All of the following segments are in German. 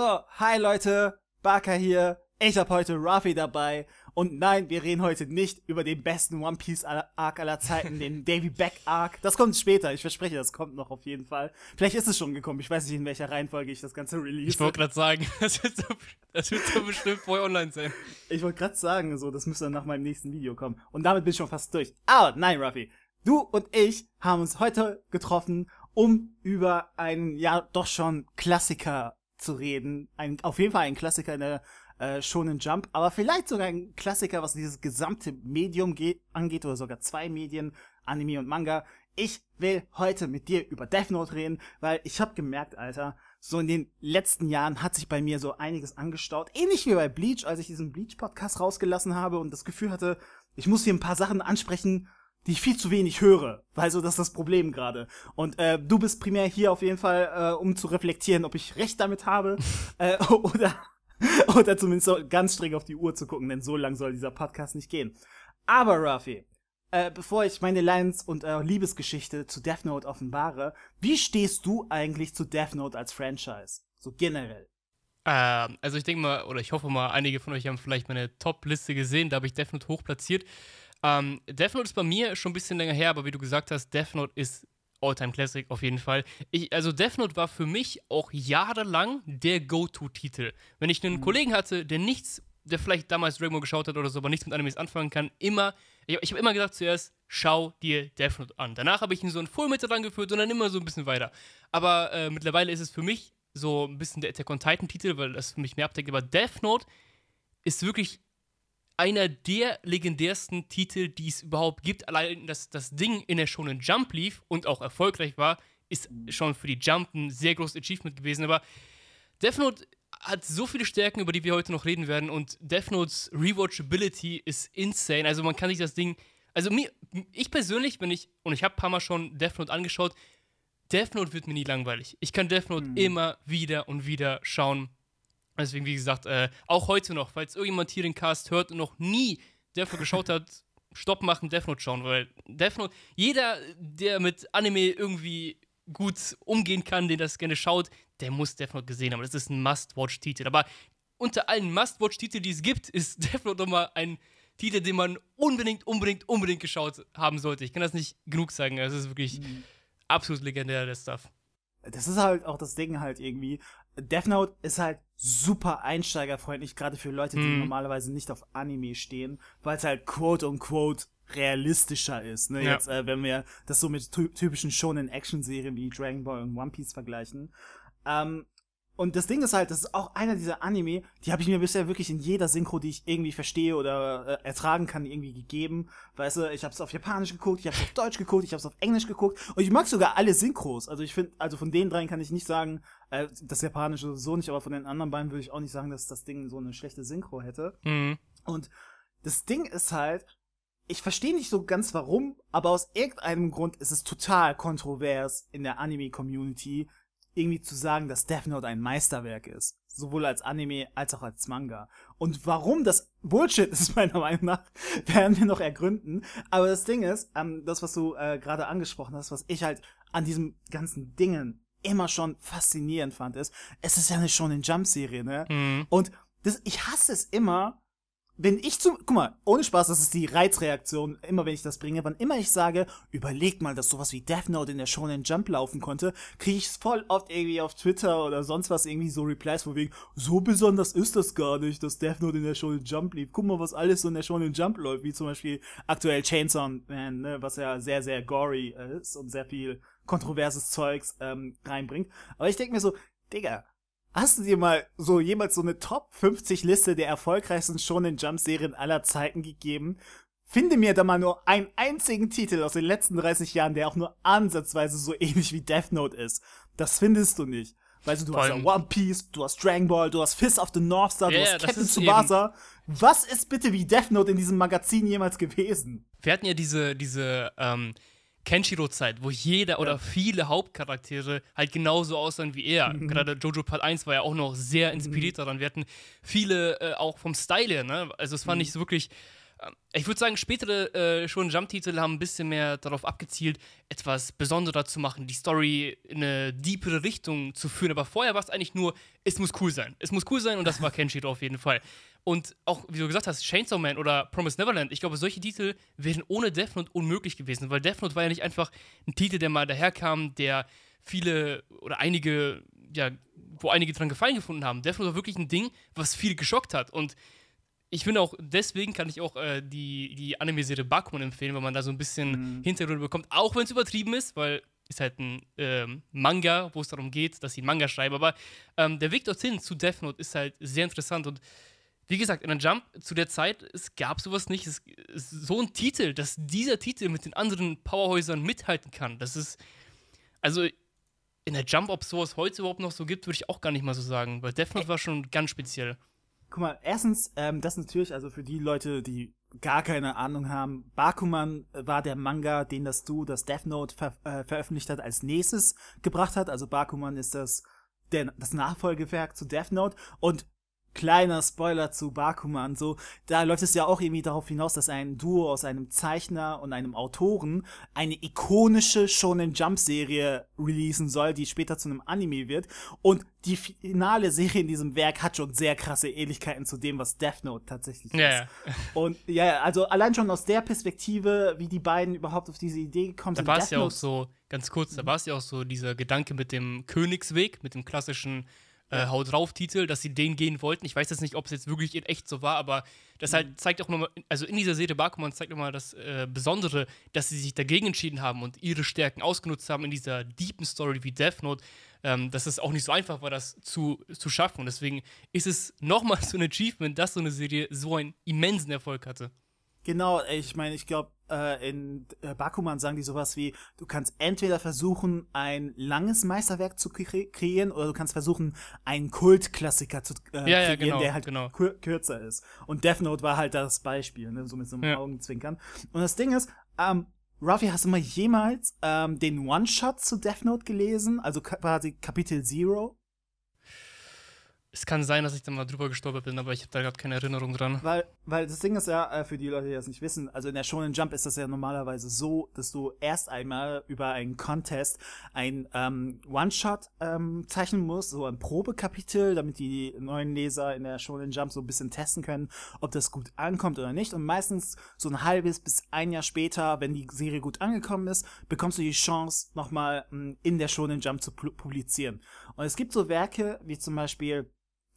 So, hi Leute, Barker hier. Ich hab heute Rafi dabei. Und nein, wir reden heute nicht über den besten One Piece Arc aller Zeiten, den Davy Back Arc. Das kommt später, ich verspreche, das kommt noch auf jeden Fall. Vielleicht ist es schon gekommen, ich weiß nicht, in welcher Reihenfolge ich das Ganze release. Ich wollte gerade sagen, das wird, so, das wird so bestimmt vorher online sein. Ich wollte gerade sagen, so, das müsste dann nach meinem nächsten Video kommen. Und damit bin ich schon fast durch. Aber nein, Rafi, du und ich haben uns heute getroffen, um über einen, ja, doch schon Klassiker zu reden. Ein, auf jeden Fall ein Klassiker in der äh, Shonen Jump, aber vielleicht sogar ein Klassiker, was dieses gesamte Medium geht, angeht oder sogar zwei Medien, Anime und Manga. Ich will heute mit dir über Death Note reden, weil ich habe gemerkt, Alter, so in den letzten Jahren hat sich bei mir so einiges angestaut. Ähnlich wie bei Bleach, als ich diesen Bleach-Podcast rausgelassen habe und das Gefühl hatte, ich muss hier ein paar Sachen ansprechen, die ich viel zu wenig höre. Weil so, das ist das Problem gerade. Und äh, du bist primär hier auf jeden Fall, äh, um zu reflektieren, ob ich recht damit habe äh, oder, oder zumindest so ganz streng auf die Uhr zu gucken, denn so lang soll dieser Podcast nicht gehen. Aber, Rafi, äh, bevor ich meine Lines und äh, Liebesgeschichte zu Death Note offenbare, wie stehst du eigentlich zu Death Note als Franchise? So generell. Ähm, also ich denke mal, oder ich hoffe mal, einige von euch haben vielleicht meine Top-Liste gesehen, da habe ich Death Note hoch platziert. Ähm, Death Note ist bei mir schon ein bisschen länger her, aber wie du gesagt hast, Death Note ist Alltime Classic auf jeden Fall. Ich, also Death Note war für mich auch jahrelang der Go-To-Titel. Wenn ich einen mhm. Kollegen hatte, der nichts, der vielleicht damals Dragon Ball geschaut hat oder so, aber nichts mit Animes anfangen kann, immer, ich, ich habe immer gesagt zuerst, schau dir Death Note an. Danach habe ich ihn so in Fullmetal angeführt und dann immer so ein bisschen weiter. Aber äh, mittlerweile ist es für mich so ein bisschen der Attack on Titan-Titel, weil das für mich mehr abdeckt. Aber Death Note ist wirklich einer der legendärsten Titel, die es überhaupt gibt. Allein, dass das Ding in der Shonen Jump lief und auch erfolgreich war, ist schon für die Jump ein sehr großes Achievement gewesen. Aber Death Note hat so viele Stärken, über die wir heute noch reden werden. Und Death Notes Rewatchability ist insane. Also man kann sich das Ding. Also mir, ich persönlich, bin ich, und ich habe ein paar Mal schon Death Note angeschaut, Death Note wird mir nie langweilig. Ich kann Death Note mhm. immer wieder und wieder schauen. Deswegen, wie gesagt, äh, auch heute noch, falls irgendjemand hier den Cast hört und noch nie Death Note geschaut hat, Stopp machen, Death Note schauen, weil Death Note, jeder, der mit Anime irgendwie gut umgehen kann, den das gerne schaut, der muss Death Note gesehen haben. Das ist ein Must-Watch-Titel. Aber unter allen Must-Watch-Titeln, die es gibt, ist Death Note nochmal ein Titel, den man unbedingt, unbedingt, unbedingt geschaut haben sollte. Ich kann das nicht genug sagen. Es ist wirklich mhm. absolut legendär, der Stuff. Das ist halt auch das Ding halt irgendwie. Death Note ist halt super einsteigerfreundlich, gerade für Leute, die hm. normalerweise nicht auf Anime stehen, weil es halt quote unquote realistischer ist. Ne? Ja. Jetzt, äh, wenn wir das so mit typischen shonen Action-Serien wie Dragon Ball und One Piece vergleichen. Ähm, und das Ding ist halt, das ist auch einer dieser Anime, die habe ich mir bisher wirklich in jeder Synchro, die ich irgendwie verstehe oder äh, ertragen kann, irgendwie gegeben. Weißt du, ich habe es auf Japanisch geguckt, ich habe auf Deutsch geguckt, ich habe es auf Englisch geguckt und ich mag sogar alle Synchros. Also ich finde, also von den dreien kann ich nicht sagen, äh, das Japanische sowieso nicht, aber von den anderen beiden würde ich auch nicht sagen, dass das Ding so eine schlechte Synchro hätte. Mhm. Und das Ding ist halt, ich verstehe nicht so ganz warum, aber aus irgendeinem Grund ist es total kontrovers in der Anime-Community, irgendwie zu sagen, dass Death Note ein Meisterwerk ist. Sowohl als Anime als auch als Manga. Und warum das Bullshit ist, meiner Meinung nach, werden wir noch ergründen. Aber das Ding ist, ähm, das, was du äh, gerade angesprochen hast, was ich halt an diesem ganzen Dingen immer schon faszinierend fand, ist, es ist ja eine schon in Jump-Serie, ne? Mhm. Und das, ich hasse es immer, wenn ich zum, guck mal, ohne Spaß, das ist die Reizreaktion, immer wenn ich das bringe, wann immer ich sage, überlegt mal, dass sowas wie Death Note in der Shonen Jump laufen konnte, kriege ich voll oft irgendwie auf Twitter oder sonst was irgendwie so Replies von wegen, so besonders ist das gar nicht, dass Death Note in der Shonen Jump lief. Guck mal, was alles so in der Shonen Jump läuft, wie zum Beispiel aktuell Chainsaw Man, ne, was ja sehr, sehr gory ist und sehr viel kontroverses Zeugs ähm, reinbringt. Aber ich denke mir so, Digga, Hast du dir mal so jemals so eine Top 50 Liste der erfolgreichsten Shonen Jump Serien aller Zeiten gegeben? Finde mir da mal nur einen einzigen Titel aus den letzten 30 Jahren, der auch nur ansatzweise so ähnlich wie Death Note ist. Das findest du nicht. Weißt du, du Voll. hast ja One Piece, du hast Dragon Ball, du hast Fist of the North Star, yeah, du hast Captain Tsubasa. Was ist bitte wie Death Note in diesem Magazin jemals gewesen? Wir hatten ja diese, diese, ähm, Kenshiro-Zeit, wo jeder oder viele Hauptcharaktere halt genauso aussahen wie er. Mhm. Gerade Jojo Part 1 war ja auch noch sehr mhm. inspiriert mhm. daran. Wir hatten viele äh, auch vom Style her, ne? Also es war mhm. nicht so wirklich ähm, ich würde sagen, spätere äh, schon Jump-Titel haben ein bisschen mehr darauf abgezielt, etwas Besonderer zu machen, die Story in eine deepere Richtung zu führen. Aber vorher war es eigentlich nur, es muss cool sein. Es muss cool sein und das war Kenshiro auf jeden Fall. Und auch, wie du gesagt hast, Chainsaw Man oder Promise Neverland, ich glaube, solche Titel wären ohne Death Note unmöglich gewesen, weil Death Note war ja nicht einfach ein Titel, der mal daherkam, der viele oder einige, ja, wo einige dran Gefallen gefunden haben. Death Note war wirklich ein Ding, was viele geschockt hat und ich finde auch, deswegen kann ich auch äh, die, die Anime-Serie Bakuman empfehlen, weil man da so ein bisschen mhm. Hintergrund bekommt, auch wenn es übertrieben ist, weil ist halt ein ähm, Manga, wo es darum geht, dass sie einen Manga schreiben. Aber ähm, der Weg dorthin zu Death Note ist halt sehr interessant und wie gesagt, in der Jump zu der Zeit es gab sowas nicht. Es, es, so ein Titel, dass dieser Titel mit den anderen Powerhäusern mithalten kann, das ist also in der Jump, ob sowas heute überhaupt noch so gibt, würde ich auch gar nicht mal so sagen, weil Death Note war schon ganz speziell. Guck mal, erstens, ähm, das natürlich, also für die Leute, die gar keine Ahnung haben, Bakuman äh, war der Manga, den das Du, das Death Note ver äh, veröffentlicht hat, als nächstes gebracht hat. Also Bakuman ist das, der, das Nachfolgewerk zu Death Note. Und kleiner Spoiler zu Bakuman, so, da läuft es ja auch irgendwie darauf hinaus, dass ein Duo aus einem Zeichner und einem Autoren eine ikonische Shonen Jump Serie releasen soll, die später zu einem Anime wird. Und die finale Serie in diesem Werk hat schon sehr krasse Ähnlichkeiten zu dem, was Death Note tatsächlich ist. Ja, ja. Und ja, also allein schon aus der Perspektive, wie die beiden überhaupt auf diese Idee gekommen da sind. Da war es ja auch so, ganz kurz, da mhm. war es ja auch so dieser Gedanke mit dem Königsweg, mit dem klassischen äh, Hau drauf Titel, dass sie den gehen wollten. Ich weiß jetzt nicht, ob es jetzt wirklich in echt so war, aber das halt mhm. zeigt auch nochmal, also in dieser Serie Bakuman zeigt nochmal das äh, Besondere, dass sie sich dagegen entschieden haben und ihre Stärken ausgenutzt haben in dieser deepen Story wie Death Note, ähm, dass es auch nicht so einfach war, das zu, zu schaffen. Und deswegen ist es nochmal so ein Achievement, dass so eine Serie so einen immensen Erfolg hatte. Genau, ich meine, ich glaube, äh, in äh, Bakuman sagen die sowas wie, du kannst entweder versuchen, ein langes Meisterwerk zu kre kreieren, oder du kannst versuchen, einen Kultklassiker zu äh, ja, kreieren, ja, genau, der halt genau. kürzer ist. Und Death Note war halt das Beispiel, ne? so mit so einem ja. Augenzwinkern. Und das Ding ist, ähm, Ruffy, hast du mal jemals ähm, den One-Shot zu Death Note gelesen? Also quasi Kapitel Zero? Es kann sein, dass ich da mal drüber gestorben bin, aber ich habe da gerade keine Erinnerung dran. Weil, weil das Ding ist ja, äh, für die Leute, die das nicht wissen, also in der Shonen Jump ist das ja normalerweise so, dass du erst einmal über einen Contest ein ähm, One-Shot ähm, zeichnen musst, so ein Probekapitel, damit die neuen Leser in der Shonen Jump so ein bisschen testen können, ob das gut ankommt oder nicht. Und meistens so ein halbes bis ein Jahr später, wenn die Serie gut angekommen ist, bekommst du die Chance, nochmal mm, in der Shonen Jump zu publizieren. Und es gibt so Werke wie zum Beispiel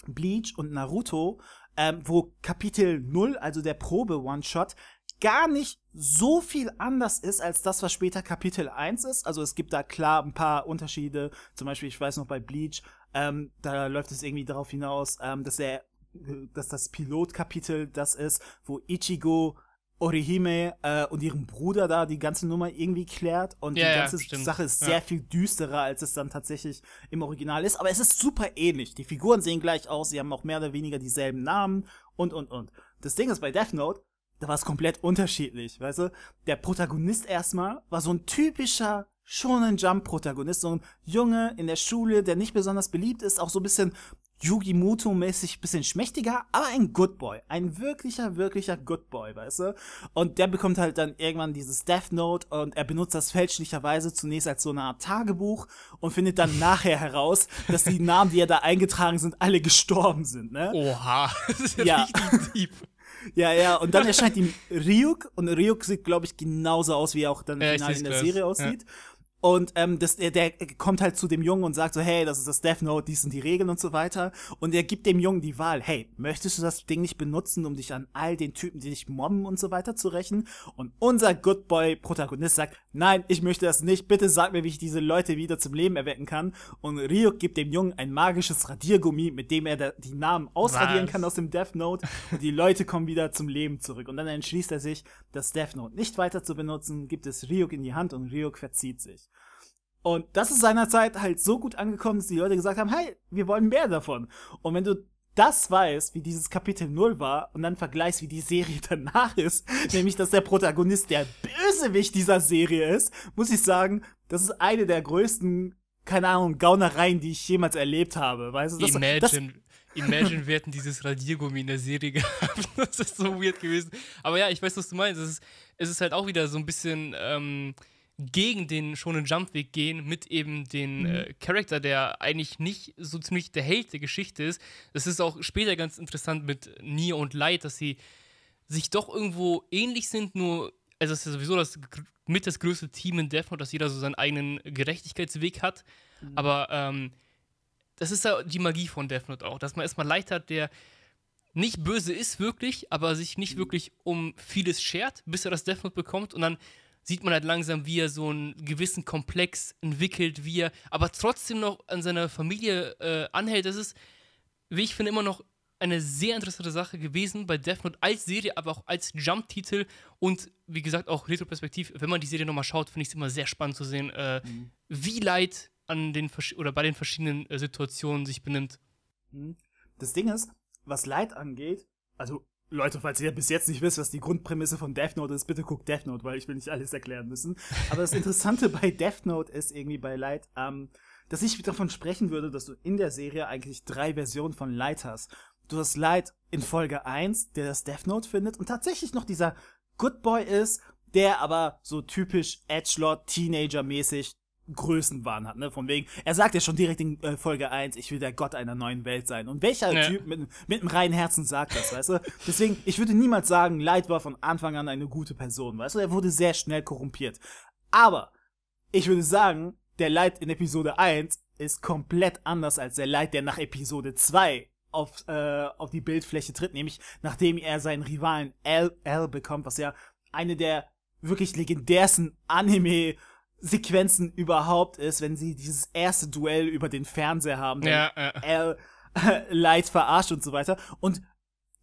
Bleach und Naruto, ähm, wo Kapitel 0, also der Probe-One-Shot, gar nicht so viel anders ist als das, was später Kapitel 1 ist. Also es gibt da klar ein paar Unterschiede. Zum Beispiel, ich weiß noch bei Bleach, ähm, da läuft es irgendwie darauf hinaus, ähm, dass der, äh, dass das Pilotkapitel das ist, wo Ichigo Orihime äh, und ihrem Bruder da die ganze Nummer irgendwie klärt und ja, die ganze ja, Sache ist sehr ja. viel düsterer, als es dann tatsächlich im Original ist. Aber es ist super ähnlich. Die Figuren sehen gleich aus, sie haben auch mehr oder weniger dieselben Namen und und und. Das Ding ist bei Death Note, da war es komplett unterschiedlich, weißt du? Der Protagonist erstmal war so ein typischer Shonen Jump Protagonist, so ein Junge in der Schule, der nicht besonders beliebt ist, auch so ein bisschen yugimoto Muto-mäßig bisschen schmächtiger, aber ein Good Boy. Ein wirklicher, wirklicher Good Boy, weißt du? Und der bekommt halt dann irgendwann dieses Death Note und er benutzt das fälschlicherweise zunächst als so eine Art Tagebuch und findet dann nachher heraus, dass die Namen, die er da eingetragen sind, alle gestorben sind, ne? Oha, das ist ja, ja. richtig Ja, ja, und dann erscheint ihm Ryuk und Ryuk sieht, glaube ich, genauso aus, wie er auch dann ja, final in der Serie aussieht. Ja. Und ähm, das, der, der kommt halt zu dem Jungen und sagt so, hey, das ist das Death Note, dies sind die Regeln und so weiter. Und er gibt dem Jungen die Wahl, hey, möchtest du das Ding nicht benutzen, um dich an all den Typen, die dich mobben und so weiter zu rächen? Und unser Good Boy Protagonist sagt, nein, ich möchte das nicht, bitte sag mir, wie ich diese Leute wieder zum Leben erwecken kann. Und Ryuk gibt dem Jungen ein magisches Radiergummi, mit dem er da, die Namen ausradieren Was? kann aus dem Death Note. und die Leute kommen wieder zum Leben zurück. Und dann entschließt er sich, das Death Note nicht weiter zu benutzen, gibt es Ryuk in die Hand und Ryuk verzieht sich. Und das ist seinerzeit halt so gut angekommen, dass die Leute gesagt haben, hey, wir wollen mehr davon. Und wenn du das weißt, wie dieses Kapitel 0 war und dann vergleichst, wie die Serie danach ist, nämlich dass der Protagonist der Bösewicht dieser Serie ist, muss ich sagen, das ist eine der größten, keine Ahnung, Gaunereien, die ich jemals erlebt habe. Weißt du, das, Imagine. Das, Imagine, wir hätten dieses Radiergummi in der Serie gehabt. Das ist so weird gewesen. Aber ja, ich weiß, was du meinst. Es ist, es ist halt auch wieder so ein bisschen ähm, gegen den schonen Jumpweg gehen mit eben den mhm. äh, Charakter, der eigentlich nicht so ziemlich der Held der Geschichte ist. Das ist auch später ganz interessant mit Nier und Light, dass sie sich doch irgendwo ähnlich sind, nur also es ist ja sowieso das mit das größte Team in Death Note, dass jeder so seinen eigenen Gerechtigkeitsweg hat. Mhm. Aber ähm, das ist ja die Magie von Death Note auch, dass man erstmal Light hat, der nicht böse ist wirklich, aber sich nicht mhm. wirklich um vieles schert, bis er das Death Note bekommt und dann sieht man halt langsam, wie er so einen gewissen Komplex entwickelt, wie er aber trotzdem noch an seiner Familie äh, anhält. Das ist, wie ich finde, immer noch eine sehr interessante Sache gewesen bei Death Note als Serie, aber auch als Jump-Titel und wie gesagt auch Retro-Perspektiv. wenn man die Serie nochmal schaut, finde ich es immer sehr spannend zu sehen, äh, mhm. wie Leid an den oder bei den verschiedenen äh, Situationen sich benimmt. Mhm. Das Ding ist, was Leid angeht, also Leute, falls ihr bis jetzt nicht wisst, was die Grundprämisse von Death Note ist, bitte guckt Death Note, weil ich will nicht alles erklären müssen. Aber das Interessante bei Death Note ist irgendwie bei Light, ähm, dass ich davon sprechen würde, dass du in der Serie eigentlich drei Versionen von Light hast. Du hast Light in Folge 1, der das Death Note findet und tatsächlich noch dieser Good Boy ist, der aber so typisch Edgelord Teenager mäßig Größenwahn hat, ne? Von wegen, er sagt ja schon direkt in äh, Folge 1, ich will der Gott einer neuen Welt sein. Und welcher ja. Typ mit, mit einem reinen Herzen sagt das, weißt du? Deswegen, ich würde niemals sagen, Light war von Anfang an eine gute Person, weißt du? Er wurde sehr schnell korrumpiert. Aber ich würde sagen, der Light in Episode 1 ist komplett anders als der Light, der nach Episode 2 auf, äh, auf die Bildfläche tritt, nämlich nachdem er seinen Rivalen L, L bekommt, was ja eine der wirklich legendärsten Anime- Sequenzen überhaupt ist, wenn sie dieses erste Duell über den Fernseher haben. Ja, ja. Al Light verarscht und so weiter. Und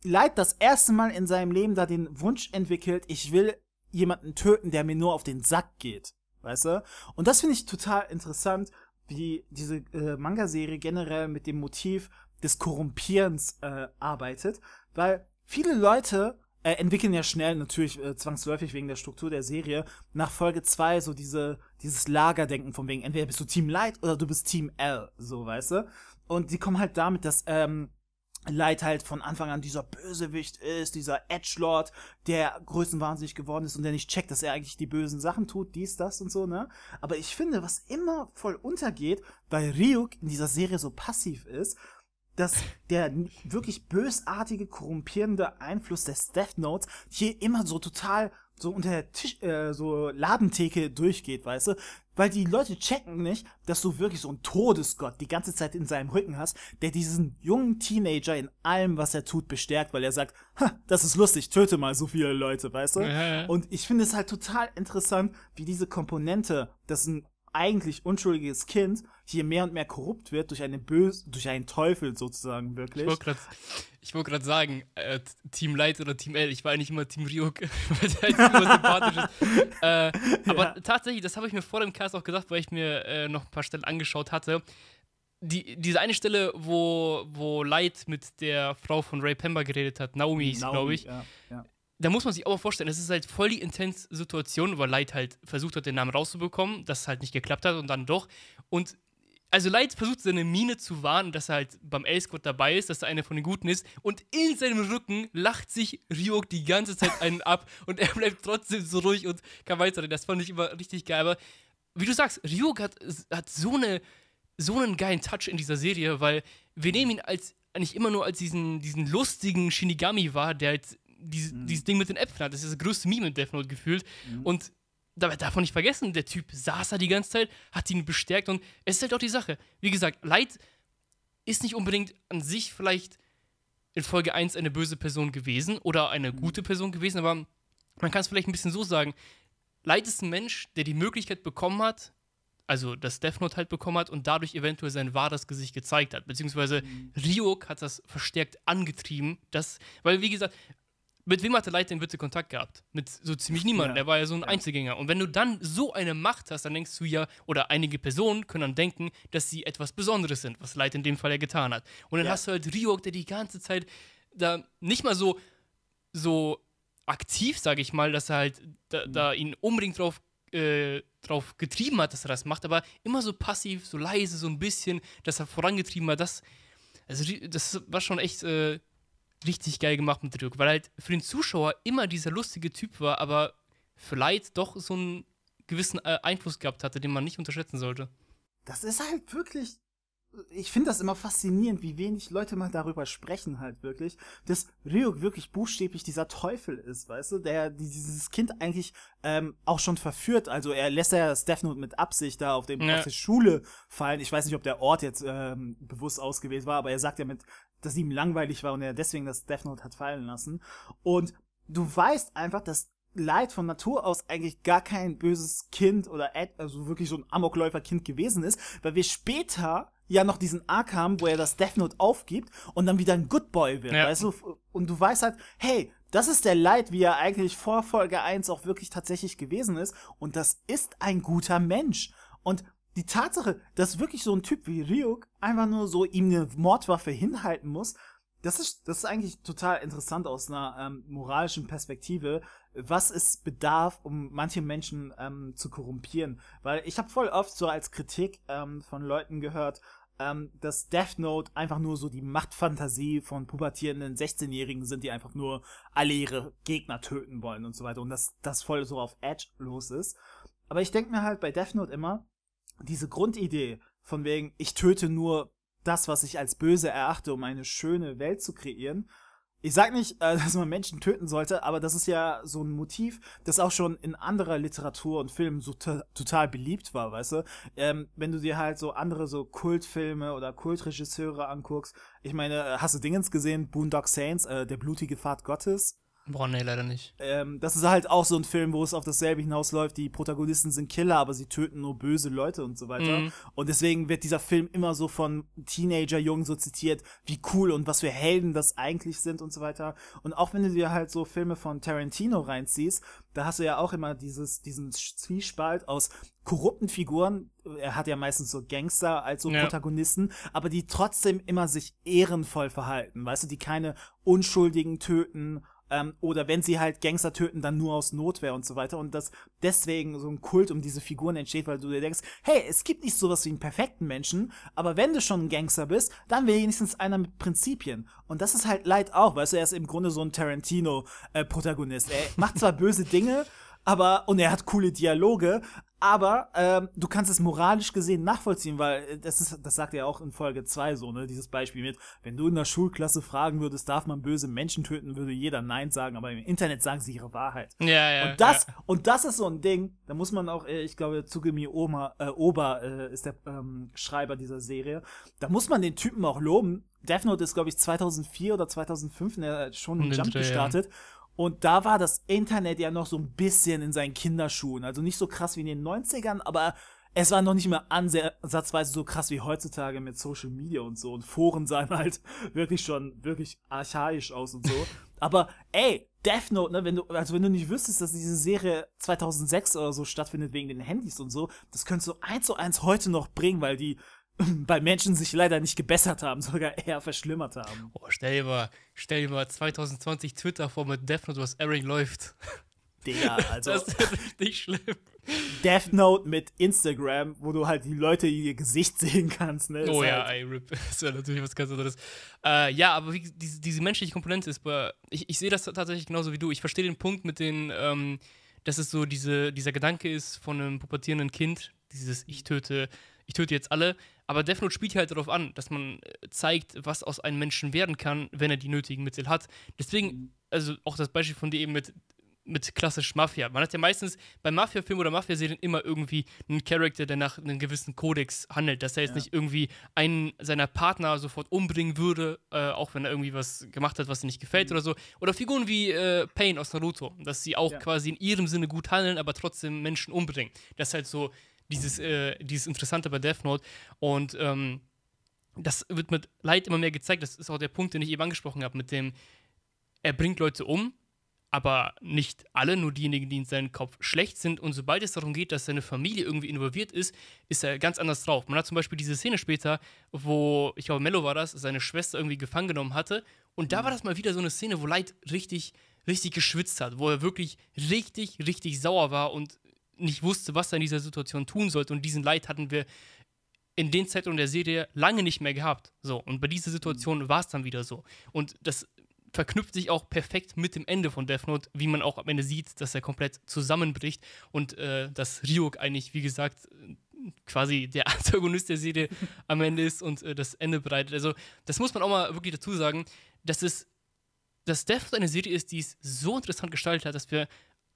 Light das erste Mal in seinem Leben da den Wunsch entwickelt, ich will jemanden töten, der mir nur auf den Sack geht. Weißt du? Und das finde ich total interessant, wie diese äh, Manga-Serie generell mit dem Motiv des Korrumpierens äh, arbeitet, weil viele Leute äh, entwickeln ja schnell, natürlich äh, zwangsläufig wegen der Struktur der Serie, nach Folge 2 so diese, dieses Lagerdenken von wegen, entweder bist du Team Light oder du bist Team L, so weißt du. Und die kommen halt damit, dass ähm, Light halt von Anfang an dieser Bösewicht ist, dieser Edgelord, der größenwahnsinnig geworden ist und der nicht checkt, dass er eigentlich die bösen Sachen tut, dies, das und so, ne? Aber ich finde, was immer voll untergeht, weil Ryuk in dieser Serie so passiv ist, dass der wirklich bösartige, korrumpierende Einfluss des Death Notes hier immer so total so unter der Tisch, äh, so Ladentheke durchgeht, weißt du? Weil die Leute checken nicht, dass du wirklich so ein Todesgott die ganze Zeit in seinem Rücken hast, der diesen jungen Teenager in allem, was er tut, bestärkt, weil er sagt, ha, das ist lustig, töte mal so viele Leute, weißt du? Ja, ja. Und ich finde es halt total interessant, wie diese Komponente, dass ein eigentlich unschuldiges Kind hier mehr und mehr korrupt wird durch einen Bös durch einen Teufel sozusagen wirklich. Ich wollte gerade sagen, äh, Team Light oder Team L, ich war eigentlich immer Team Ryuk, weil der halt super sympathisch ist. Äh, ja. aber tatsächlich, das habe ich mir vor dem Cast auch gesagt, weil ich mir äh, noch ein paar Stellen angeschaut hatte. Die, diese eine Stelle, wo, wo Light mit der Frau von Ray Pemba geredet hat, Naomi, Naomi glaube ich. Ja, ja da muss man sich auch mal vorstellen, das ist halt voll die intense Situation, weil Light halt versucht hat, den Namen rauszubekommen, dass es halt nicht geklappt hat und dann doch. Und also Light versucht seine Mine zu warnen, dass er halt beim L-Squad dabei ist, dass er einer von den Guten ist. Und in seinem Rücken lacht sich Ryuk die ganze Zeit einen ab und er bleibt trotzdem so ruhig und kann weiterreden. Das fand ich immer richtig geil. Aber wie du sagst, Ryuk hat, hat so, eine, so einen geilen Touch in dieser Serie, weil wir nehmen ihn als eigentlich immer nur als diesen, diesen lustigen Shinigami war, der halt dieses, mhm. dieses Ding mit den Äpfeln hat. Das ist das größte Meme in Death Note gefühlt. Mhm. Und dabei darf man nicht vergessen, der Typ saß da die ganze Zeit, hat ihn bestärkt und es ist halt auch die Sache. Wie gesagt, Light ist nicht unbedingt an sich vielleicht in Folge 1 eine böse Person gewesen oder eine mhm. gute Person gewesen, aber man kann es vielleicht ein bisschen so sagen. Light ist ein Mensch, der die Möglichkeit bekommen hat, also das Death Note halt bekommen hat und dadurch eventuell sein wahres Gesicht gezeigt hat. Beziehungsweise mhm. Ryuk hat das verstärkt angetrieben. Das, weil, wie gesagt, mit wem hat der Leiter denn bitte Kontakt gehabt? Mit so ziemlich niemandem. Ja. Der war ja so ein ja. Einzelgänger. Und wenn du dann so eine Macht hast, dann denkst du ja, oder einige Personen können dann denken, dass sie etwas Besonderes sind, was Leiter in dem Fall ja getan hat. Und dann ja. hast du halt Ryok, der die ganze Zeit da nicht mal so, so aktiv, sage ich mal, dass er halt da, da mhm. ihn unbedingt drauf äh, drauf getrieben hat, dass er das macht, aber immer so passiv, so leise, so ein bisschen, dass er vorangetrieben hat, das, also das war schon echt äh, richtig geil gemacht mit Dirk, weil halt für den Zuschauer immer dieser lustige Typ war, aber vielleicht doch so einen gewissen äh, Einfluss gehabt hatte, den man nicht unterschätzen sollte. Das ist halt wirklich. Ich finde das immer faszinierend, wie wenig Leute mal darüber sprechen, halt wirklich, dass Ryuk wirklich buchstäblich dieser Teufel ist, weißt du, der dieses Kind eigentlich ähm, auch schon verführt. Also er lässt ja Steph Note mit Absicht da auf, dem, ja. auf der Schule fallen. Ich weiß nicht, ob der Ort jetzt ähm, bewusst ausgewählt war, aber er sagt ja mit dass ihm langweilig war und er deswegen das Death Note hat fallen lassen. Und du weißt einfach, dass Light von Natur aus eigentlich gar kein böses Kind oder Ad, also wirklich so ein Amokläuferkind gewesen ist, weil wir später ja noch diesen Arc haben, wo er das Death Note aufgibt und dann wieder ein Good Boy wird, ja. weißt du? Und du weißt halt, hey, das ist der Light, wie er eigentlich vor Folge 1 auch wirklich tatsächlich gewesen ist und das ist ein guter Mensch. Und die Tatsache, dass wirklich so ein Typ wie Ryuk einfach nur so ihm eine Mordwaffe hinhalten muss, das ist, das ist eigentlich total interessant aus einer ähm, moralischen Perspektive, was es bedarf, um manche Menschen ähm, zu korrumpieren. Weil ich habe voll oft so als Kritik ähm, von Leuten gehört, ähm, dass Death Note einfach nur so die Machtfantasie von pubertierenden 16-Jährigen sind, die einfach nur alle ihre Gegner töten wollen und so weiter. Und dass das voll so auf Edge los ist. Aber ich denke mir halt bei Death Note immer, diese Grundidee von wegen, ich töte nur das, was ich als böse erachte, um eine schöne Welt zu kreieren. Ich sag nicht, äh, dass man Menschen töten sollte, aber das ist ja so ein Motiv, das auch schon in anderer Literatur und Filmen so total beliebt war, weißt du? Ähm, wenn du dir halt so andere so Kultfilme oder Kultregisseure anguckst, ich meine, äh, hast du Dingens gesehen, Boondock Saints, äh, der blutige Pfad Gottes? Boah, nee, leider nicht. Ähm, das ist halt auch so ein Film, wo es auf dasselbe hinausläuft. Die Protagonisten sind Killer, aber sie töten nur böse Leute und so weiter. Mhm. Und deswegen wird dieser Film immer so von Teenager-Jungen so zitiert, wie cool und was für Helden das eigentlich sind und so weiter. Und auch wenn du dir halt so Filme von Tarantino reinziehst, da hast du ja auch immer dieses, diesen Zwiespalt aus korrupten Figuren, er hat ja meistens so Gangster als so ja. Protagonisten, aber die trotzdem immer sich ehrenvoll verhalten, weißt du, die keine Unschuldigen töten ähm, oder wenn sie halt Gangster töten, dann nur aus Notwehr und so weiter. Und dass deswegen so ein Kult um diese Figuren entsteht, weil du dir denkst, hey, es gibt nicht sowas wie einen perfekten Menschen, aber wenn du schon ein Gangster bist, dann wenigstens einer mit Prinzipien. Und das ist halt Leid auch, weißt du, er ist im Grunde so ein Tarantino-Protagonist. Äh, er macht zwar böse Dinge, aber, und er hat coole Dialoge, aber ähm, du kannst es moralisch gesehen nachvollziehen, weil äh, das ist, das sagt er auch in Folge 2 so, ne, dieses Beispiel mit, wenn du in der Schulklasse fragen würdest, darf man böse Menschen töten, würde jeder Nein sagen, aber im Internet sagen sie ihre Wahrheit. Ja, ja. Und das, ja. und das ist so ein Ding, da muss man auch, äh, ich glaube, Zugemi Oma, äh, Oba äh, ist der ähm, Schreiber dieser Serie, da muss man den Typen auch loben. Death Note ist, glaube ich, 2004 oder 2005 ne, äh, schon in Jump gestartet. Ja. Und da war das Internet ja noch so ein bisschen in seinen Kinderschuhen. Also nicht so krass wie in den 90ern, aber es war noch nicht mehr ansatzweise so krass wie heutzutage mit Social Media und so. Und Foren sahen halt wirklich schon wirklich archaisch aus und so. Aber ey, Death Note, ne, wenn du, also wenn du nicht wüsstest, dass diese Serie 2006 oder so stattfindet wegen den Handys und so, das könntest du eins zu eins heute noch bringen, weil die bei Menschen sich leider nicht gebessert haben, sogar eher verschlimmert haben. Oh, stell dir mal, stell dir mal 2020 Twitter vor mit Death Note, was Eric läuft. Digga, also. Das ist richtig schlimm. Death Note mit Instagram, wo du halt die Leute in ihr Gesicht sehen kannst, ne? Oh ja, halt I rip. Das wäre natürlich was ganz anderes. Äh, ja, aber wie, diese, diese, menschliche Komponente ist Ich, ich sehe das tatsächlich genauso wie du. Ich verstehe den Punkt mit den, ähm, dass es so diese, dieser Gedanke ist von einem pubertierenden Kind, dieses Ich töte ich töte jetzt alle. Aber Death Note spielt halt darauf an, dass man äh, zeigt, was aus einem Menschen werden kann, wenn er die nötigen Mittel hat. Deswegen, mhm. also auch das Beispiel von dir eben mit, mit klassisch Mafia. Man hat ja meistens bei Mafia-Filmen oder Mafia-Serien immer irgendwie einen Charakter, der nach einem gewissen Kodex handelt, dass er jetzt ja. nicht irgendwie einen seiner Partner sofort umbringen würde, äh, auch wenn er irgendwie was gemacht hat, was ihm nicht gefällt mhm. oder so. Oder Figuren wie äh, Pain aus Naruto, dass sie auch ja. quasi in ihrem Sinne gut handeln, aber trotzdem Menschen umbringen. Das ist halt so dieses, äh, dieses Interessante bei Death Note. Und ähm, das wird mit Leid immer mehr gezeigt. Das ist auch der Punkt, den ich eben angesprochen habe, mit dem, er bringt Leute um, aber nicht alle, nur diejenigen, die in seinem Kopf schlecht sind. Und sobald es darum geht, dass seine Familie irgendwie involviert ist, ist er ganz anders drauf. Man hat zum Beispiel diese Szene später, wo, ich glaube, Mello war das, seine Schwester irgendwie gefangen genommen hatte. Und da mhm. war das mal wieder so eine Szene, wo Leid richtig, richtig geschwitzt hat, wo er wirklich richtig, richtig sauer war und nicht wusste, was er in dieser Situation tun sollte. Und diesen Leid hatten wir in den Zeitungen der Serie lange nicht mehr gehabt. So, und bei dieser Situation mhm. war es dann wieder so. Und das verknüpft sich auch perfekt mit dem Ende von Death Note, wie man auch am Ende sieht, dass er komplett zusammenbricht und äh, dass Ryuk eigentlich, wie gesagt, quasi der Antagonist der Serie am Ende ist und äh, das Ende bereitet. Also, das muss man auch mal wirklich dazu sagen, dass es dass Death Note eine Serie ist, die es so interessant gestaltet hat, dass wir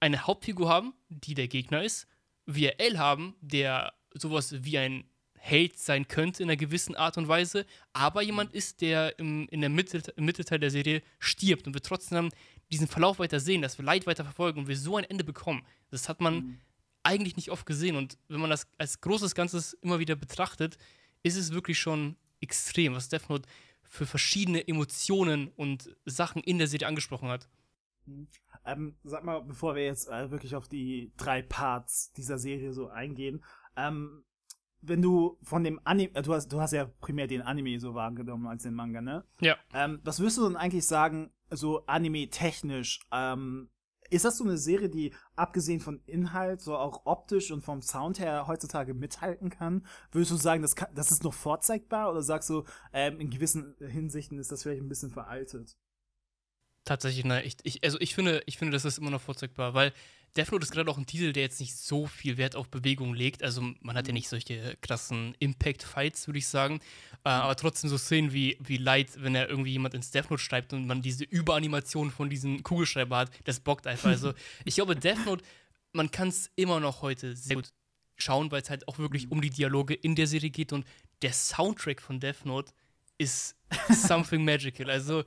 eine Hauptfigur haben, die der Gegner ist, wir L haben, der sowas wie ein Held sein könnte in einer gewissen Art und Weise, aber jemand ist, der im, in der Mitte, im Mittelteil der Serie stirbt und wir trotzdem diesen Verlauf weiter sehen, dass wir Leid weiter verfolgen und wir so ein Ende bekommen. Das hat man mhm. eigentlich nicht oft gesehen und wenn man das als großes Ganzes immer wieder betrachtet, ist es wirklich schon extrem, was Death Note für verschiedene Emotionen und Sachen in der Serie angesprochen hat. Mhm. Ähm, sag mal, bevor wir jetzt äh, wirklich auf die drei Parts dieser Serie so eingehen, ähm, wenn du von dem Anime, äh, du hast, du hast ja primär den Anime so wahrgenommen als den Manga, ne? Ja. Ähm, was würdest du denn eigentlich sagen, so anime-technisch? Ähm, ist das so eine Serie, die abgesehen von Inhalt, so auch optisch und vom Sound her heutzutage mithalten kann? Würdest du sagen, das, kann, das ist noch vorzeigbar oder sagst du, ähm, in gewissen Hinsichten ist das vielleicht ein bisschen veraltet? Tatsächlich, nein. Ich, ich, also ich finde, ich finde, das ist immer noch vorzeigbar, weil Death Note ist gerade auch ein Titel, der jetzt nicht so viel Wert auf Bewegung legt. Also man hat ja mhm. nicht solche krassen Impact-Fights, würde ich sagen. Äh, mhm. aber trotzdem so Szenen wie, wie Light, wenn er irgendwie jemand ins Death Note schreibt und man diese Überanimation von diesem Kugelschreiber hat, das bockt einfach. Also ich glaube, Death Note, man kann es immer noch heute sehr gut schauen, weil es halt auch wirklich mhm. um die Dialoge in der Serie geht und der Soundtrack von Death Note ist something magical. Also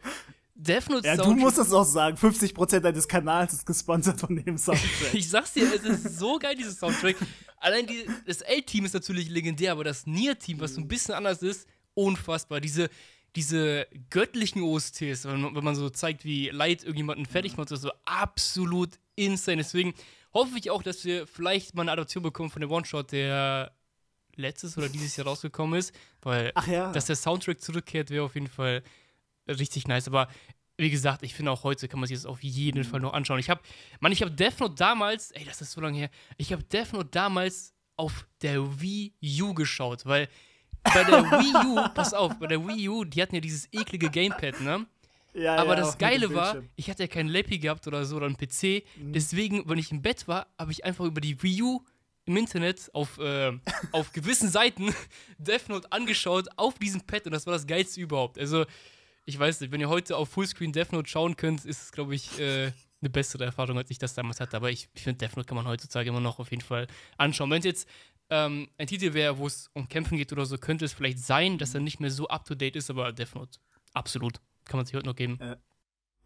Death Note Ja, du musst es auch sagen. 50% deines Kanals ist gesponsert von dem Soundtrack. ich sag's dir, es ist so geil, dieses Soundtrack. Allein die, das L-Team ist natürlich legendär, aber das Nier-Team, was so ein bisschen anders ist, unfassbar. Diese, diese göttlichen OSTs, wenn man, wenn man so zeigt, wie Light irgendjemanden fertig mhm. macht, das ist so absolut insane. Deswegen hoffe ich auch, dass wir vielleicht mal eine Adaption bekommen von dem One-Shot, der letztes oder dieses Jahr rausgekommen ist, weil ja. dass der Soundtrack zurückkehrt, wäre auf jeden Fall richtig nice. Aber wie gesagt, ich finde auch heute kann man sich das auf jeden Fall noch anschauen. Ich habe, Mann, ich habe Death Note damals, ey, das ist so lange her, ich habe Death Note damals auf der Wii U geschaut, weil bei der Wii U, pass auf, bei der Wii U, die hatten ja dieses eklige Gamepad, ne? Ja, aber ja, das Geile war, ich hatte ja keinen Lappy gehabt oder so oder einen PC. Mhm. Deswegen, wenn ich im Bett war, habe ich einfach über die Wii U im Internet auf, äh, auf gewissen Seiten Death Note angeschaut auf diesem Pad und das war das Geilste überhaupt. Also, ich weiß nicht, wenn ihr heute auf Fullscreen Death Note schauen könnt, ist es, glaube ich, äh, eine bessere Erfahrung, als ich das damals hatte. Aber ich, ich finde, Death Note kann man heutzutage immer noch auf jeden Fall anschauen. Wenn es jetzt ähm, ein Titel wäre, wo es um Kämpfen geht oder so, könnte es vielleicht sein, dass er nicht mehr so up-to-date ist, aber Death Note, absolut. Kann man sich heute noch geben. Äh,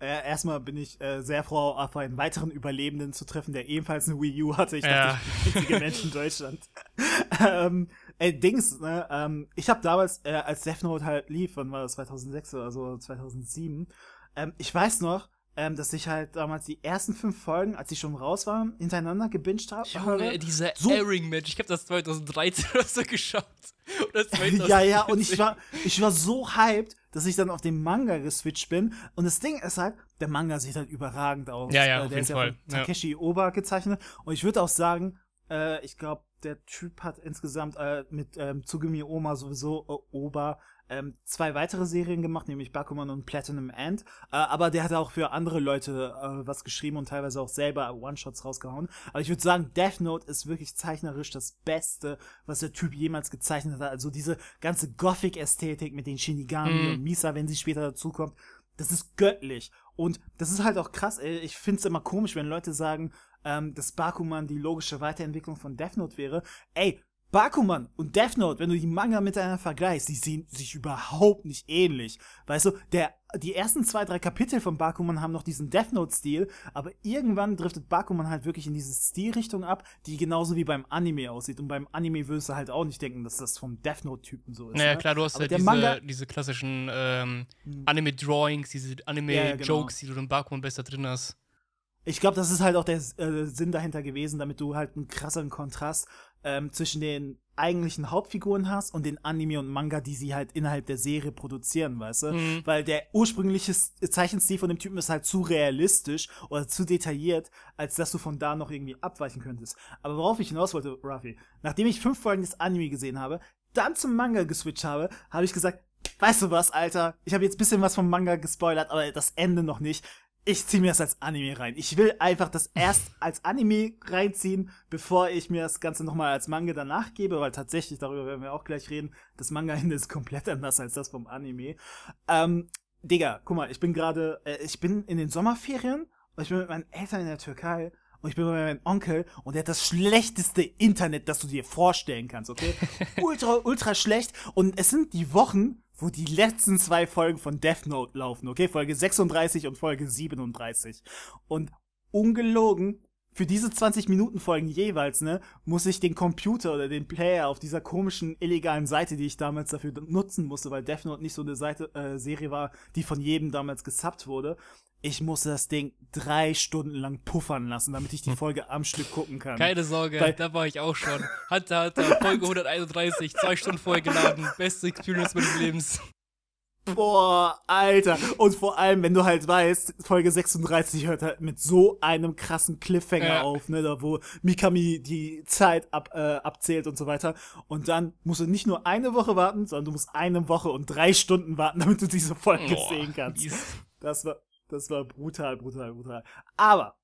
äh, erstmal bin ich äh, sehr froh, auf einen weiteren Überlebenden zu treffen, der ebenfalls eine Wii U hatte. Ich dachte, ja. ich bin der einzige Mensch in Deutschland. ähm, Ey, Dings, ne, ähm, ich habe damals, äh, als Death Note halt lief, wann war das, 2006 oder so, 2007, ähm, ich weiß noch, ähm, dass ich halt damals die ersten fünf Folgen, als die schon raus waren, hintereinander gebinged habe. Junge, dieser so. Airing-Match, ich habe das 2013 oder so geschaut. Oder 2014. ja, ja, und ich war, ich war so hyped, dass ich dann auf den Manga geswitcht bin. Und das Ding ist halt, der Manga sieht halt überragend aus. Ja, ja, äh, der auf jeden ist Fall. ja von Takeshi ja. Oba gezeichnet. Und ich würde auch sagen, äh, ich glaube, der Typ hat insgesamt äh, mit ähm, Tsugumi Oma sowieso äh, Oba ähm, zwei weitere Serien gemacht, nämlich Bakuman und Platinum End. Äh, aber der hat auch für andere Leute äh, was geschrieben und teilweise auch selber One-Shots rausgehauen. Aber ich würde sagen, Death Note ist wirklich zeichnerisch das Beste, was der Typ jemals gezeichnet hat. Also diese ganze Gothic-Ästhetik mit den Shinigami mhm. und Misa, wenn sie später dazukommt, das ist göttlich. Und das ist halt auch krass, ey. Ich find's immer komisch, wenn Leute sagen, ähm, dass Bakuman die logische Weiterentwicklung von Death Note wäre. Ey, Bakuman und Death Note, wenn du die Manga miteinander vergleichst, die sehen sich überhaupt nicht ähnlich. Weißt du, der, die ersten zwei, drei Kapitel von Bakuman haben noch diesen Death Note-Stil, aber irgendwann driftet Bakuman halt wirklich in diese Stilrichtung ab, die genauso wie beim Anime aussieht. Und beim Anime würdest du halt auch nicht denken, dass das vom Death Note-Typen so ist. Naja, ne? klar, du hast aber ja halt diese, Manga diese klassischen ähm, hm. Anime-Drawings, diese Anime-Jokes, ja, genau. die du in Bakuman besser drin hast. Ich glaube, das ist halt auch der äh, Sinn dahinter gewesen, damit du halt einen krasseren Kontrast ähm, zwischen den eigentlichen Hauptfiguren hast und den Anime und Manga, die sie halt innerhalb der Serie produzieren, weißt du? Mhm. Weil der ursprüngliche Zeichenstil von dem Typen ist halt zu realistisch oder zu detailliert, als dass du von da noch irgendwie abweichen könntest. Aber worauf ich hinaus wollte, Rafi, nachdem ich fünf Folgen des Anime gesehen habe, dann zum Manga geswitcht habe, habe ich gesagt, weißt du was, Alter, ich habe jetzt bisschen was vom Manga gespoilert, aber das Ende noch nicht ich ziehe mir das als Anime rein. Ich will einfach das erst als Anime reinziehen, bevor ich mir das Ganze nochmal als Manga danach gebe, weil tatsächlich, darüber werden wir auch gleich reden, das Manga-Ende ist komplett anders als das vom Anime. Ähm, Digga, guck mal, ich bin gerade, äh, ich bin in den Sommerferien und ich bin mit meinen Eltern in der Türkei und ich bin bei meinem Onkel und der hat das schlechteste Internet, das du dir vorstellen kannst, okay? ultra, ultra schlecht und es sind die Wochen, wo die letzten zwei Folgen von Death Note laufen, okay? Folge 36 und Folge 37. Und ungelogen, für diese 20 Minuten Folgen jeweils, ne, muss ich den Computer oder den Player auf dieser komischen illegalen Seite, die ich damals dafür nutzen musste, weil Death Note nicht so eine Seite äh, Serie war, die von jedem damals gesubbt wurde. Ich musste das Ding drei Stunden lang puffern lassen, damit ich die hm. Folge am Stück gucken kann. Keine Sorge, weil, da war ich auch schon. Hunter, Hunter, Folge 131, zwei Stunden vorher geladen. Beste Experience meines Lebens. Boah, Alter. Und vor allem, wenn du halt weißt, Folge 36 hört halt mit so einem krassen Cliffhanger ja. auf, ne, da wo Mikami die Zeit ab, äh, abzählt und so weiter. Und dann musst du nicht nur eine Woche warten, sondern du musst eine Woche und drei Stunden warten, damit du diese Folge Boah, sehen kannst. Das war, das war brutal, brutal, brutal. Aber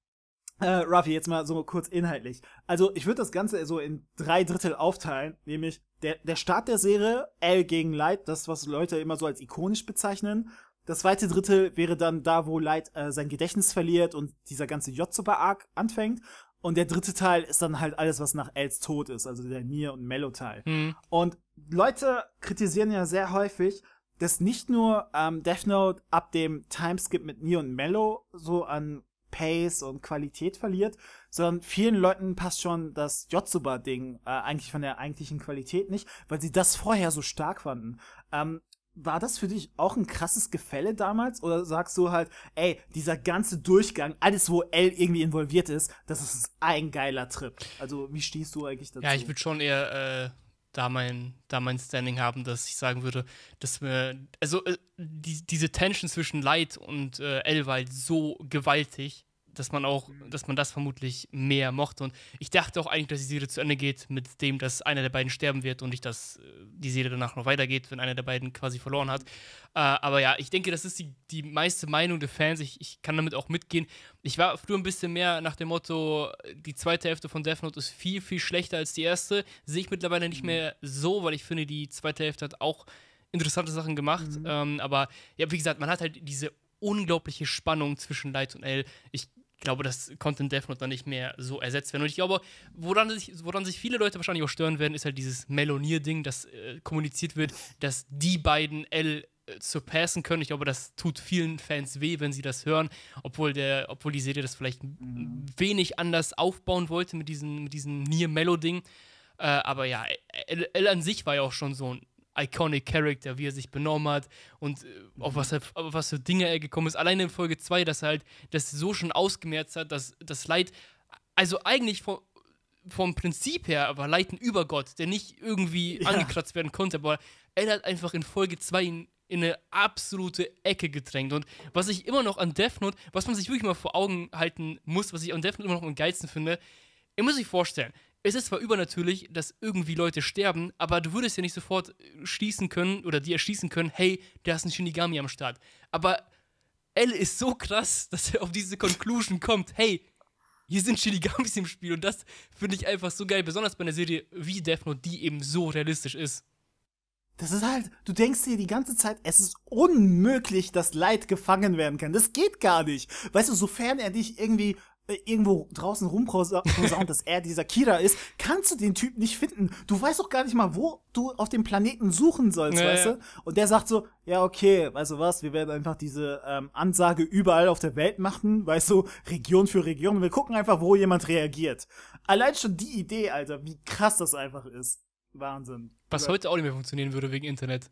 äh, Ruffy, jetzt mal so kurz inhaltlich. Also, ich würde das Ganze so in drei Drittel aufteilen, nämlich der, der Start der Serie, L gegen Light, das, was Leute immer so als ikonisch bezeichnen. Das zweite Drittel wäre dann da, wo Light äh, sein Gedächtnis verliert und dieser ganze j super arc anfängt. Und der dritte Teil ist dann halt alles, was nach Els Tod ist, also der Nier- und Mello-Teil. Mhm. Und Leute kritisieren ja sehr häufig, dass nicht nur ähm, Death Note ab dem Timeskip mit Nier und Mello so an Pace und Qualität verliert, sondern vielen Leuten passt schon das Jotsuba-Ding äh, eigentlich von der eigentlichen Qualität nicht, weil sie das vorher so stark fanden. Ähm, war das für dich auch ein krasses Gefälle damals? Oder sagst du halt, ey, dieser ganze Durchgang, alles wo L irgendwie involviert ist, das ist ein geiler Trip. Also wie stehst du eigentlich dazu? Ja, ich würde schon eher äh, da, mein, da mein Standing haben, dass ich sagen würde, dass mir, also äh, die, diese Tension zwischen Light und äh, L war halt so gewaltig, dass man auch, mhm. dass man das vermutlich mehr mochte. Und ich dachte auch eigentlich, dass die Serie zu Ende geht mit dem, dass einer der beiden sterben wird und nicht, dass äh, die Serie danach noch weitergeht, wenn einer der beiden quasi verloren hat. Mhm. Äh, aber ja, ich denke, das ist die, die meiste Meinung der Fans. Ich, ich kann damit auch mitgehen. Ich war früher ein bisschen mehr nach dem Motto, die zweite Hälfte von Death Note ist viel, viel schlechter als die erste. Sehe ich mittlerweile nicht mhm. mehr so, weil ich finde, die zweite Hälfte hat auch interessante Sachen gemacht. Mhm. Ähm, aber ja, wie gesagt, man hat halt diese unglaubliche Spannung zwischen Light und L. Ich glaube, dass Content Death Note dann nicht mehr so ersetzt werden. Und ich glaube, woran sich, woran sich viele Leute wahrscheinlich auch stören werden, ist halt dieses Melonier-Ding, das äh, kommuniziert wird, dass die beiden L äh, surpassen können. Ich glaube, das tut vielen Fans weh, wenn sie das hören, obwohl, der, obwohl die Serie das vielleicht wenig anders aufbauen wollte mit diesem, mit diesem Nier-Mellow-Ding. Äh, aber ja, L, L an sich war ja auch schon so ein iconic Character, wie er sich benommen hat und äh, auf, mhm. was er, auf was für Dinge er gekommen ist. Alleine in Folge 2, dass er halt das so schon ausgemerzt hat, dass das Leid, also eigentlich vom, vom Prinzip her war Leid ein Übergott, der nicht irgendwie ja. angekratzt werden konnte, aber er hat einfach in Folge 2 ihn in eine absolute Ecke gedrängt. Und was ich immer noch an Death Note, was man sich wirklich mal vor Augen halten muss, was ich an Death Note immer noch am geilsten finde, ihr müsst euch vorstellen, es ist zwar übernatürlich, dass irgendwie Leute sterben, aber du würdest ja nicht sofort schließen können oder dir erschließen können, hey, da ist ein Shinigami am Start. Aber L ist so krass, dass er auf diese Conclusion kommt, hey, hier sind Shinigamis im Spiel und das finde ich einfach so geil, besonders bei einer Serie wie Death Note, die eben so realistisch ist. Das ist halt, du denkst dir die ganze Zeit, es ist unmöglich, dass Leid gefangen werden kann. Das geht gar nicht. Weißt du, sofern er dich irgendwie äh, irgendwo draußen rumposaunt, dass er dieser Kira ist, kannst du den Typ nicht finden. Du weißt doch gar nicht mal, wo du auf dem Planeten suchen sollst, ja, weißt du? Und der sagt so, ja, okay, weißt du was, wir werden einfach diese ähm, Ansage überall auf der Welt machen, weißt du, Region für Region. Und wir gucken einfach, wo jemand reagiert. Allein schon die Idee, Alter, wie krass das einfach ist. Wahnsinn. Was heute auch nicht mehr funktionieren würde wegen Internet.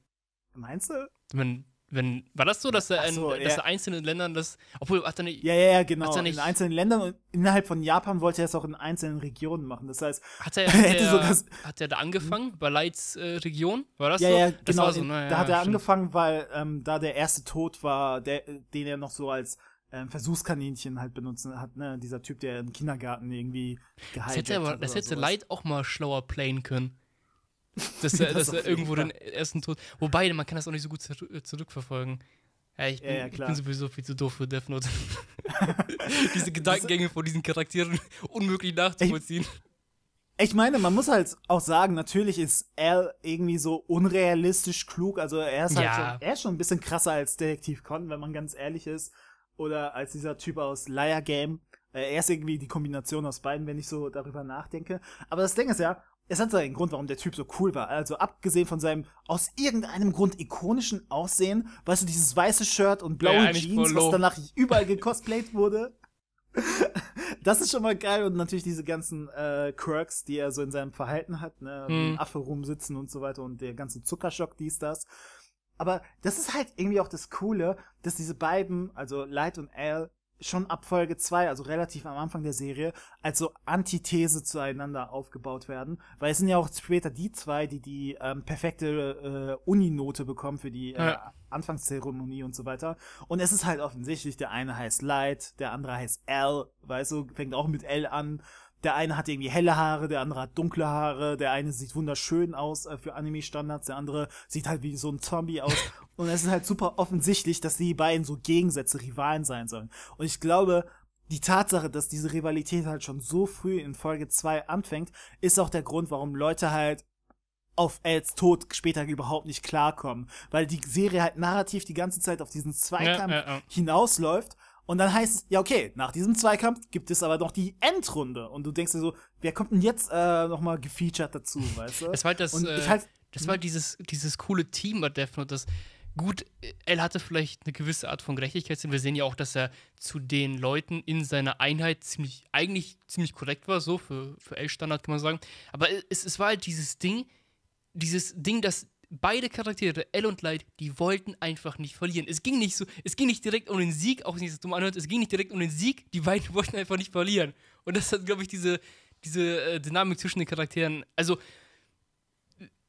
Meinst du? Ich meine, wenn, war das so, dass er in, so, ja. er einzelnen Ländern das, obwohl hat er nicht, ja ja ja genau in einzelnen Ländern und innerhalb von Japan wollte er es auch in einzelnen Regionen machen. Das heißt, hat er, hat er, so das, hat er da angefangen bei Leids äh, Region? War das ja, so? Ja das genau. So, na, ja, da hat er stimmt. angefangen, weil ähm, da der erste Tod war, der, den er noch so als ähm, Versuchskaninchen halt benutzen hat, ne? Dieser Typ, der im Kindergarten irgendwie geheilt hat. Das hätte, aber, hätte Light auch mal schlauer playen können. Dass, das dass irgendwo den ersten Tod. Wobei, man kann das auch nicht so gut äh, zurückverfolgen. Ja, ich bin, ja, ja, ich bin sowieso viel zu doof für Death Note. Diese Gedankengänge von diesen Charakteren unmöglich nachzuvollziehen. Ich, meine, man muss halt auch sagen, natürlich ist Al irgendwie so unrealistisch klug. Also er ist halt schon, er ist schon ein bisschen krasser als Detektiv Conn, wenn man ganz ehrlich ist. Oder als dieser Typ aus Liar Game. Äh, er ist irgendwie die Kombination aus beiden, wenn ich so darüber nachdenke. Aber das Ding ist ja, es hat seinen Grund, warum der Typ so cool war. Also abgesehen von seinem aus irgendeinem Grund ikonischen Aussehen, weißt du, dieses weiße Shirt und blaue ja, Jeans, was danach überall gecosplayt wurde. das ist schon mal geil und natürlich diese ganzen äh, Quirks, die er so in seinem Verhalten hat, ne, hm. Affe rumsitzen und so weiter und der ganze Zuckerschock, dies, das. Aber das ist halt irgendwie auch das Coole, dass diese beiden, also Light und Al, schon ab Folge 2, also relativ am Anfang der Serie, als so Antithese zueinander aufgebaut werden. Weil es sind ja auch später die zwei, die die ähm, perfekte äh, Uninote bekommen für die äh, ja. Anfangszeremonie und so weiter. Und es ist halt offensichtlich, der eine heißt Light, der andere heißt L, weißt du, fängt auch mit L an der eine hat irgendwie helle Haare, der andere hat dunkle Haare, der eine sieht wunderschön aus äh, für Anime-Standards, der andere sieht halt wie so ein Zombie aus. Und es ist halt super offensichtlich, dass die beiden so Gegensätze, Rivalen sein sollen. Und ich glaube, die Tatsache, dass diese Rivalität halt schon so früh in Folge 2 anfängt, ist auch der Grund, warum Leute halt auf Els Tod später überhaupt nicht klarkommen. Weil die Serie halt narrativ die ganze Zeit auf diesen Zweikampf ja, ja, ja. hinausläuft und dann heißt es, ja, okay, nach diesem Zweikampf gibt es aber noch die Endrunde. Und du denkst dir so, wer kommt denn jetzt äh, nochmal gefeatured dazu, weißt du? Das war halt das, und ich äh, halt, das war halt hm? dieses, dieses coole Team bei Death Note, das gut, L hatte vielleicht eine gewisse Art von Gerechtigkeitssinn. Wir sehen ja auch, dass er zu den Leuten in seiner Einheit ziemlich, eigentlich ziemlich korrekt war, so für, für El-Standard kann man sagen. Aber es, es war halt dieses Ding, dieses Ding, dass beide Charaktere, L und Light, die wollten einfach nicht verlieren. Es ging nicht so, es ging nicht direkt um den Sieg, auch wenn das dumm anhört, es ging nicht direkt um den Sieg, die beiden wollten einfach nicht verlieren. Und das hat, glaube ich, diese, diese äh, Dynamik zwischen den Charakteren. Also,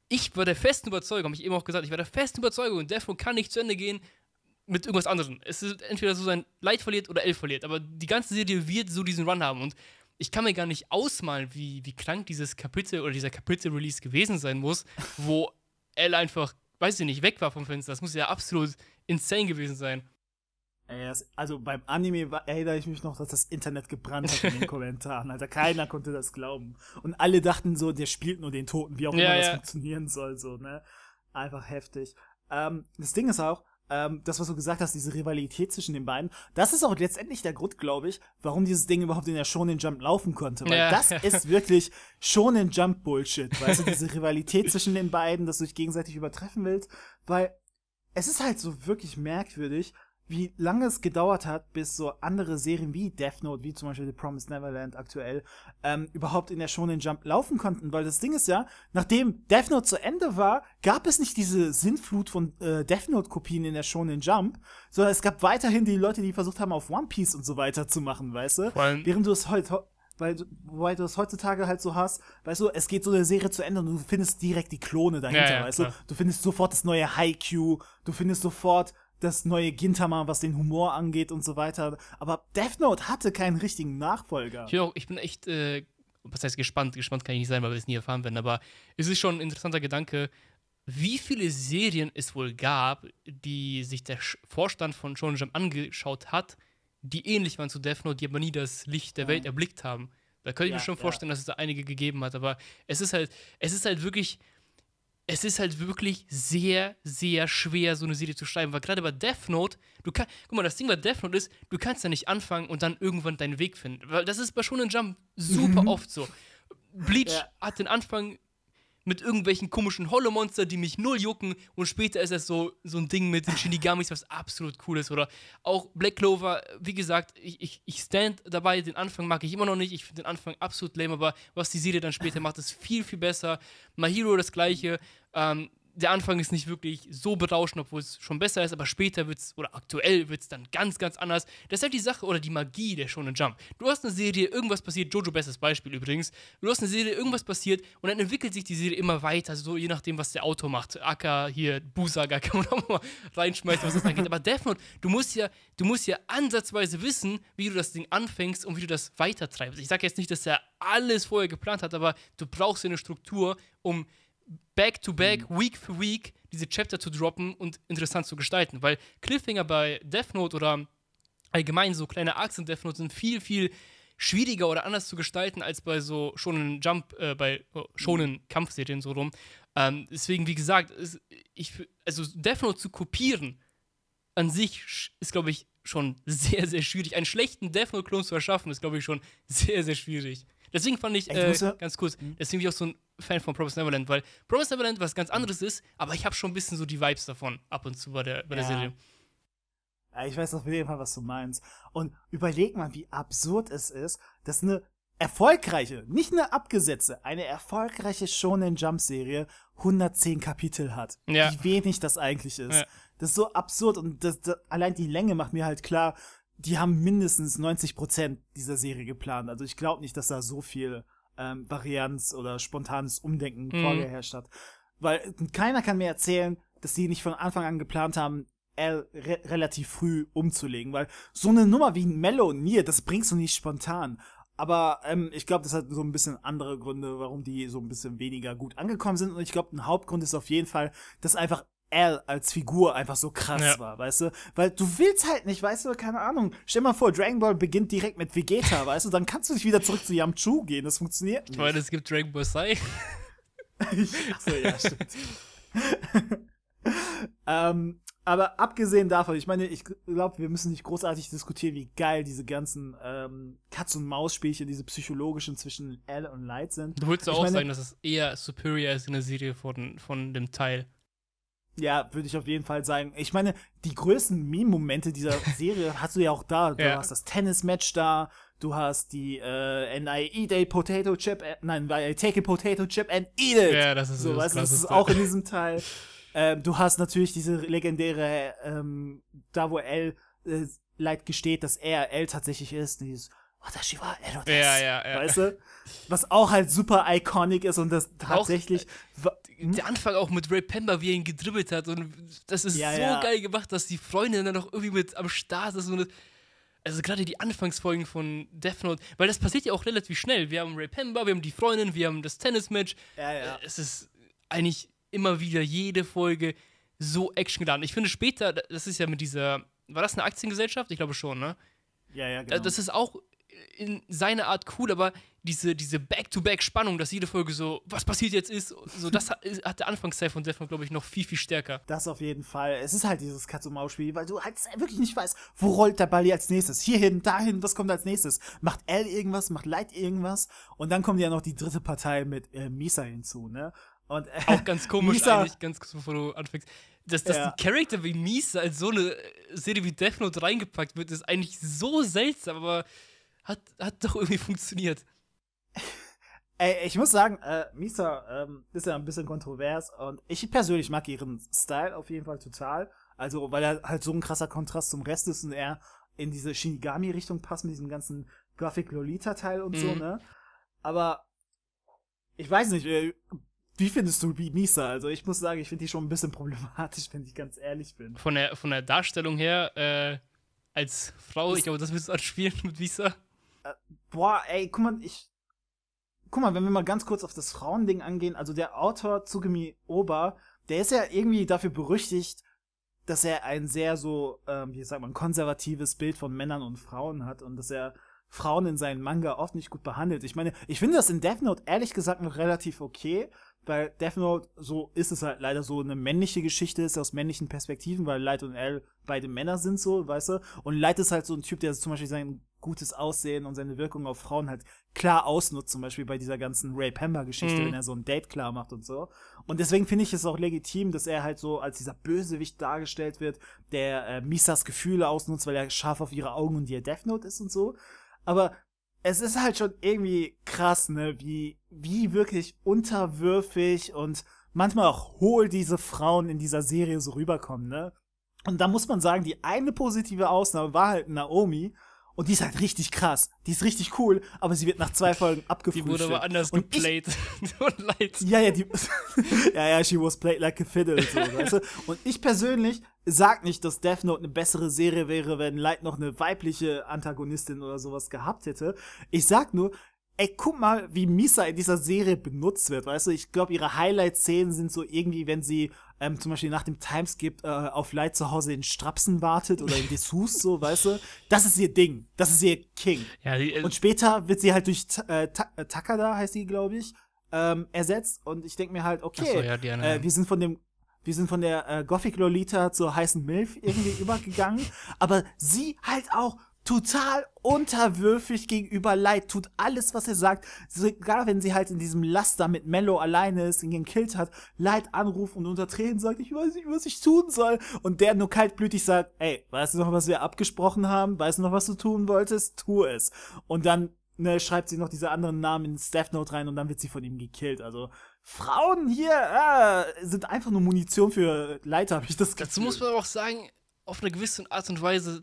ich war der festen Überzeugung, habe ich eben auch gesagt, ich war der festen Überzeugung, Deathstroke kann nicht zu Ende gehen mit irgendwas anderem. Es ist entweder so sein Light verliert oder L verliert, aber die ganze Serie wird so diesen Run haben und ich kann mir gar nicht ausmalen, wie, wie krank dieses Kapitel oder dieser Kapitel-Release gewesen sein muss, wo L einfach, weiß ich nicht, weg war vom Fenster. Das muss ja absolut insane gewesen sein. Also beim Anime erinnere ich mich noch, dass das Internet gebrannt hat in den Kommentaren. Alter, keiner konnte das glauben. Und alle dachten so, der spielt nur den Toten, wie auch immer ja, das ja. funktionieren soll. So, ne? Einfach heftig. Ähm, das Ding ist auch, ähm, das, was du gesagt hast, diese Rivalität zwischen den beiden, das ist auch letztendlich der Grund, glaube ich, warum dieses Ding überhaupt in der Shonen Jump laufen konnte. Weil ja. das ist wirklich Shonen Jump Bullshit. Weißt du, diese Rivalität zwischen den beiden, dass du dich gegenseitig übertreffen willst, weil es ist halt so wirklich merkwürdig, wie lange es gedauert hat, bis so andere Serien wie Death Note, wie zum Beispiel The Promised Neverland aktuell, ähm, überhaupt in der Shonen Jump laufen konnten. Weil das Ding ist ja, nachdem Death Note zu Ende war, gab es nicht diese Sinnflut von äh, Death Note-Kopien in der Shonen Jump, sondern es gab weiterhin die Leute, die versucht haben, auf One Piece und so weiter zu machen, weißt du? Weil Während du es heute weil wobei du es heutzutage halt so hast, weißt du, es geht so eine Serie zu Ende und du findest direkt die Klone dahinter, ja, ja, weißt du? Du findest sofort das neue Haikyuu, du findest sofort das neue Gintama, was den Humor angeht und so weiter. Aber Death Note hatte keinen richtigen Nachfolger. Ich, auch, ich bin echt, äh, was heißt gespannt? Gespannt kann ich nicht sein, weil wir es nie erfahren werden. Aber es ist schon ein interessanter Gedanke, wie viele Serien es wohl gab, die sich der Vorstand von Shonen Jump angeschaut hat, die ähnlich waren zu Death Note, die aber nie das Licht der ja. Welt mhm. erblickt haben. Da könnte ich ja, mir schon vorstellen, ja. dass es da einige gegeben hat, aber es ist halt, es ist halt wirklich es ist halt wirklich sehr, sehr schwer, so eine Serie zu schreiben, weil gerade bei Death Note, du kannst, guck mal, das Ding bei Death Note ist, du kannst ja nicht anfangen und dann irgendwann deinen Weg finden, weil das ist bei Shonen Jump super mhm. oft so. Bleach ja. hat den Anfang mit irgendwelchen komischen Hollow-Monster, die mich null jucken und später ist das so, so ein Ding mit den Shinigamis, was absolut cool ist oder auch Black Clover, wie gesagt, ich, ich, ich stand dabei, den Anfang mag ich immer noch nicht, ich finde den Anfang absolut lame, aber was die Serie dann später macht, ist viel, viel besser. My Hero das gleiche, ähm, der Anfang ist nicht wirklich so berauschend, obwohl es schon besser ist, aber später wird es, oder aktuell wird es dann ganz, ganz anders. Das ist halt die Sache oder die Magie der Shonen Jump. Du hast eine Serie, irgendwas passiert, Jojo bestes Beispiel übrigens. Du hast eine Serie, irgendwas passiert und dann entwickelt sich die Serie immer weiter, also so je nachdem, was der Autor macht. Acker, hier, Busaga kann man auch mal reinschmeißen, was das angeht. aber Death Note, du musst ja, du musst ja ansatzweise wissen, wie du das Ding anfängst und wie du das weitertreibst. Ich sage jetzt nicht, dass er alles vorher geplant hat, aber du brauchst ja eine Struktur, um back-to-back, back, mhm. Week für Week diese Chapter zu droppen und interessant zu gestalten. Weil Cliffhanger bei Death Note oder allgemein so kleine Arcs in Death Note sind viel, viel schwieriger oder anders zu gestalten als bei so schonen Jump, äh, bei oh, schonen mhm. Kampfserien so rum. Ähm, deswegen, wie gesagt, ist, ich, also Death Note zu kopieren an sich ist, glaube ich, schon sehr, sehr schwierig. Einen schlechten Death Note-Klon zu erschaffen, ist, glaube ich, schon sehr, sehr schwierig. Deswegen fand ich, ich ja äh, ganz kurz, cool, mhm. deswegen bin ich auch so ein Fan von Promise Neverland, weil Promise Neverland was ganz anderes ist, aber ich habe schon ein bisschen so die Vibes davon ab und zu bei der, bei der ja. Serie. Ja, ich weiß auf jeden Fall, was du meinst. Und überleg mal, wie absurd es ist, dass eine erfolgreiche, nicht eine abgesetzte, eine erfolgreiche Shonen Jump Serie 110 Kapitel hat. Ja. Wie wenig das eigentlich ist. Ja. Das ist so absurd und das, das, allein die Länge macht mir halt klar, die haben mindestens 90 Prozent dieser Serie geplant. Also ich glaube nicht, dass da so viel ähm, Varianz oder spontanes Umdenken mhm. vorgeherrscht hat. Weil äh, keiner kann mir erzählen, dass die nicht von Anfang an geplant haben, L re relativ früh umzulegen, weil so eine Nummer wie Mellow und Nier, das bringst du nicht spontan. Aber ähm, ich glaube, das hat so ein bisschen andere Gründe, warum die so ein bisschen weniger gut angekommen sind. Und ich glaube, ein Hauptgrund ist auf jeden Fall, dass einfach Al als Figur einfach so krass ja. war, weißt du? Weil du willst halt nicht, weißt du, keine Ahnung. Stell mal vor, Dragon Ball beginnt direkt mit Vegeta, weißt du? Dann kannst du nicht wieder zurück zu Yamchu gehen, das funktioniert nicht. Ich meine, es gibt Dragon Ball Sai. so, ja, stimmt. ähm, aber abgesehen davon, ich meine, ich glaube, wir müssen nicht großartig diskutieren, wie geil diese ganzen ähm, Katz-und-Maus-Spielchen, diese psychologischen zwischen L und Light sind. Du würdest auch meine, sagen, dass es eher superior ist in der Serie von, von dem Teil. Ja, würde ich auf jeden Fall sagen. Ich meine, die größten Meme-Momente dieser Serie hast du ja auch da. Du ja. hast das Tennis-Match da, du hast die äh, NIE Day potato chip, äh, nein, I e take a potato chip and eat it. Ja, das ist so, das, weißt, das ist auch in diesem Teil. ähm, du hast natürlich diese legendäre, ähm, da wo L äh, Leid gesteht, dass er L tatsächlich ist. Dieses Watashi wa Ero des. Ja, ja, ja. Weißt du? Was auch halt super iconic ist und das tatsächlich. Auch, äh, hm? der Anfang auch mit Ray Pemba, wie er ihn gedribbelt hat. Und das ist ja, so ja. geil gemacht, dass die Freundin dann auch irgendwie mit am Start ist. Und also gerade die Anfangsfolgen von Death Note, weil das passiert ja auch relativ schnell. Wir haben Ray Pemba, wir haben die Freundin, wir haben das Tennismatch. Ja, ja. Äh, es ist eigentlich immer wieder jede Folge so action geladen. Ich finde später, das ist ja mit dieser, war das eine Aktiengesellschaft? Ich glaube schon, ne? Ja, ja, äh, genau. Das ist auch in seiner Art cool, aber diese, diese Back-to-Back-Spannung, dass jede Folge so, was passiert jetzt ist, so das hat, der Anfangsteil von Deathmatch, glaube ich, noch viel, viel stärker. Das auf jeden Fall. Es ist halt dieses Katz-und-Maus-Spiel, weil du halt wirklich nicht weißt, wo rollt der Ball als nächstes? Hierhin, dahin, was kommt als nächstes? Macht L irgendwas, macht Light irgendwas? Und dann kommt ja noch die dritte Partei mit äh, Misa hinzu, ne? Und, äh, Auch ganz komisch Misa, eigentlich, ganz kurz, bevor du anfängst dass, dass ja. ein Charakter wie Misa als so eine Serie wie Death Note reingepackt wird, ist eigentlich so seltsam, aber hat, hat doch irgendwie funktioniert. Ey, ich muss sagen, äh, Misa ähm, ist ja ein bisschen kontrovers und ich persönlich mag ihren Style auf jeden Fall total. Also, weil er halt so ein krasser Kontrast zum Rest ist und er in diese Shinigami-Richtung passt mit diesem ganzen Graphic-Lolita-Teil und mhm. so, ne? Aber ich weiß nicht, äh, wie findest du Misa? Also, ich muss sagen, ich finde die schon ein bisschen problematisch, wenn ich ganz ehrlich bin. Von der, von der Darstellung her, äh, als Frau, das ich glaube, das willst du anspielen mit Misa. Äh, boah, ey, guck mal, ich. Guck mal, wenn wir mal ganz kurz auf das Frauending angehen, also der Autor Tsugumi Oba, der ist ja irgendwie dafür berüchtigt, dass er ein sehr so, ähm, wie sagt man, konservatives Bild von Männern und Frauen hat und dass er Frauen in seinen Manga oft nicht gut behandelt. Ich meine, ich finde das in Death Note ehrlich gesagt noch relativ okay, weil Death Note, so ist es halt leider so eine männliche Geschichte ist aus männlichen Perspektiven, weil Light und L beide Männer sind so, weißt du? Und Light ist halt so ein Typ, der zum Beispiel sein gutes Aussehen und seine Wirkung auf Frauen halt klar ausnutzt, zum Beispiel bei dieser ganzen Ray Pember-Geschichte, mhm. wenn er so ein Date klar macht und so. Und deswegen finde ich es auch legitim, dass er halt so als dieser Bösewicht dargestellt wird, der äh, Misas Gefühle ausnutzt, weil er scharf auf ihre Augen und ihr Death Note ist und so. Aber es ist halt schon irgendwie krass, ne, wie, wie wirklich unterwürfig und manchmal auch hohl diese Frauen in dieser Serie so rüberkommen, ne? Und da muss man sagen, die eine positive Ausnahme war halt Naomi. Und die ist halt richtig krass. Die ist richtig cool, aber sie wird nach zwei Folgen abgefunden. Die wurde aber anders und geplayed. Ich, ja, ja, die, ja, ja, she was played like a fiddle. So, weißt du? Und ich persönlich sag nicht, dass Death Note eine bessere Serie wäre, wenn Light noch eine weibliche Antagonistin oder sowas gehabt hätte. Ich sag nur, Ey, guck mal, wie Misa in dieser Serie benutzt wird, weißt du? Ich glaube, ihre Highlight-Szenen sind so irgendwie, wenn sie ähm, zum Beispiel nach dem Timeskip äh, auf Light zu Hause in Strapsen wartet oder in Dessous, so, weißt du? Das ist ihr Ding. Das ist ihr King. Ja, die, äh, und später wird sie halt durch äh, Ta äh, Takada, heißt sie, glaube ich, ähm, ersetzt. Und ich denke mir halt, okay, so, ja, äh, wir sind von dem wir sind von der äh, Gothic Lolita zur heißen Milf irgendwie übergegangen, aber sie halt auch total unterwürfig gegenüber Light, tut alles, was er sagt. Sogar wenn sie halt in diesem Laster mit Mello alleine ist, ihn gekillt hat, Light anruft und unter Tränen sagt, ich weiß nicht, was ich tun soll. Und der nur kaltblütig sagt, ey, weißt du noch, was wir abgesprochen haben? Weißt du noch, was du tun wolltest? Tu es. Und dann ne, schreibt sie noch diese anderen Namen in den Staff Note rein und dann wird sie von ihm gekillt. Also Frauen hier äh, sind einfach nur Munition für Leiter, habe ich das Gefühl. Dazu muss man auch sagen, auf eine gewisse Art und Weise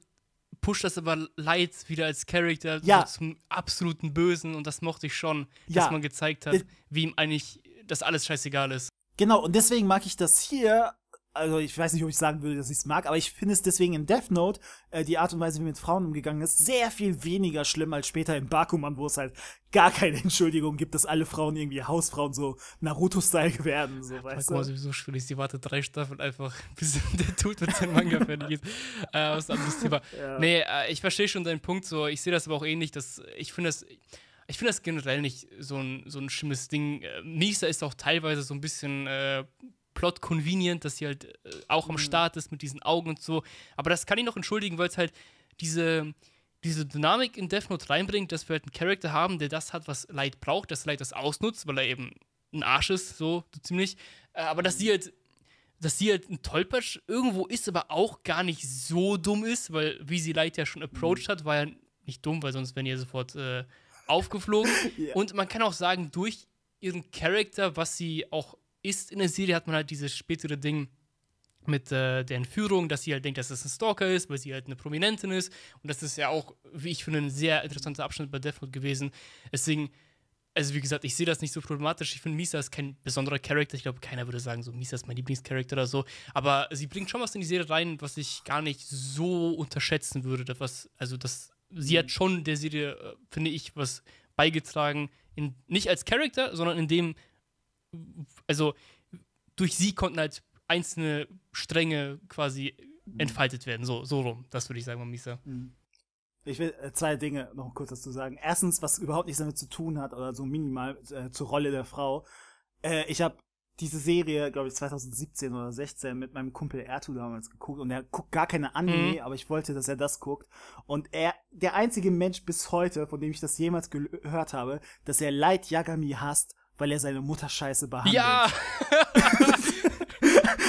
pusht das aber Light wieder als Charakter ja. zum absoluten Bösen und das mochte ich schon, ja. dass man gezeigt hat, wie ihm eigentlich das alles scheißegal ist. Genau, und deswegen mag ich das hier also ich weiß nicht, ob ich sagen würde, dass ich es mag, aber ich finde es deswegen in Death Note, äh, die Art und Weise, wie mit Frauen umgegangen ist, sehr viel weniger schlimm als später in Bakuman, wo es halt gar keine Entschuldigung gibt, dass alle Frauen irgendwie Hausfrauen so Naruto-Style werden. So, weißt quasi so sowieso schwierig, sie wartet drei Staffeln einfach, bis der tut, wenn sein Manga fertig ist. Äh, was ein anderes Thema. Ja. Nee, äh, ich verstehe schon deinen Punkt so, ich sehe das aber auch ähnlich, dass ich finde das ich finde das generell nicht so ein, so ein schlimmes Ding. Misa äh, ist auch teilweise so ein bisschen äh, Plot convenient, dass sie halt äh, auch am mhm. Start ist mit diesen Augen und so. Aber das kann ich noch entschuldigen, weil es halt diese, diese Dynamik in Death Note reinbringt, dass wir halt einen Charakter haben, der das hat, was Light braucht, dass Light das ausnutzt, weil er eben ein Arsch ist, so, so ziemlich. Äh, aber dass sie halt, dass sie halt ein Tollpatsch irgendwo ist, aber auch gar nicht so dumm ist, weil wie sie Light ja schon approached mhm. hat, war ja nicht dumm, weil sonst wären ja sofort äh, aufgeflogen. yeah. Und man kann auch sagen, durch ihren Charakter, was sie auch ist in der Serie, hat man halt dieses spätere Ding mit äh, der Entführung, dass sie halt denkt, dass das ein Stalker ist, weil sie halt eine Prominentin ist. Und das ist ja auch, wie ich finde, ein sehr interessanter Abschnitt bei Death Note gewesen. Deswegen, also wie gesagt, ich sehe das nicht so problematisch. Ich finde, Misa ist kein besonderer Charakter. Ich glaube, keiner würde sagen, so Misa ist mein Lieblingscharakter oder so. Aber sie bringt schon was in die Serie rein, was ich gar nicht so unterschätzen würde. Was, also das, sie hat mhm. schon der Serie, äh, finde ich, was beigetragen. In, nicht als Charakter, sondern in dem, also durch sie konnten halt einzelne Stränge quasi mhm. entfaltet werden. So, so rum. Das würde ich sagen, Mamisa. Mhm. Ich will äh, zwei Dinge noch kurz dazu sagen. Erstens, was überhaupt nichts damit zu tun hat oder so minimal äh, zur Rolle der Frau. Äh, ich habe diese Serie, glaube ich, 2017 oder 16 mit meinem Kumpel Ertu damals geguckt und er guckt gar keine Anime, mhm. aber ich wollte, dass er das guckt. Und er, der einzige Mensch bis heute, von dem ich das jemals gehört habe, dass er Light Yagami hasst, weil er seine Mutter scheiße behandelt. Ja!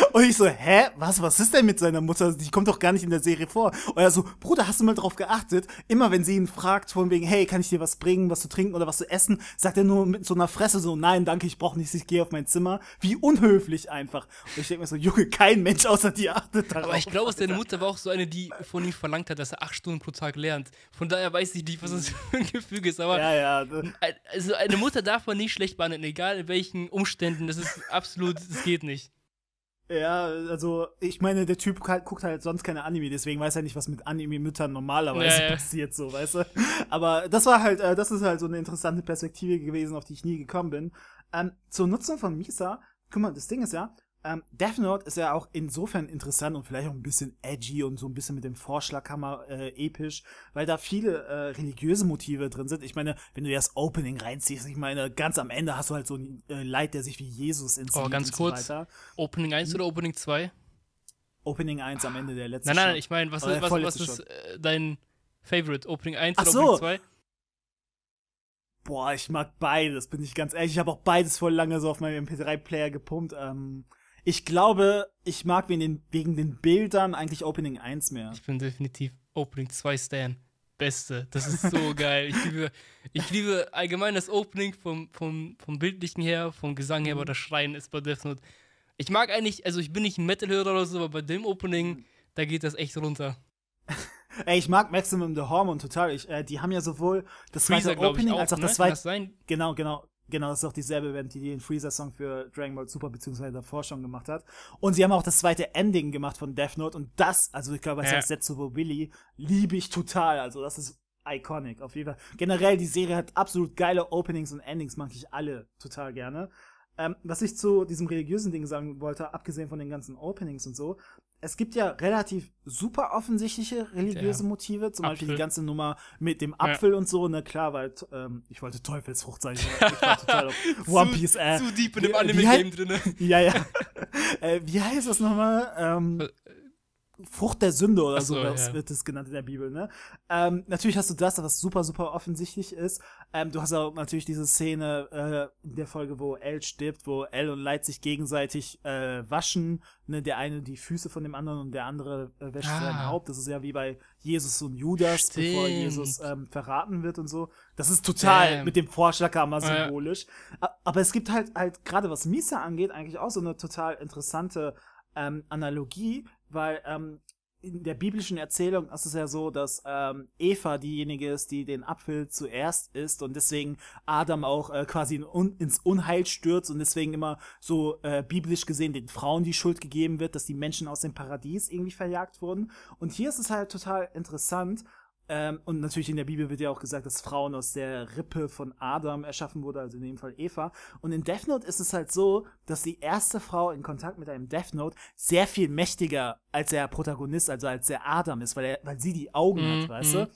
Und ich so, hä? Was, was ist denn mit seiner Mutter? Die kommt doch gar nicht in der Serie vor. Und er so, Bruder, hast du mal drauf geachtet? Immer wenn sie ihn fragt, von wegen, hey, kann ich dir was bringen, was zu trinken oder was zu essen, sagt er nur mit so einer Fresse so, nein, danke, ich brauche nichts, ich gehe auf mein Zimmer. Wie unhöflich einfach. Und ich denke mir so, Junge, kein Mensch außer dir achtet darauf. Aber ich glaube, seine Mutter war auch so eine, die von ihm verlangt hat, dass er acht Stunden pro Tag lernt. Von daher weiß ich nicht, was das für ein Gefühl ist. Aber ja, ja. also eine Mutter darf man nicht schlecht behandeln, egal in welchen Umständen. Das ist absolut, das geht nicht. Ja, also ich meine, der Typ guckt halt sonst keine Anime, deswegen weiß er nicht, was mit Anime-Müttern normalerweise ja, ja. passiert, so, weißt du. Aber das war halt, äh, das ist halt so eine interessante Perspektive gewesen, auf die ich nie gekommen bin. Ähm, zur Nutzung von Misa, guck mal, das Ding ist ja, ähm, Death Note ist ja auch insofern interessant und vielleicht auch ein bisschen edgy und so ein bisschen mit dem Vorschlaghammer äh, episch, weil da viele äh, religiöse Motive drin sind. Ich meine, wenn du dir das Opening reinziehst, ich meine, ganz am Ende hast du halt so ein äh, Leid, der sich wie Jesus inszeniert. Oh, ganz und kurz. Weiter. Opening 1 hm? oder Opening 2? Opening 1 am Ende der letzten Nein, nein, nein ich meine, was, was, was ist äh, dein Favorite? Opening 1 Ach oder so. Opening 2? Boah, ich mag beides, bin ich ganz ehrlich. Ich habe auch beides voll lange so auf meinem MP3-Player gepumpt. Ähm, ich glaube, ich mag wegen den, wegen den Bildern eigentlich Opening 1 mehr. Ich bin definitiv Opening 2 Stan. Beste. Das ist so geil. Ich liebe, ich liebe allgemein das Opening vom, vom, vom Bildlichen her, vom Gesang her, mhm. aber das Schreien ist bei Death Note. Ich mag eigentlich, also ich bin nicht ein Metal-Hörer oder so, aber bei dem Opening, mhm. da geht das echt runter. Ey, ich mag Maximum the Hormone total. Ich, äh, die haben ja sowohl das Freezer, zweite Opening auch, als auch ne? das zweite. Genau, genau. Genau, das ist auch dieselbe Band, die den Freezer-Song für Dragon Ball Super beziehungsweise davor schon gemacht hat. Und sie haben auch das zweite Ending gemacht von Death Note und das, also ich glaube, es ja. heißt Setsubo Billy, liebe ich total. Also das ist iconic, auf jeden Fall. Generell, die Serie hat absolut geile Openings und Endings, mag ich alle total gerne. Ähm, was ich zu diesem religiösen Ding sagen wollte, abgesehen von den ganzen Openings und so, es gibt ja relativ super offensichtliche religiöse Motive, zum Apfel. Beispiel die ganze Nummer mit dem Apfel ja. und so, ne, klar, weil ähm, ich wollte Teufelsfrucht sein, ich war total auf One Piece, äh. Zu deep in dem Anime-Game drin. ja, ja. äh, wie heißt das nochmal? Ähm, äh, Frucht der Sünde oder so, sowas ja. wird es genannt in der Bibel, ne? Ähm, natürlich hast du das, was super, super offensichtlich ist. Ähm, du hast auch natürlich diese Szene äh, in der Folge, wo El stirbt, wo El und Light sich gegenseitig äh, waschen, ne? Der eine die Füße von dem anderen und der andere äh, wäscht ah. sein Haupt. Das ist ja wie bei Jesus und Judas, Stimmt. bevor Jesus ähm, verraten wird und so. Das ist total Damn. mit dem Vorschlaghammer symbolisch. Ja. Aber es gibt halt halt gerade was Misa angeht, eigentlich auch so eine total interessante ähm, Analogie, weil ähm, in der biblischen Erzählung ist es ja so, dass ähm, Eva diejenige ist, die den Apfel zuerst isst und deswegen Adam auch äh, quasi in un ins Unheil stürzt und deswegen immer so äh, biblisch gesehen den Frauen die Schuld gegeben wird, dass die Menschen aus dem Paradies irgendwie verjagt wurden. Und hier ist es halt total interessant, ähm, und natürlich in der Bibel wird ja auch gesagt, dass Frauen aus der Rippe von Adam erschaffen wurde, also in dem Fall Eva. Und in Death Note ist es halt so, dass die erste Frau in Kontakt mit einem Death Note sehr viel mächtiger als der Protagonist, also als der Adam ist, weil, er, weil sie die Augen mhm. hat, weißt du? Mhm.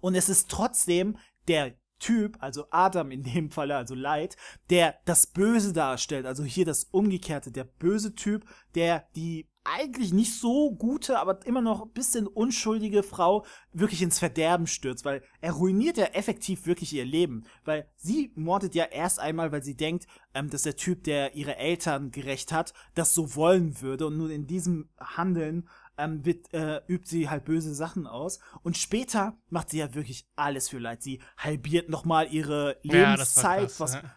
Und es ist trotzdem der Typ, also Adam in dem Falle, also Light, der das Böse darstellt, also hier das Umgekehrte, der böse Typ, der die eigentlich nicht so gute, aber immer noch ein bisschen unschuldige Frau wirklich ins Verderben stürzt, weil er ruiniert ja effektiv wirklich ihr Leben, weil sie mordet ja erst einmal, weil sie denkt, ähm, dass der Typ, der ihre Eltern gerecht hat, das so wollen würde und nun in diesem Handeln ähm, wird, äh, übt sie halt böse Sachen aus und später macht sie ja wirklich alles für Leid. Sie halbiert nochmal ihre Lebenszeit, ja, das krass, was ne?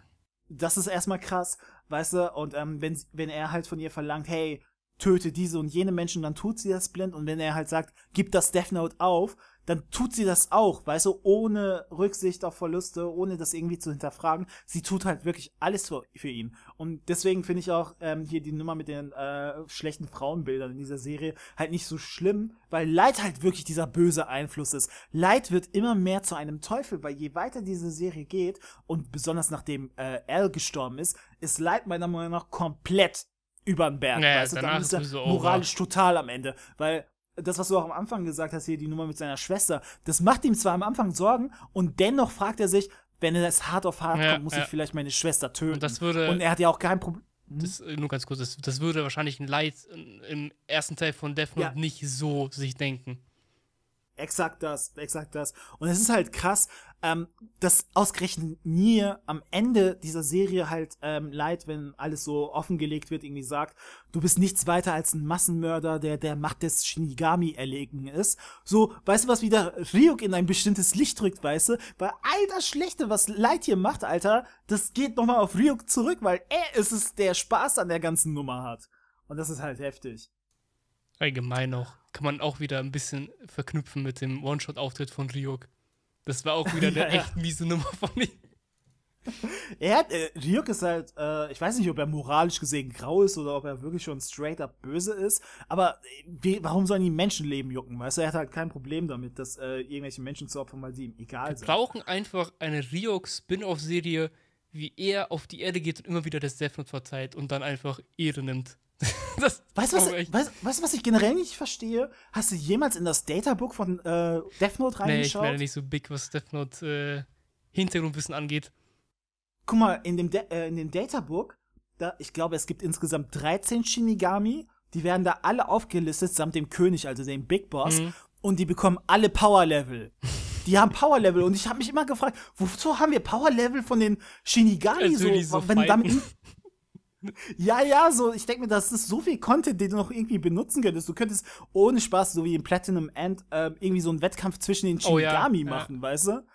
das ist erstmal krass weißt du, und ähm, wenn, wenn er halt von ihr verlangt, hey, töte diese und jene Menschen, dann tut sie das blind und wenn er halt sagt, gib das Death Note auf, dann tut sie das auch, weißt du, ohne Rücksicht auf Verluste, ohne das irgendwie zu hinterfragen. Sie tut halt wirklich alles für, für ihn. Und deswegen finde ich auch ähm, hier die Nummer mit den äh, schlechten Frauenbildern in dieser Serie halt nicht so schlimm, weil Leid halt wirklich dieser böse Einfluss ist. Leid wird immer mehr zu einem Teufel, weil je weiter diese Serie geht und besonders nachdem äh, Al gestorben ist, ist Leid meiner Meinung nach komplett über den Berg. Naja, weißt du, dann ist er moralisch over. total am Ende. Weil das, was du auch am Anfang gesagt hast, hier die Nummer mit seiner Schwester, das macht ihm zwar am Anfang Sorgen und dennoch fragt er sich, wenn er das hart auf hart ja, kommt, muss ja. ich vielleicht meine Schwester töten. Und, das würde, und er hat ja auch kein Problem. Hm? Das, äh, nur ganz kurz, das, das würde wahrscheinlich ein Leid im ersten Teil von Death Note ja. nicht so sich denken. Exakt das, exakt das. Und es ist halt krass, ähm, dass ausgerechnet mir am Ende dieser Serie halt ähm, leid, wenn alles so offengelegt wird, irgendwie sagt, du bist nichts weiter als ein Massenmörder, der der Macht des Shinigami erlegen ist. So, weißt du, was wieder Ryuk in ein bestimmtes Licht drückt, weißt du? Weil all das Schlechte, was Leid hier macht, Alter, das geht nochmal auf Ryuk zurück, weil er ist es, der Spaß an der ganzen Nummer hat. Und das ist halt heftig. Allgemein noch kann man auch wieder ein bisschen verknüpfen mit dem One-Shot-Auftritt von Ryuk. Das war auch wieder eine ja, echt miese Nummer von ihm. Er hat, äh, Ryuk ist halt, äh, ich weiß nicht, ob er moralisch gesehen grau ist oder ob er wirklich schon straight up böse ist, aber äh, wie, warum sollen die Menschenleben jucken? Weißt du, er hat halt kein Problem damit, dass äh, irgendwelche Menschen zu opfern, weil sie ihm egal sind. Wir brauchen einfach eine Ryuk-Spin-Off-Serie, wie er auf die Erde geht und immer wieder das Death Note verteilt und dann einfach Ehre nimmt. das weißt du, was, weißt, weißt, was ich generell nicht verstehe? Hast du jemals in das Databook von äh, Death Note reingeschaut? Nee, ich werde nicht so big, was Death Note äh, Hintergrundwissen angeht. Guck mal, in dem, De äh, in dem Databook, da, ich glaube, es gibt insgesamt 13 Shinigami, die werden da alle aufgelistet, samt dem König, also dem Big Boss, mhm. und die bekommen alle Power Level. die haben Power Level und ich habe mich immer gefragt, wozu haben wir Power Level von den Shinigami Natürlich so, so wenn damit ja, ja, so, ich denke mir, das ist so viel Content, den du noch irgendwie benutzen könntest. Du könntest ohne Spaß, so wie in Platinum End, äh, irgendwie so einen Wettkampf zwischen den Shinigami oh, ja. machen, ja. weißt du?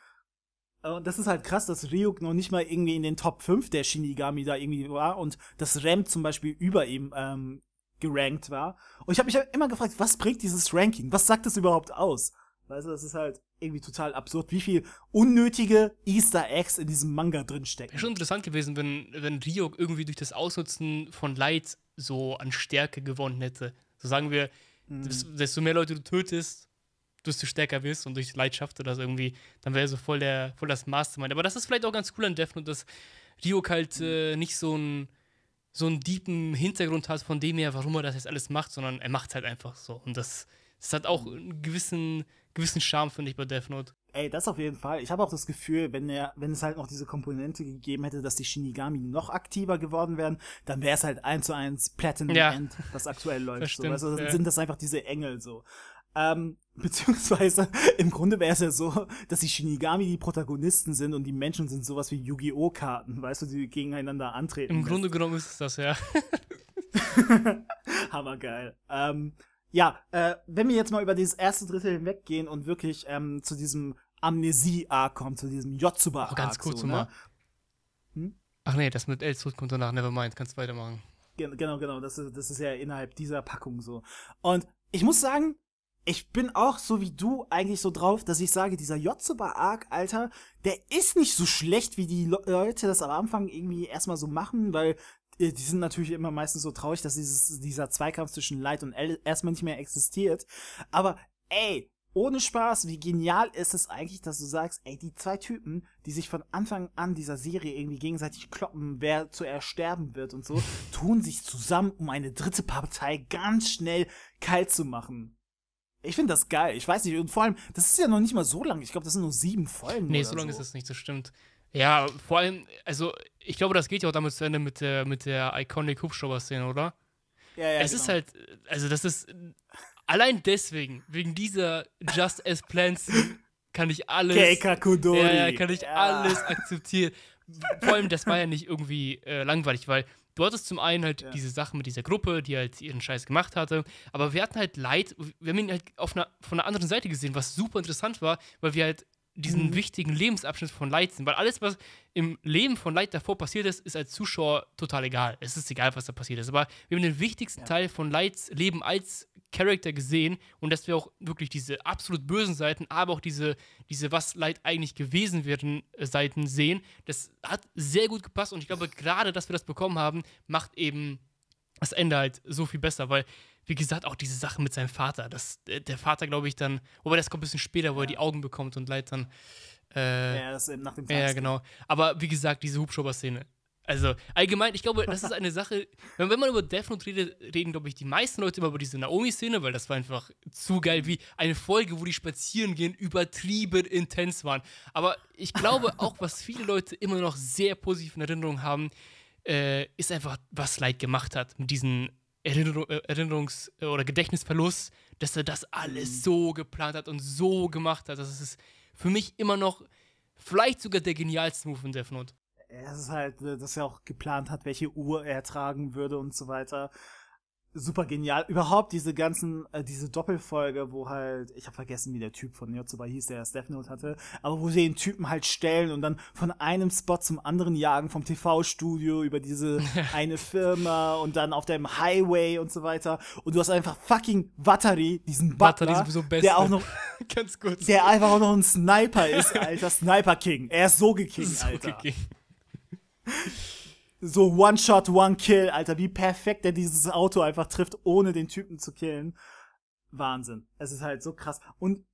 Und das ist halt krass, dass Ryuk noch nicht mal irgendwie in den Top 5 der Shinigami da irgendwie war und das Ram zum Beispiel über ihm ähm, gerankt war. Und ich habe mich halt immer gefragt, was bringt dieses Ranking? Was sagt das überhaupt aus? Weißt du, das ist halt irgendwie total absurd, wie viel unnötige Easter Eggs in diesem Manga drinstecken. Wäre schon interessant gewesen, wenn, wenn Rio irgendwie durch das Ausnutzen von Leid so an Stärke gewonnen hätte. So sagen wir, mhm. desto mehr Leute du tötest, desto stärker wirst und durch Leid schafft er das irgendwie, dann wäre er so voll, der, voll das Mastermind. Aber das ist vielleicht auch ganz cool an Death Note, dass Rio halt mhm. äh, nicht so ein so einen deepen Hintergrund hat von dem her, warum er das jetzt alles macht, sondern er macht halt einfach so. Und das, das hat auch mhm. einen gewissen gewissen Charme, finde ich, bei Death Note. Ey, das auf jeden Fall. Ich habe auch das Gefühl, wenn er, wenn es halt noch diese Komponente gegeben hätte, dass die Shinigami noch aktiver geworden wären, dann wäre es halt eins zu eins Platinum ja. End, was aktuell läuft. So. Also ja. sind das einfach diese Engel so. Ähm, beziehungsweise im Grunde wäre es ja so, dass die Shinigami die Protagonisten sind und die Menschen sind sowas wie Yu-Gi-Oh! Karten, weißt du, die gegeneinander antreten. Im Grunde genommen ist es das, ja. Hammergeil. Ähm, ja, äh, wenn wir jetzt mal über dieses erste Drittel hinweggehen und wirklich ähm, zu diesem Amnesie-Arc kommen, zu diesem Jotsuba-Arc. Oh, ganz kurz so, ne? hm? Ach nee, das mit El kommt danach, nevermind, kannst weitermachen. Gen genau, genau, das ist, das ist ja innerhalb dieser Packung so. Und ich muss sagen, ich bin auch so wie du eigentlich so drauf, dass ich sage, dieser Jotsuba-Arc, Alter, der ist nicht so schlecht, wie die Leute das am Anfang irgendwie erstmal so machen, weil äh, die sind natürlich immer meistens so traurig, dass dieses, dieser Zweikampf zwischen Light und L erstmal nicht mehr existiert. Aber ey, ohne Spaß, wie genial ist es eigentlich, dass du sagst, ey, die zwei Typen, die sich von Anfang an dieser Serie irgendwie gegenseitig kloppen, wer zuerst sterben wird und so, tun sich zusammen, um eine dritte Partei ganz schnell kalt zu machen. Ich finde das geil. Ich weiß nicht. Und vor allem, das ist ja noch nicht mal so lang. Ich glaube, das sind nur sieben Folgen. Nee, so lange so. ist das nicht, das stimmt. Ja, vor allem, also ich glaube, das geht ja auch damit zu Ende mit der, mit der iconic Hubschrauber-Szene, oder? Ja, ja. Es genau. ist halt, also das ist allein deswegen, wegen dieser Just as Plans kann ich alles. Keikakudori. Ja, ja, kann ich ja. alles akzeptieren. Vor allem, das war ja nicht irgendwie äh, langweilig, weil du hattest zum einen halt ja. diese Sachen mit dieser Gruppe, die halt ihren Scheiß gemacht hatte, aber wir hatten halt Leid, wir haben ihn halt auf einer, von einer anderen Seite gesehen, was super interessant war, weil wir halt diesen mhm. wichtigen Lebensabschnitt von Light sind. Weil alles, was im Leben von Light davor passiert ist, ist als Zuschauer total egal. Es ist egal, was da passiert ist. Aber wir haben den wichtigsten ja. Teil von Lights Leben als Charakter gesehen und dass wir auch wirklich diese absolut bösen Seiten, aber auch diese, diese was Light eigentlich gewesen wären, äh, Seiten sehen. Das hat sehr gut gepasst und ich glaube, gerade, dass wir das bekommen haben, macht eben das Ende halt so viel besser, weil wie gesagt, auch diese Sache mit seinem Vater, dass äh, der Vater, glaube ich, dann, wobei das kommt ein bisschen später, wo ja. er die Augen bekommt und leid dann. Äh, ja, das ist eben nach dem Fahrstuhl. Ja, genau. Aber wie gesagt, diese Hubschrauber-Szene. Also allgemein, ich glaube, das ist eine Sache, wenn, wenn man über Death Note redet, reden, glaube ich, die meisten Leute immer über diese Naomi-Szene, weil das war einfach zu geil, wie eine Folge, wo die spazieren gehen, übertrieben intens waren. Aber ich glaube auch, was viele Leute immer noch sehr positiv in Erinnerung haben, äh, ist einfach, was Light gemacht hat mit diesen Erinner äh, Erinnerungs- äh, oder Gedächtnisverlust, dass er das alles mhm. so geplant hat und so gemacht hat. Das ist für mich immer noch vielleicht sogar der genialste Move in Death Note. Es ist halt, äh, dass er auch geplant hat, welche Uhr er tragen würde und so weiter super genial. Überhaupt diese ganzen, äh, diese Doppelfolge, wo halt, ich habe vergessen, wie der Typ von Yotsuba hieß, der das Death Note hatte, aber wo sie den Typen halt stellen und dann von einem Spot zum anderen jagen, vom TV-Studio über diese eine Firma und dann auf dem Highway und so weiter. Und du hast einfach fucking Watari, diesen Butler, der auch noch, ganz kurz, der einfach auch noch ein Sniper ist, alter Sniper King. Er ist so gekickt, so alter. Gekickt so One-Shot, One-Kill, Alter, wie perfekt er dieses Auto einfach trifft, ohne den Typen zu killen. Wahnsinn. Es ist halt so krass. Und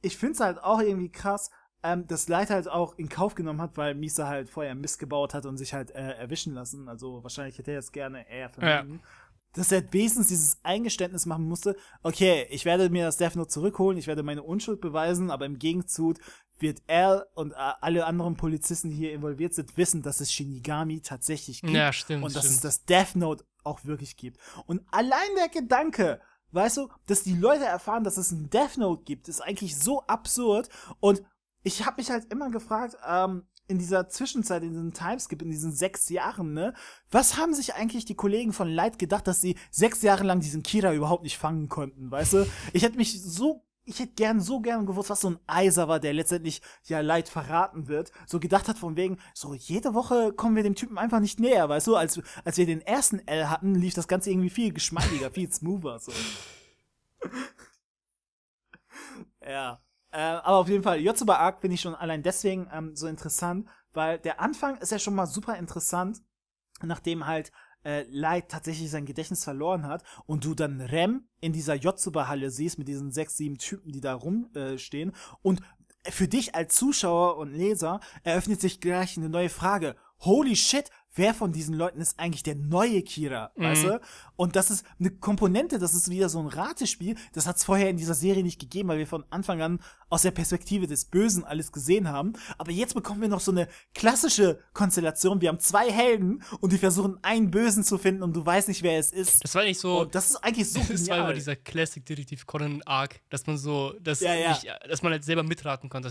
ich find's halt auch irgendwie krass, ähm, dass Leiter halt auch in Kauf genommen hat, weil Misa halt vorher missgebaut hat und sich halt äh, erwischen lassen. Also wahrscheinlich hätte er es gerne eher vermieden. Ja dass er wenigstens dieses Eingeständnis machen musste, okay, ich werde mir das Death Note zurückholen, ich werde meine Unschuld beweisen, aber im Gegenzug wird er und alle anderen Polizisten, die hier involviert sind, wissen, dass es Shinigami tatsächlich gibt ja, stimmt, und dass stimmt. es das Death Note auch wirklich gibt. Und allein der Gedanke, weißt du, dass die Leute erfahren, dass es ein Death Note gibt, ist eigentlich so absurd und ich habe mich halt immer gefragt, ähm, in dieser Zwischenzeit, in diesem Timeskip, in diesen sechs Jahren, ne? Was haben sich eigentlich die Kollegen von Light gedacht, dass sie sechs Jahre lang diesen Kira überhaupt nicht fangen konnten, weißt du? Ich hätte mich so, ich hätte gern so gern gewusst, was so ein Eiser war, der letztendlich ja Light verraten wird, so gedacht hat von wegen, so jede Woche kommen wir dem Typen einfach nicht näher, weißt du? Als, als wir den ersten L hatten, lief das Ganze irgendwie viel geschmeidiger, viel smoother, so. ja. Äh, aber auf jeden Fall, Yotsuba Arc finde ich schon allein deswegen ähm, so interessant, weil der Anfang ist ja schon mal super interessant, nachdem halt äh, Light tatsächlich sein Gedächtnis verloren hat und du dann Rem in dieser Yotsuba-Halle siehst mit diesen sechs, sieben Typen, die da rumstehen äh, und für dich als Zuschauer und Leser eröffnet sich gleich eine neue Frage. Holy shit, wer von diesen Leuten ist eigentlich der neue Kira, mhm. weißt du? Und das ist eine Komponente, das ist wieder so ein Ratespiel, das hat es vorher in dieser Serie nicht gegeben, weil wir von Anfang an aus der Perspektive des Bösen alles gesehen haben. Aber jetzt bekommen wir noch so eine klassische Konstellation. Wir haben zwei Helden und die versuchen einen Bösen zu finden und du weißt nicht, wer es ist. Das war nicht so. Und das ist eigentlich so. Das war immer dieser Classic Detektiv Conan Arc, dass man so, dass, ja, ja. Nicht, dass man halt selber mitraten konnte.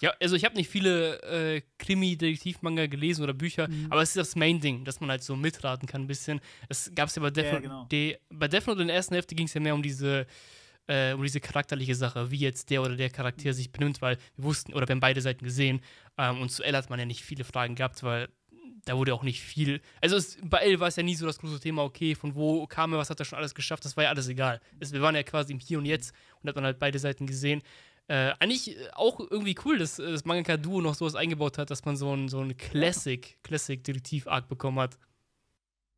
ja, also ich habe nicht viele äh, Krimi-Detektiv-Manga gelesen oder Bücher, mhm. aber es ist das mein Ding, dass man halt so mitraten kann ein bisschen. Es gab es ja bei Death, ja, genau. die, bei Death Note in der ersten Hälfte ging es ja mehr um diese äh, um diese charakterliche Sache, wie jetzt der oder der Charakter sich benimmt, weil wir wussten oder wir haben beide Seiten gesehen ähm, und zu L hat man ja nicht viele Fragen gehabt, weil da wurde auch nicht viel. Also es, bei L war es ja nie so das große Thema, okay, von wo kam er, was hat er schon alles geschafft, das war ja alles egal. Es, wir waren ja quasi im Hier und Jetzt und hat man halt beide Seiten gesehen. Äh, eigentlich äh, auch irgendwie cool, dass äh, das Mangaka Duo noch sowas eingebaut hat, dass man so ein, so ein Classic, Classic Detektiv-Arc bekommen hat.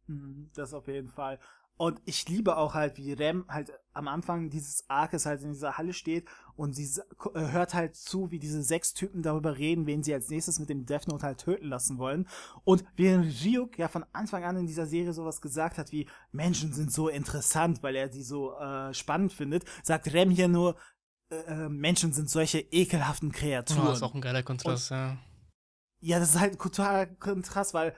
Mhm, das auf jeden Fall. Und ich liebe auch halt, wie Rem halt am Anfang dieses Arkes halt in dieser Halle steht und sie äh, hört halt zu, wie diese sechs Typen darüber reden, wen sie als nächstes mit dem Death Note halt töten lassen wollen. Und während Ryuk ja von Anfang an in dieser Serie sowas gesagt hat wie, Menschen sind so interessant, weil er sie so äh, spannend findet, sagt Rem hier nur, äh, äh, Menschen sind solche ekelhaften ah, Kreaturen. Oh, das ist auch ein geiler Kontrast, und, ja. Ja, das ist halt ein totaler Kontrast, weil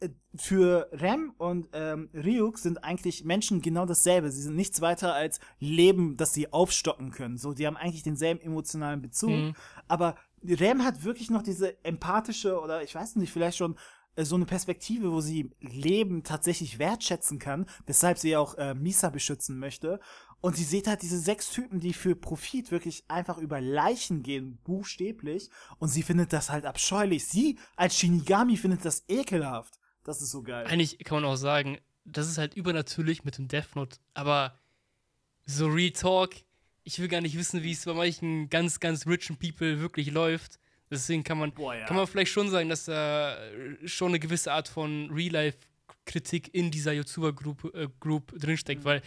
äh, für Rem und ähm, Ryuk sind eigentlich Menschen genau dasselbe. Sie sind nichts weiter als Leben, das sie aufstocken können. So, die haben eigentlich denselben emotionalen Bezug. Mhm. Aber Rem hat wirklich noch diese empathische oder ich weiß nicht, vielleicht schon äh, so eine Perspektive, wo sie Leben tatsächlich wertschätzen kann, weshalb sie auch äh, Misa beschützen möchte. Und sie seht halt diese sechs Typen, die für Profit wirklich einfach über Leichen gehen, buchstäblich. Und sie findet das halt abscheulich. Sie als Shinigami findet das ekelhaft. Das ist so geil. Eigentlich kann man auch sagen, das ist halt übernatürlich mit dem Death Note. Aber so Retalk, ich will gar nicht wissen, wie es bei manchen ganz, ganz richen People wirklich läuft. Deswegen kann man, Boah, ja. kann man vielleicht schon sagen, dass da schon eine gewisse Art von Real-Life-Kritik in dieser Yotsuba-Group äh, drinsteckt, mhm. weil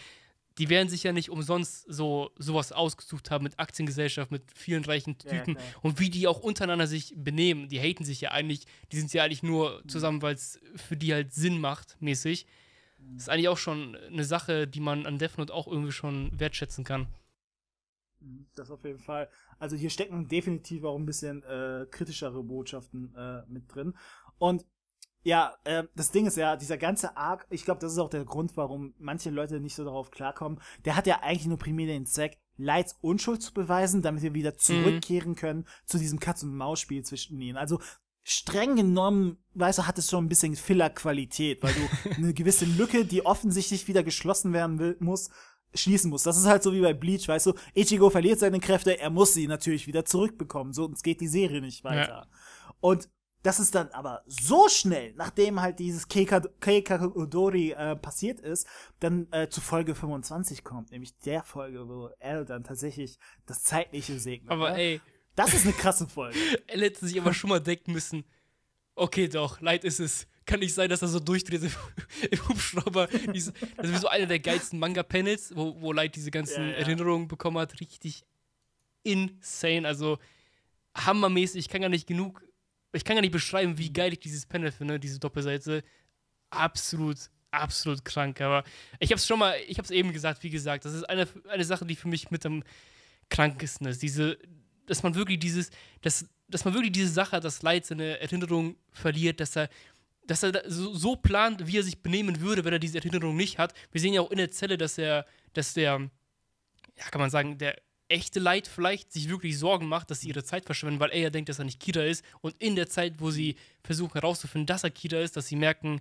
die werden sich ja nicht umsonst so sowas ausgesucht haben mit Aktiengesellschaft, mit vielen reichen Typen ja, und wie die auch untereinander sich benehmen. Die haten sich ja eigentlich, die sind ja eigentlich nur mhm. zusammen, weil es für die halt Sinn macht, mäßig. Das mhm. ist eigentlich auch schon eine Sache, die man an Death Note auch irgendwie schon wertschätzen kann. Mhm, das auf jeden Fall. Also hier stecken definitiv auch ein bisschen äh, kritischere Botschaften äh, mit drin. Und ja, äh, das Ding ist ja, dieser ganze Arc, ich glaube, das ist auch der Grund, warum manche Leute nicht so darauf klarkommen. Der hat ja eigentlich nur primär den Zweck, Lights Unschuld zu beweisen, damit wir wieder mhm. zurückkehren mhm. können zu diesem Katz-und-Maus-Spiel zwischen ihnen. Also streng genommen, weißt du, hat es schon ein bisschen Filler-Qualität, weil du eine gewisse Lücke, die offensichtlich wieder geschlossen werden will, muss, schließen muss. Das ist halt so wie bei Bleach, weißt du, Ichigo verliert seine Kräfte, er muss sie natürlich wieder zurückbekommen, sonst geht die Serie nicht weiter. Ja. Und dass es dann aber so schnell, nachdem halt dieses Keikakudori äh, passiert ist, dann äh, zu Folge 25 kommt, nämlich der Folge, wo L dann tatsächlich das Zeitliche segnet. Aber ne? ey. Das ist eine krasse Folge. L hätte sich aber schon mal denken müssen, okay doch, Leid ist es. Kann nicht sein, dass er so durchdreht im Hubschrauber. das ist so einer der geilsten Manga-Panels, wo, wo Light diese ganzen ja, ja. Erinnerungen bekommen hat. Richtig insane. Also hammermäßig. Ich kann gar nicht genug ich kann gar nicht beschreiben, wie geil ich dieses Panel finde, diese Doppelseite. Absolut, absolut krank. Aber ich habe es schon mal, ich habe es eben gesagt, wie gesagt, das ist eine, eine Sache, die für mich mit am krankesten ist. Diese, dass man wirklich dieses, dass, dass man wirklich diese Sache, das Leid, seine Erinnerung verliert, dass er dass er so, so plant, wie er sich benehmen würde, wenn er diese Erinnerung nicht hat. Wir sehen ja auch in der Zelle, dass er, dass der, ja, kann man sagen, der echte Leid vielleicht sich wirklich Sorgen macht, dass sie ihre Zeit verschwenden, weil er ja denkt, dass er nicht Kira ist. Und in der Zeit, wo sie versuchen herauszufinden, dass er Kira ist, dass sie merken,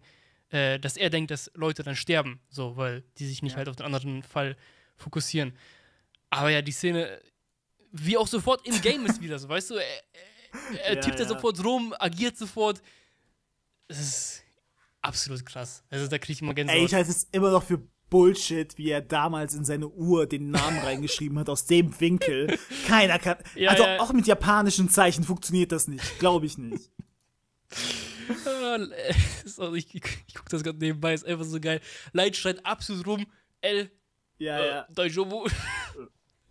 äh, dass er denkt, dass Leute dann sterben, so, weil die sich nicht ja. halt auf den anderen Fall fokussieren. Aber ja, die Szene, wie auch sofort im Game ist wieder so, weißt du, er, er, er tippt ja, ja, sofort rum, agiert sofort. Das ist absolut krass. Also da kriege ich immer Gänsehaut. Ey, ich halte es immer noch für Bullshit, wie er damals in seine Uhr den Namen reingeschrieben hat, aus dem Winkel. Keiner kann. Ja, also ja. auch mit japanischen Zeichen funktioniert das nicht. Glaube ich nicht. Oh, ich, ich gucke das gerade nebenbei, ist einfach so geil. Light schreit absolut rum. L. Ja, äh, ja. Daijobu.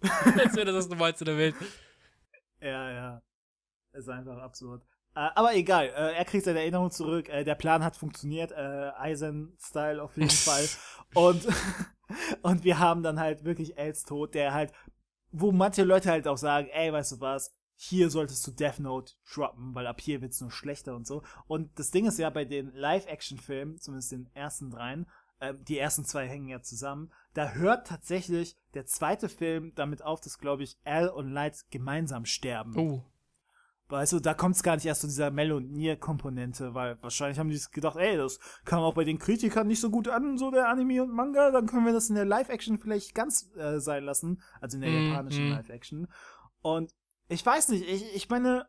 Als wäre das das Normalste der Welt. Ja, ja. Ist einfach absurd. Äh, aber egal, äh, er kriegt seine Erinnerung zurück. Äh, der Plan hat funktioniert, äh, Eisen-Style auf jeden Fall. Und, und wir haben dann halt wirklich Els Tod, der halt, wo manche Leute halt auch sagen, ey, weißt du was, hier solltest du Death Note droppen, weil ab hier wird's nur schlechter und so. Und das Ding ist ja bei den Live-Action-Filmen, zumindest den ersten dreien, ähm, die ersten zwei hängen ja zusammen. Da hört tatsächlich der zweite Film damit auf, dass, glaube ich, Al und Light gemeinsam sterben. Oh. Weißt du, da kommt es gar nicht erst zu dieser Melonier-Komponente, weil wahrscheinlich haben die gedacht, ey, das kam auch bei den Kritikern nicht so gut an, so der Anime und Manga, dann können wir das in der Live-Action vielleicht ganz äh, sein lassen, also in der mm, japanischen mhm. Live-Action. Und ich weiß nicht, ich, ich meine,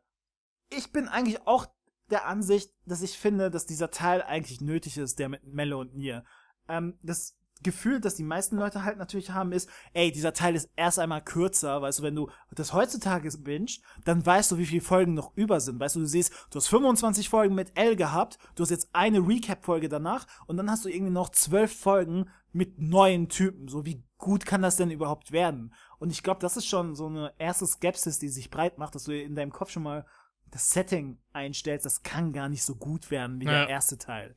ich bin eigentlich auch der Ansicht, dass ich finde, dass dieser Teil eigentlich nötig ist, der mit Mello und Nier. Ähm, das Gefühl, das die meisten Leute halt natürlich haben, ist, ey, dieser Teil ist erst einmal kürzer, weißt du, wenn du das heutzutage binst, dann weißt du, wie viele Folgen noch über sind, weißt du, du siehst, du hast 25 Folgen mit L gehabt, du hast jetzt eine Recap-Folge danach und dann hast du irgendwie noch zwölf Folgen mit neuen Typen, so wie gut kann das denn überhaupt werden? Und ich glaube, das ist schon so eine erste Skepsis, die sich breit macht, dass du in deinem Kopf schon mal das Setting einstellst, das kann gar nicht so gut werden wie ja. der erste Teil.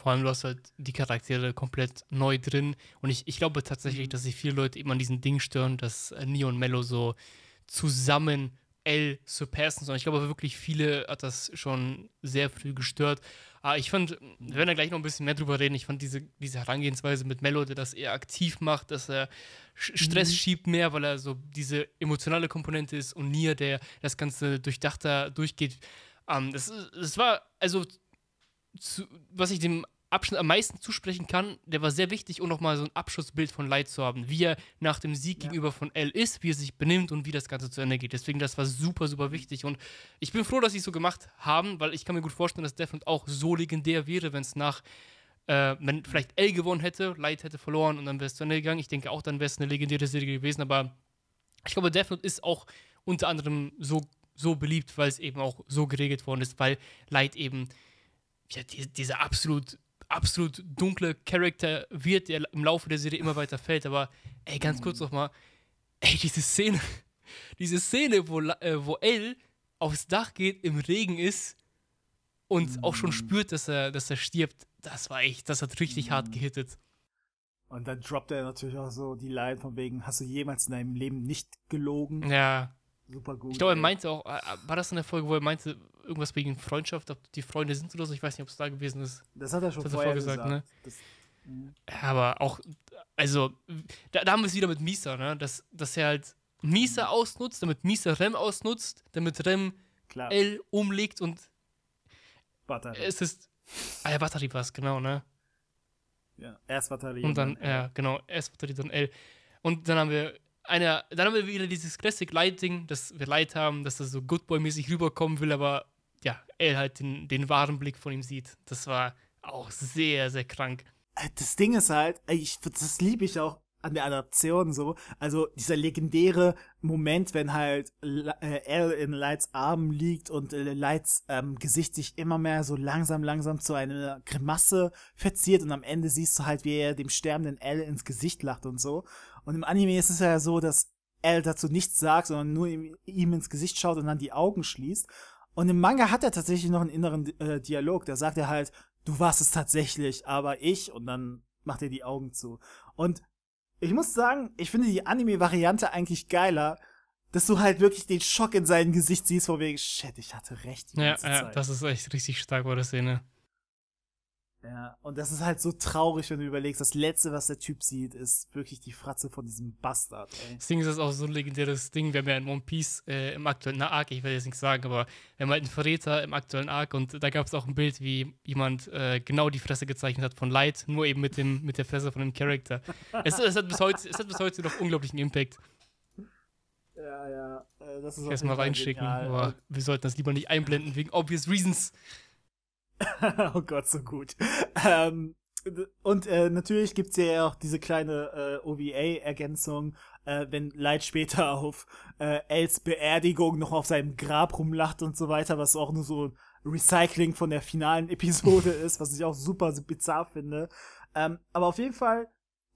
Vor allem, du hast halt die Charaktere komplett neu drin. Und ich, ich glaube tatsächlich, mhm. dass sich viele Leute eben an diesem Ding stören, dass äh, Neo und Mello so zusammen L surpassen, sollen. ich glaube wirklich, viele hat das schon sehr früh gestört. Aber ah, ich fand, wir werden da gleich noch ein bisschen mehr drüber reden, ich fand diese, diese Herangehensweise mit Mello, der das eher aktiv macht, dass er mhm. Stress mhm. schiebt mehr, weil er so diese emotionale Komponente ist und Nier, der das Ganze durchdachter durchgeht. Ähm, das, das war, also zu, was ich dem Abschnitt am meisten zusprechen kann, der war sehr wichtig, um nochmal so ein Abschlussbild von Light zu haben, wie er nach dem Sieg ja. gegenüber von L ist, wie er sich benimmt und wie das Ganze zu Ende geht. Deswegen, das war super, super mhm. wichtig. Und ich bin froh, dass sie es so gemacht haben, weil ich kann mir gut vorstellen, dass Deathloop auch so legendär wäre, wenn es nach, äh, wenn vielleicht L gewonnen hätte, Light hätte verloren und dann wäre es zu Ende gegangen. Ich denke auch, dann wäre es eine legendäre Serie gewesen, aber ich glaube, Deathloop ist auch unter anderem so, so beliebt, weil es eben auch so geregelt worden ist, weil Light eben ja, die, dieser absolut, absolut dunkle Charakter wird, der im Laufe der Serie immer weiter fällt. Aber ey, ganz kurz nochmal, ey, diese Szene, diese Szene, wo, äh, wo Elle aufs Dach geht, im Regen ist und auch schon mm. spürt, dass er, dass er stirbt, das war echt, das hat richtig hart mm. gehittet. Und dann droppt er natürlich auch so die Line von wegen, hast du jemals in deinem Leben nicht gelogen? Ja super gut. Ich glaube, er meinte auch, äh, war das in der Folge, wo er meinte, irgendwas wegen Freundschaft, ob die Freunde sind oder so? Ich weiß nicht, ob es da gewesen ist. Das hat er schon das vorher gesagt, gesagt. Ne? Das, mhm. ja, aber auch, also, da, da haben wir es wieder mit Misa, ne? Dass, dass er halt Misa ausnutzt, damit Misa Rem ausnutzt, damit Rem Klar. L umlegt und. Batterie. Es ist. Ah ja, Batterie war es, genau, ne? Ja, erst Batterie. Und dann, und dann ja, genau, erst Batterie, dann L. Und dann haben wir eine, dann haben wir wieder dieses Classic Lighting, dass wir Light haben, dass er so Good Boy-mäßig rüberkommen will, aber ja, er halt den, den wahren Blick von ihm sieht. Das war auch sehr, sehr krank. Äh, das Ding ist halt, ich, das liebe ich auch an der Adaption so. Also dieser legendäre Moment, wenn halt äh, L in Lights Armen liegt und äh, Lights ähm, Gesicht sich immer mehr so langsam, langsam zu einer Grimasse verziert und am Ende siehst du halt, wie er dem sterbenden L ins Gesicht lacht und so. Und im Anime ist es ja so, dass L dazu nichts sagt, sondern nur ihm, ihm, ins Gesicht schaut und dann die Augen schließt. Und im Manga hat er tatsächlich noch einen inneren äh, Dialog. Da sagt er halt, du warst es tatsächlich, aber ich. Und dann macht er die Augen zu. Und ich muss sagen, ich finde die Anime-Variante eigentlich geiler, dass du halt wirklich den Schock in seinem Gesicht siehst, von wegen, shit, ich hatte recht. ja, ja, das ist echt richtig stark bei der Szene. Ja, und das ist halt so traurig, wenn du überlegst, das Letzte, was der Typ sieht, ist wirklich die Fratze von diesem Bastard. Das Ding ist auch so ein legendäres Ding. Wir haben ja in One Piece äh, im aktuellen Arc, ich will jetzt nichts sagen, aber wir haben halt einen Verräter im aktuellen Arc und da gab es auch ein Bild, wie jemand äh, genau die Fresse gezeichnet hat von Light, nur eben mit, dem, mit der Fresse von dem Charakter. es, es, hat bis heute, es hat bis heute noch unglaublichen Impact. Ja, ja, äh, das ist auch Erstmal reinschicken, genial. aber wir sollten das lieber nicht einblenden wegen obvious reasons. oh Gott, so gut. Ähm, und äh, natürlich gibt's ja auch diese kleine äh, OVA-Ergänzung, äh, wenn Light später auf äh, Els Beerdigung noch auf seinem Grab rumlacht und so weiter, was auch nur so ein Recycling von der finalen Episode ist, was ich auch super bizarr finde. Ähm, aber auf jeden Fall,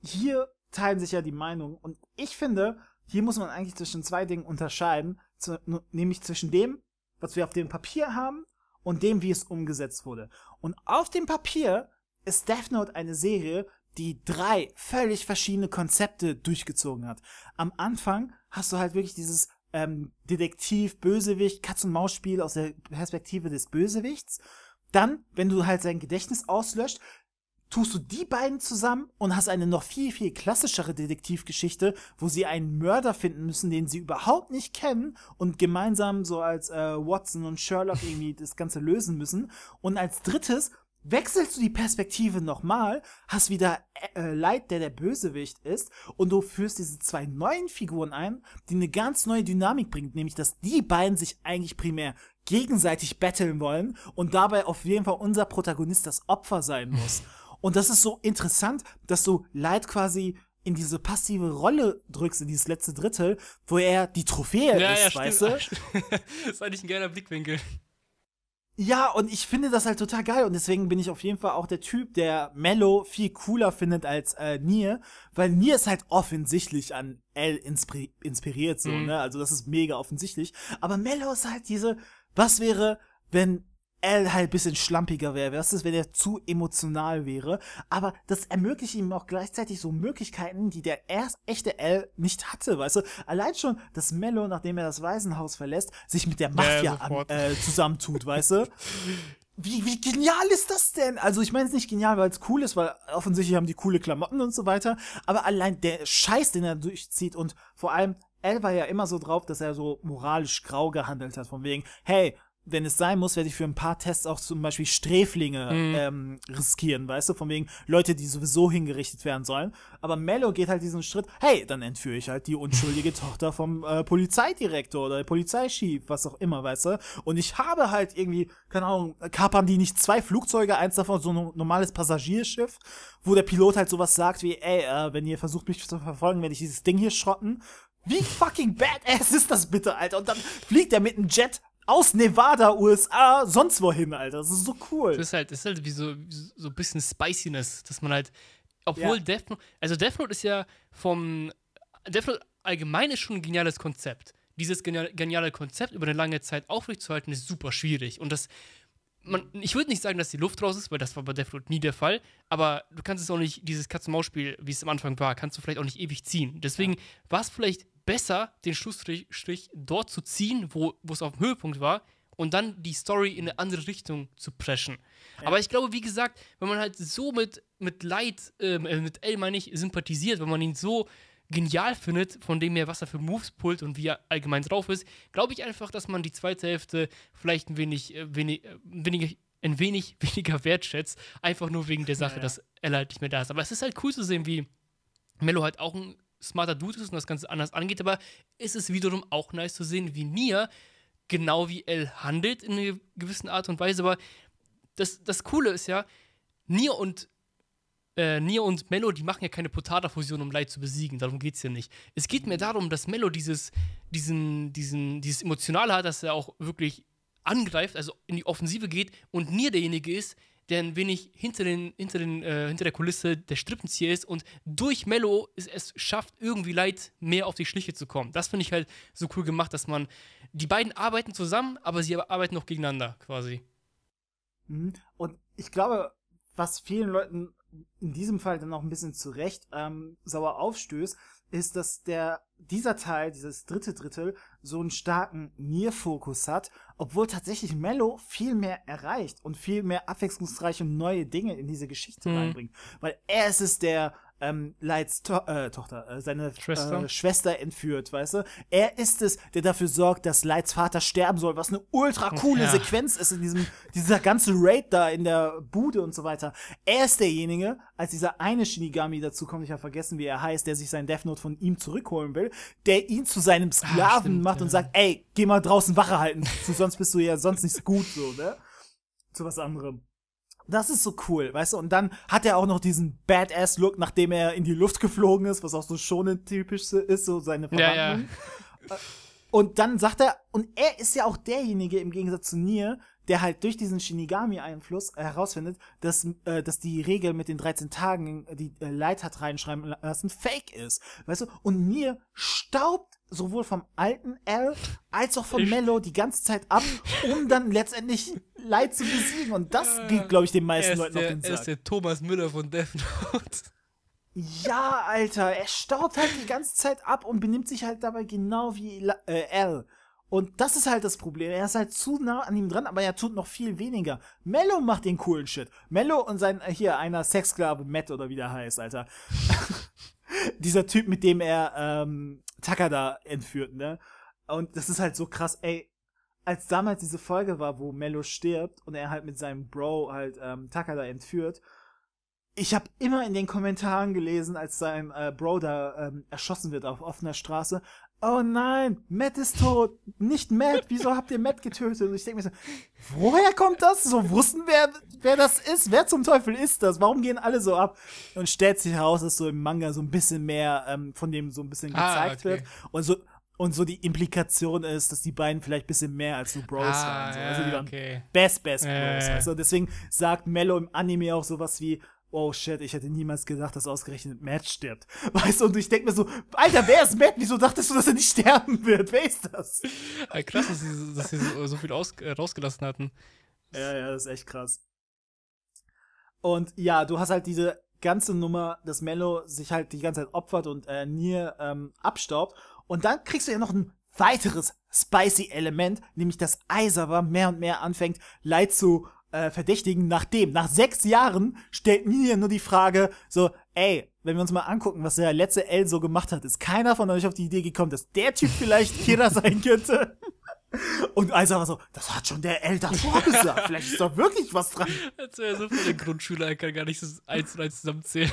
hier teilen sich ja die Meinungen. Und ich finde, hier muss man eigentlich zwischen zwei Dingen unterscheiden, zu, nämlich zwischen dem, was wir auf dem Papier haben und dem, wie es umgesetzt wurde. Und auf dem Papier ist Death Note eine Serie, die drei völlig verschiedene Konzepte durchgezogen hat. Am Anfang hast du halt wirklich dieses ähm, Detektiv-Bösewicht, Katz-und-Maus-Spiel aus der Perspektive des Bösewichts. Dann, wenn du halt sein Gedächtnis auslöscht, tust du die beiden zusammen und hast eine noch viel, viel klassischere Detektivgeschichte, wo sie einen Mörder finden müssen, den sie überhaupt nicht kennen und gemeinsam so als äh, Watson und Sherlock irgendwie das Ganze lösen müssen. Und als drittes wechselst du die Perspektive nochmal, hast wieder äh, äh Leid, der der Bösewicht ist, und du führst diese zwei neuen Figuren ein, die eine ganz neue Dynamik bringt, nämlich dass die beiden sich eigentlich primär gegenseitig betteln wollen und dabei auf jeden Fall unser Protagonist das Opfer sein muss. Und das ist so interessant, dass du Light quasi in diese passive Rolle drückst, in dieses letzte Drittel, wo er die Trophäe ja, ist, ja, weißt stimmt. du? das ist eigentlich ein geiler Blickwinkel. Ja, und ich finde das halt total geil und deswegen bin ich auf jeden Fall auch der Typ, der Mello viel cooler findet als äh, Nier, weil Nier ist halt offensichtlich an L inspiriert so, mhm. ne? Also das ist mega offensichtlich, aber Mello ist halt diese was wäre, wenn halt ein bisschen schlampiger wäre. Was ist, wenn er zu emotional wäre? Aber das ermöglicht ihm auch gleichzeitig so Möglichkeiten, die der erst echte L nicht hatte, weißt du? Allein schon, dass Mello, nachdem er das Waisenhaus verlässt, sich mit der Mafia ja, an, äh, zusammentut, weißt du? Wie, wie genial ist das denn? Also ich meine es nicht genial, weil es cool ist, weil offensichtlich haben die coole Klamotten und so weiter, aber allein der Scheiß, den er durchzieht und vor allem, L war ja immer so drauf, dass er so moralisch grau gehandelt hat, von wegen, hey, wenn es sein muss, werde ich für ein paar Tests auch zum Beispiel Sträflinge mhm. ähm, riskieren, weißt du, von wegen Leute, die sowieso hingerichtet werden sollen. Aber Mello geht halt diesen Schritt, hey, dann entführe ich halt die unschuldige Tochter vom äh, Polizeidirektor oder Polizeischief, was auch immer, weißt du. Und ich habe halt irgendwie, keine Ahnung, kapern die nicht zwei Flugzeuge, eins davon so ein normales Passagierschiff, wo der Pilot halt sowas sagt wie, ey, äh, wenn ihr versucht mich zu verfolgen, werde ich dieses Ding hier schrotten. Wie fucking badass ist das bitte, Alter? Und dann fliegt er mit einem Jet aus Nevada, USA, sonst wohin, Alter. Das ist so cool. Das ist halt, das ist halt wie so, so ein bisschen Spiciness, dass man halt, obwohl ja. Death Note, also Death Note ist ja vom, Death Note allgemein ist schon ein geniales Konzept. Dieses geniale Konzept über eine lange Zeit aufrechtzuerhalten, ist super schwierig. Und das, man, ich würde nicht sagen, dass die Luft raus ist, weil das war bei Death Note nie der Fall, aber du kannst es auch nicht, dieses Katz-Maus-Spiel, wie es am Anfang war, kannst du vielleicht auch nicht ewig ziehen. Deswegen ja. war es vielleicht besser, den Schlussstrich dort zu ziehen, wo es auf dem Höhepunkt war, und dann die Story in eine andere Richtung zu preschen. Ja. Aber ich glaube, wie gesagt, wenn man halt so mit, mit Light, ähm, äh, mit L meine ich, sympathisiert, wenn man ihn so genial findet, von dem her, was er für Moves pullt und wie er allgemein drauf ist, glaube ich einfach, dass man die zweite Hälfte vielleicht ein wenig, äh, wenig, äh, wenig, ein wenig weniger wertschätzt, einfach nur wegen der Sache, ja, ja. dass L halt nicht mehr da ist. Aber es ist halt cool zu sehen, wie Mello halt auch ein smarter Dude ist und das Ganze anders angeht, aber ist es wiederum auch nice zu sehen, wie Nia genau wie Elle handelt in einer gewissen Art und Weise, aber das, das Coole ist ja, Nia und äh, Nia und Mello, die machen ja keine potata fusion um Leid zu besiegen. Darum geht es ja nicht. Es geht mir darum, dass Mello dieses, diesen, diesen, dieses Emotionale hat, dass er auch wirklich angreift, also in die Offensive geht und Nia derjenige ist, der ein wenig hinter, den, hinter, den, äh, hinter der Kulisse der Strippenzieher ist und durch Mello es, es schafft, irgendwie Leid mehr auf die Schliche zu kommen. Das finde ich halt so cool gemacht, dass man. Die beiden arbeiten zusammen, aber sie arbeiten auch gegeneinander quasi. Mhm. Und ich glaube, was vielen Leuten in diesem Fall dann auch ein bisschen zu Recht ähm, sauer aufstößt, ist, dass der, dieser Teil, dieses dritte Drittel, so einen starken Mir-Fokus hat, obwohl tatsächlich Mello viel mehr erreicht und viel mehr abwechslungsreiche neue Dinge in diese Geschichte mhm. reinbringt. Weil er ist es, der ähm, Lights to äh, Tochter, äh, seine Schwester. Äh, Schwester entführt, weißt du? Er ist es, der dafür sorgt, dass Lights Vater sterben soll, was eine ultra coole ja. Sequenz ist in diesem, dieser ganze Raid da in der Bude und so weiter. Er ist derjenige, als dieser eine Shinigami dazu kommt, ich habe vergessen, wie er heißt, der sich seinen Death Note von ihm zurückholen will, der ihn zu seinem ah, Sklaven ah, stimmt, macht ja. und sagt, ey, geh mal draußen Wache halten, sonst bist du ja sonst nicht gut, so, ne? Zu was anderem. Das ist so cool, weißt du? Und dann hat er auch noch diesen Badass-Look, nachdem er in die Luft geflogen ist, was auch so schonend typisch ist, so seine Verwandlung. Ja, ja. Äh, und dann sagt er, und er ist ja auch derjenige im Gegensatz zu Nier, der halt durch diesen Shinigami-Einfluss herausfindet, dass, äh, dass die Regel mit den 13 Tagen, äh, die äh, Leid hat reinschreiben lassen, fake ist. Weißt du? Und Nier staubt sowohl vom alten L als auch von ich Mello die ganze Zeit ab, um dann letztendlich Leid zu besiegen. Und das ja, geht, glaube ich, den meisten Leuten der, auf den Sack. Er ist der Thomas Müller von Death Note. Ja, Alter, er staubt halt die ganze Zeit ab und benimmt sich halt dabei genau wie äh, L. Und das ist halt das Problem. Er ist halt zu nah an ihm dran, aber er tut noch viel weniger. Mello macht den coolen Shit. Mello und sein, äh, hier, einer Sexsklave, Matt oder wie der heißt, Alter. Dieser Typ, mit dem er ähm, Takada entführt, ne? Und das ist halt so krass, ey, als damals diese Folge war, wo Mello stirbt und er halt mit seinem Bro halt ähm, Takada entführt, ich hab immer in den Kommentaren gelesen, als sein äh, Bro da ähm, erschossen wird auf offener Straße, oh nein, Matt ist tot. Nicht Matt, wieso habt ihr Matt getötet? Und ich denke mir so, woher kommt das? So wussten wir, wer das ist? Wer zum Teufel ist das? Warum gehen alle so ab? Und stellt sich heraus, dass so im Manga so ein bisschen mehr ähm, von dem so ein bisschen ah, gezeigt ah, okay. wird. Und so, und so die Implikation ist, dass die beiden vielleicht bisschen mehr als so Bros ah, waren. So. Ah, also die waren okay. Best Best Bros. Äh. Also deswegen sagt Mello im Anime auch sowas wie, oh shit, ich hätte niemals gedacht, dass ausgerechnet Matt stirbt. Weißt du, und ich denke mir so, Alter, wer ist Matt? Wieso dachtest du, dass er nicht sterben wird? Wer ist das? krass, dass sie, dass sie so, äh, so, viel aus, äh, rausgelassen hatten. Ja, ja, das ist echt krass. Und ja, du hast halt diese ganze Nummer, dass Mello sich halt die ganze Zeit opfert und äh, Nier ähm, abstaubt. Und dann kriegst du ja noch ein weiteres spicy Element, nämlich dass Aizawa mehr und mehr anfängt, Leid zu äh, Verdächtigen nachdem, nach sechs Jahren stellt Minion nur die Frage, so, ey, wenn wir uns mal angucken, was der letzte L so gemacht hat, ist keiner von euch auf die Idee gekommen, dass der Typ vielleicht Kira sein könnte. Und also war so, das hat schon der L davor gesagt. Vielleicht ist da wirklich was dran. Als wäre so viele Grundschüler, er kann gar nicht so eins und eins zusammenzählen.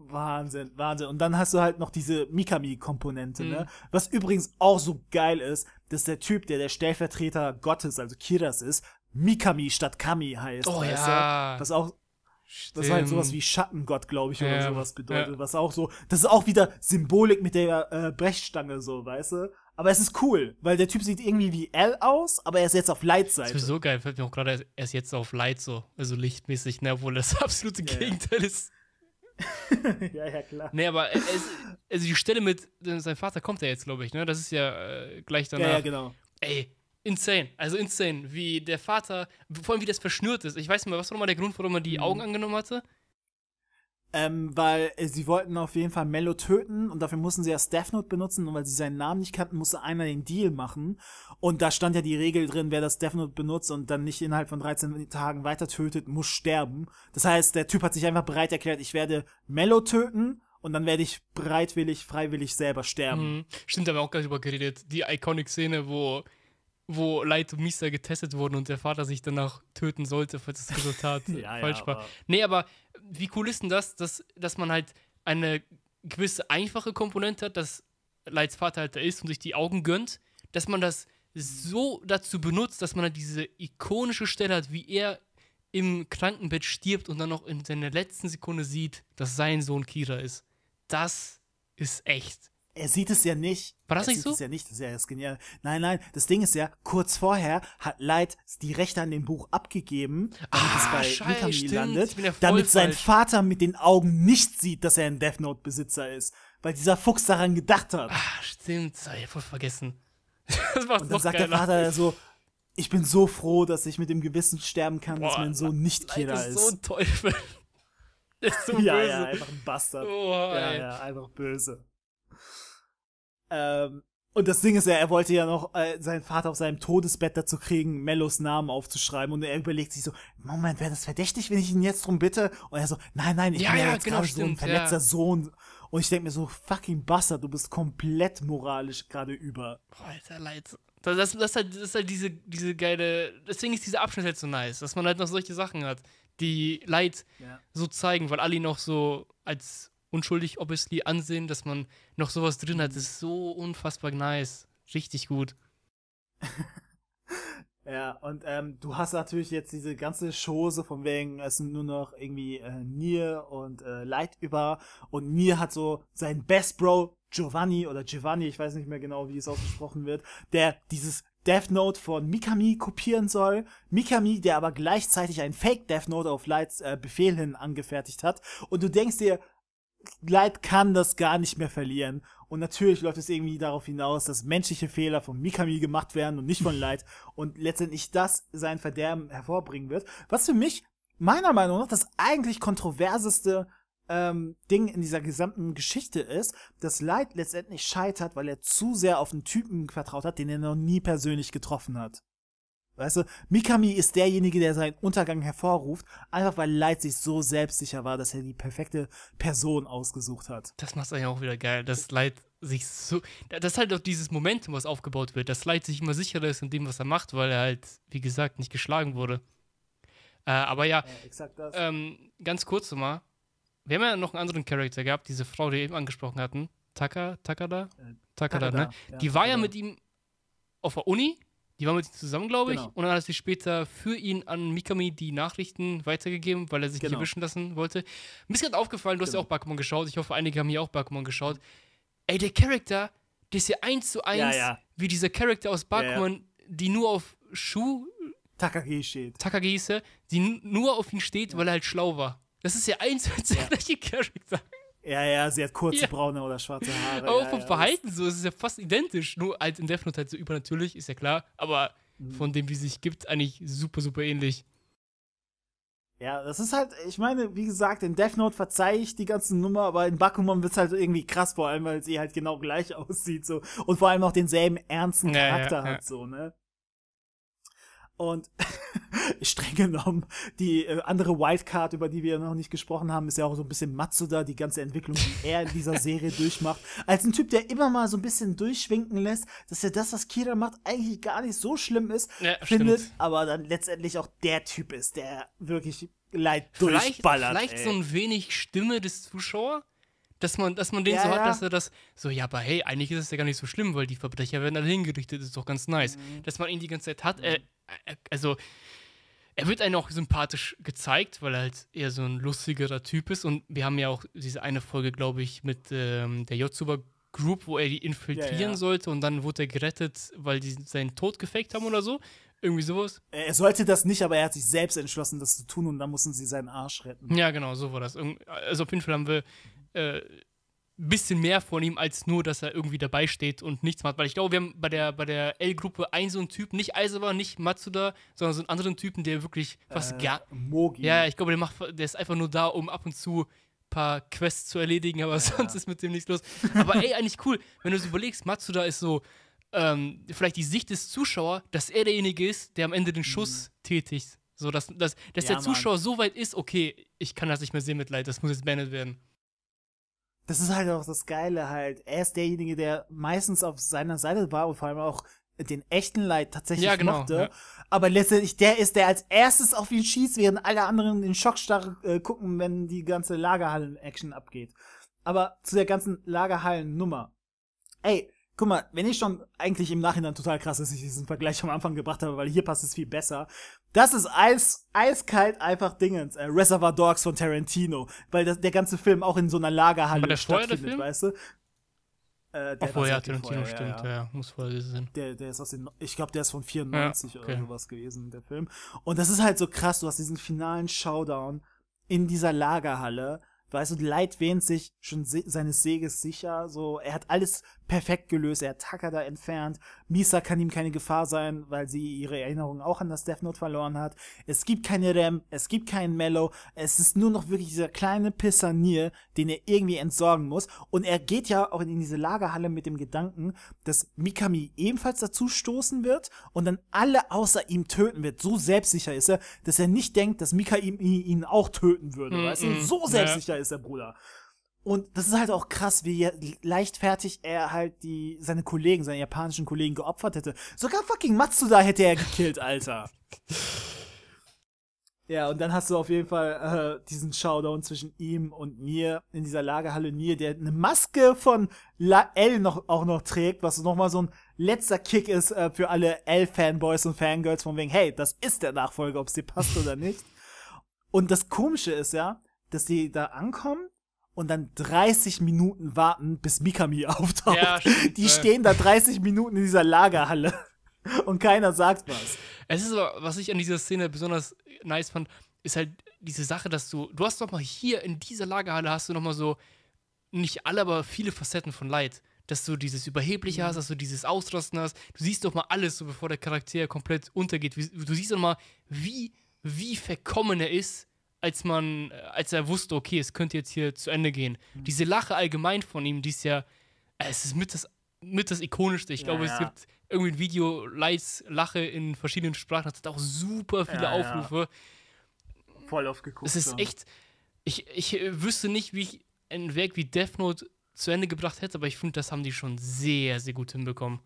Wahnsinn, Wahnsinn. Und dann hast du halt noch diese Mikami-Komponente, ne? mhm. ne? Was übrigens auch so geil ist, dass der Typ, der der Stellvertreter Gottes, also Kiras ist, Mikami statt Kami heißt. Oh, ja. Das auch. Stimmt. Das war halt sowas wie Schattengott, glaube ich, ja. oder sowas bedeutet. Ja. Was auch so. Das ist auch wieder Symbolik mit der äh, Brechstange, so, weißt du? Aber es ist cool, weil der Typ sieht irgendwie wie L aus, aber er ist jetzt auf Light-Seite. Das ist so geil, fällt mir auch gerade, er ist jetzt auf Light so, also lichtmäßig, ne, obwohl das absolute ja, Gegenteil ist. ja, ja, klar. Nee, aber es, also die Stelle mit, sein Vater kommt ja jetzt, glaube ich, ne, das ist ja äh, gleich danach. Ja, ja, genau. Ey, insane. Also insane, wie der Vater, vor allem wie das verschnürt ist. Ich weiß nicht mehr, was war nochmal der Grund, warum er die mhm. Augen angenommen hatte? Ähm, weil äh, sie wollten auf jeden Fall Mello töten und dafür mussten sie ja Death Note benutzen und weil sie seinen Namen nicht kannten, musste einer den Deal machen. Und da stand ja die Regel drin, wer das Death Note benutzt und dann nicht innerhalb von 13 Tagen weiter tötet, muss sterben. Das heißt, der Typ hat sich einfach bereit erklärt, ich werde Mello töten und dann werde ich bereitwillig, freiwillig selber sterben. Mhm. Stimmt, da haben wir auch gar nicht drüber geredet. Die Iconic-Szene, wo wo Light und Misa getestet wurden und der Vater sich danach töten sollte, falls das Resultat ja, falsch ja, war. nee, aber wie cool ist denn das, dass, dass man halt eine gewisse einfache Komponente hat, dass Leids Vater halt da ist und sich die Augen gönnt, dass man das so dazu benutzt, dass man halt diese ikonische Stelle hat, wie er im Krankenbett stirbt und dann noch in seiner letzten Sekunde sieht, dass sein Sohn Kira ist. Das ist echt er sieht es ja nicht. War das er nicht sieht so? Es ja nicht, das ist ja das Geniale. Nein, nein, das Ding ist ja, kurz vorher hat Light die Rechte an dem Buch abgegeben, damit ah, es bei Schei, landet, ja damit sein Vater mit den Augen nicht sieht, dass er ein Death Note Besitzer ist, weil dieser Fuchs daran gedacht hat. Ah, stimmt, das habe ich voll vergessen. Das macht Und dann sagt geiler. der Vater so, ich bin so froh, dass ich mit dem Gewissen sterben kann, Boah, dass mein Sohn nicht Killer ist. ist so ein Teufel. Der ist so ja, böse. Ja, einfach ein Bastard. Oh, ja, ja, einfach böse. Ähm, und das Ding ist ja, er wollte ja noch äh, seinen Vater auf seinem Todesbett dazu kriegen, Mellos Namen aufzuschreiben. Und er überlegt sich so, Moment, wäre das verdächtig, wenn ich ihn jetzt drum bitte? Und er so, nein, nein, ich ja, bin ja, ja jetzt genau, gerade so ein verletzter ja. Sohn. Und ich denke mir so, fucking Bastard, du bist komplett moralisch gerade über. Alter, leid. Das, das, das, ist halt, das ist halt diese, diese geile. Deswegen ist dieser Abschnitt halt so nice, dass man halt noch solche Sachen hat, die Leid ja. so zeigen, weil Ali noch so als unschuldig obviously ansehen, dass man noch sowas drin hat. Mhm. Das ist so unfassbar nice. Richtig gut. ja, und ähm, du hast natürlich jetzt diese ganze Chose von wegen, es sind nur noch irgendwie äh, Nier und äh, Light über und Nier hat so seinen Best Bro Giovanni oder Giovanni, ich weiß nicht mehr genau, wie es ausgesprochen wird, der dieses Death Note von Mikami kopieren soll. Mikami, der aber gleichzeitig einen Fake Death Note auf Lights äh, Befehl hin angefertigt hat. Und du denkst dir, Light kann das gar nicht mehr verlieren. Und natürlich läuft es irgendwie darauf hinaus, dass menschliche Fehler von Mikami gemacht werden und nicht von Light. Und letztendlich das sein Verderben hervorbringen wird. Was für mich, meiner Meinung nach, das eigentlich kontroverseste ähm, Ding in dieser gesamten Geschichte ist, dass Light letztendlich scheitert, weil er zu sehr auf einen Typen vertraut hat, den er noch nie persönlich getroffen hat. Weißt du, Mikami ist derjenige, der seinen Untergang hervorruft, einfach weil Light sich so selbstsicher war, dass er die perfekte Person ausgesucht hat. Das macht es eigentlich auch wieder geil, dass Light sich so. Das ist halt auch dieses Momentum, was aufgebaut wird, dass Light sich immer sicherer ist in dem, was er macht, weil er halt, wie gesagt, nicht geschlagen wurde. Äh, aber ja, ja ähm, ganz kurz nochmal. Wir haben ja noch einen anderen Charakter gehabt, diese Frau, die wir eben angesprochen hatten. Taka, Takada? Äh, Takada, Takada, ne? Ja, die war ja, ja genau. mit ihm auf der Uni die waren mit ihm zusammen, glaube ich. Genau. Und dann hat sie später für ihn an Mikami die Nachrichten weitergegeben, weil er sich genau. nicht wischen lassen wollte. Mir ist gerade aufgefallen, du genau. hast ja genau. auch Bakuman geschaut. Ich hoffe, einige haben hier auch Bakuman geschaut. Ey, der Charakter, der ist ja eins zu eins ja, ja. wie dieser Charakter aus Bakuman, ja, die nur auf Shu Takagi steht. Takagi hieß er, die nur auf ihn steht, weil er halt schlau war. Das ist ja eins zu eins der Charakter. Ja, ja, sie hat kurze ja. braune oder schwarze Haare. Aber ja, vom ja, Verhalten so, es ist ja fast identisch. Nur als in Death Note halt so übernatürlich, ist ja klar. Aber mhm. von dem, wie sie sich gibt, eigentlich super, super ähnlich. Ja, das ist halt, ich meine, wie gesagt, in Death Note verzeihe ich die ganze Nummer, aber in Bakuman es halt irgendwie krass, vor allem, weil sie halt genau gleich aussieht, so. Und vor allem auch denselben ernsten Charakter ja, ja, ja. hat, so, ne? Und streng genommen, die äh, andere Wildcard, über die wir noch nicht gesprochen haben, ist ja auch so ein bisschen Matsuda, die ganze Entwicklung, die er in dieser Serie durchmacht. Als ein Typ, der immer mal so ein bisschen durchschwinken lässt, dass er das, was Kira macht, eigentlich gar nicht so schlimm ist, ja, findet, stimmt. aber dann letztendlich auch der Typ ist, der wirklich leid durchballert. Vielleicht ey. so ein wenig Stimme des Zuschauers dass man, dass man den ja, so hat, ja. dass er das so, ja, aber hey, eigentlich ist es ja gar nicht so schlimm, weil die Verbrecher werden alle hingerichtet, ist doch ganz nice. Mhm. Dass man ihn die ganze Zeit hat, er, mhm. er, also er wird einem auch sympathisch gezeigt, weil er halt eher so ein lustigerer Typ ist und wir haben ja auch diese eine Folge, glaube ich, mit ähm, der Jotsuba Group, wo er die infiltrieren ja, sollte und dann wurde er gerettet, weil die seinen Tod gefaked haben oder so. Irgendwie sowas. Er sollte das nicht, aber er hat sich selbst entschlossen, das zu tun und dann mussten sie seinen Arsch retten. Ja, genau, so war das. Also auf jeden Fall haben wir äh, bisschen mehr von ihm, als nur, dass er irgendwie dabei steht und nichts macht. Weil ich glaube, wir haben bei der, bei der L-Gruppe einen so einen Typen, nicht Aizawa, nicht Matsuda, sondern so einen anderen Typen, der wirklich was äh, gar. Mogi. Ja, ich glaube, der, der ist einfach nur da, um ab und zu ein paar Quests zu erledigen, aber ja. sonst ist mit dem nichts los. Aber ey, eigentlich cool, wenn du es überlegst, Matsuda ist so. Ähm, vielleicht die Sicht des Zuschauers, dass er derjenige ist, der am Ende den mhm. Schuss mhm. tätigt. So, dass, dass, dass ja, der Zuschauer Mann. so weit ist, okay, ich kann das nicht mehr sehen mit Leid, das muss jetzt beendet werden das ist halt auch das Geile halt. Er ist derjenige, der meistens auf seiner Seite war und vor allem auch den echten Leid tatsächlich ja, genau, mochte. Ja. Aber letztendlich der ist, der als erstes auf ihn schießt, während alle anderen in Schockstarre äh, gucken, wenn die ganze Lagerhallen-Action abgeht. Aber zu der ganzen Lagerhallen-Nummer. Ey, guck mal, wenn ich schon eigentlich im Nachhinein total krass, dass ich diesen Vergleich am Anfang gebracht habe, weil hier passt es viel besser. Das ist eis, eiskalt einfach Dingens. Äh, Reservoir Dogs von Tarantino, weil das, der ganze Film auch in so einer Lagerhalle der stattfindet, Film? weißt du? Äh, der Ach, vorher, Tarantino, vorher, stimmt, ja, ja. ja muss vorher gewesen sein. Der, der ist aus den, ich glaube, der ist von 94 ja, okay. oder sowas gewesen, der Film. Und das ist halt so krass, du hast diesen finalen Showdown in dieser Lagerhalle Weißt du, Light wähnt sich schon se seines Seges sicher, so, er hat alles perfekt gelöst, er hat da entfernt, Misa kann ihm keine Gefahr sein, weil sie ihre Erinnerung auch an das Death Note verloren hat, es gibt keine Rem, es gibt keinen Mellow, es ist nur noch wirklich dieser kleine Pissanier, den er irgendwie entsorgen muss, und er geht ja auch in diese Lagerhalle mit dem Gedanken, dass Mikami ebenfalls dazu stoßen wird und dann alle außer ihm töten wird, so selbstsicher ist er, dass er nicht denkt, dass Mikami ihn auch töten würde, mm -mm. weißt du, mm. so selbstsicher ja ist der Bruder. Und das ist halt auch krass, wie leichtfertig er halt die, seine Kollegen, seine japanischen Kollegen geopfert hätte. Sogar fucking Matsuda hätte er gekillt, Alter. Ja, und dann hast du auf jeden Fall äh, diesen Showdown zwischen ihm und mir in dieser Lagerhalle Nier, der eine Maske von La L noch, auch noch trägt, was nochmal so ein letzter Kick ist äh, für alle L-Fanboys und Fangirls, von wegen, hey, das ist der Nachfolger, ob es dir passt oder nicht. Und das Komische ist ja, dass die da ankommen und dann 30 Minuten warten, bis Mikami auftaucht. Ja, stimmt, die ja. stehen da 30 Minuten in dieser Lagerhalle und keiner sagt was. Es ist aber, was ich an dieser Szene besonders nice fand, ist halt diese Sache, dass du, du hast doch mal hier in dieser Lagerhalle hast du noch mal so nicht alle, aber viele Facetten von Leid, Dass du dieses Überhebliche hast, mhm. dass du dieses Ausrasten hast. Du siehst doch mal alles, so bevor der Charakter komplett untergeht. Du siehst doch mal, wie, wie verkommen er ist als man, äh, als er wusste, okay, es könnte jetzt hier zu Ende gehen. Mhm. Diese Lache allgemein von ihm, die ist ja, äh, es ist mit das, mit das Ikonischste. Ich ja, glaube, ja. es gibt irgendwie ein Video, Lights Lache in verschiedenen Sprachen, das hat auch super viele ja, Aufrufe. Voll oft geguckt. Es ist echt, ich, ich äh, wüsste nicht, wie ich ein Werk wie Death Note zu Ende gebracht hätte, aber ich finde, das haben die schon sehr, sehr gut hinbekommen.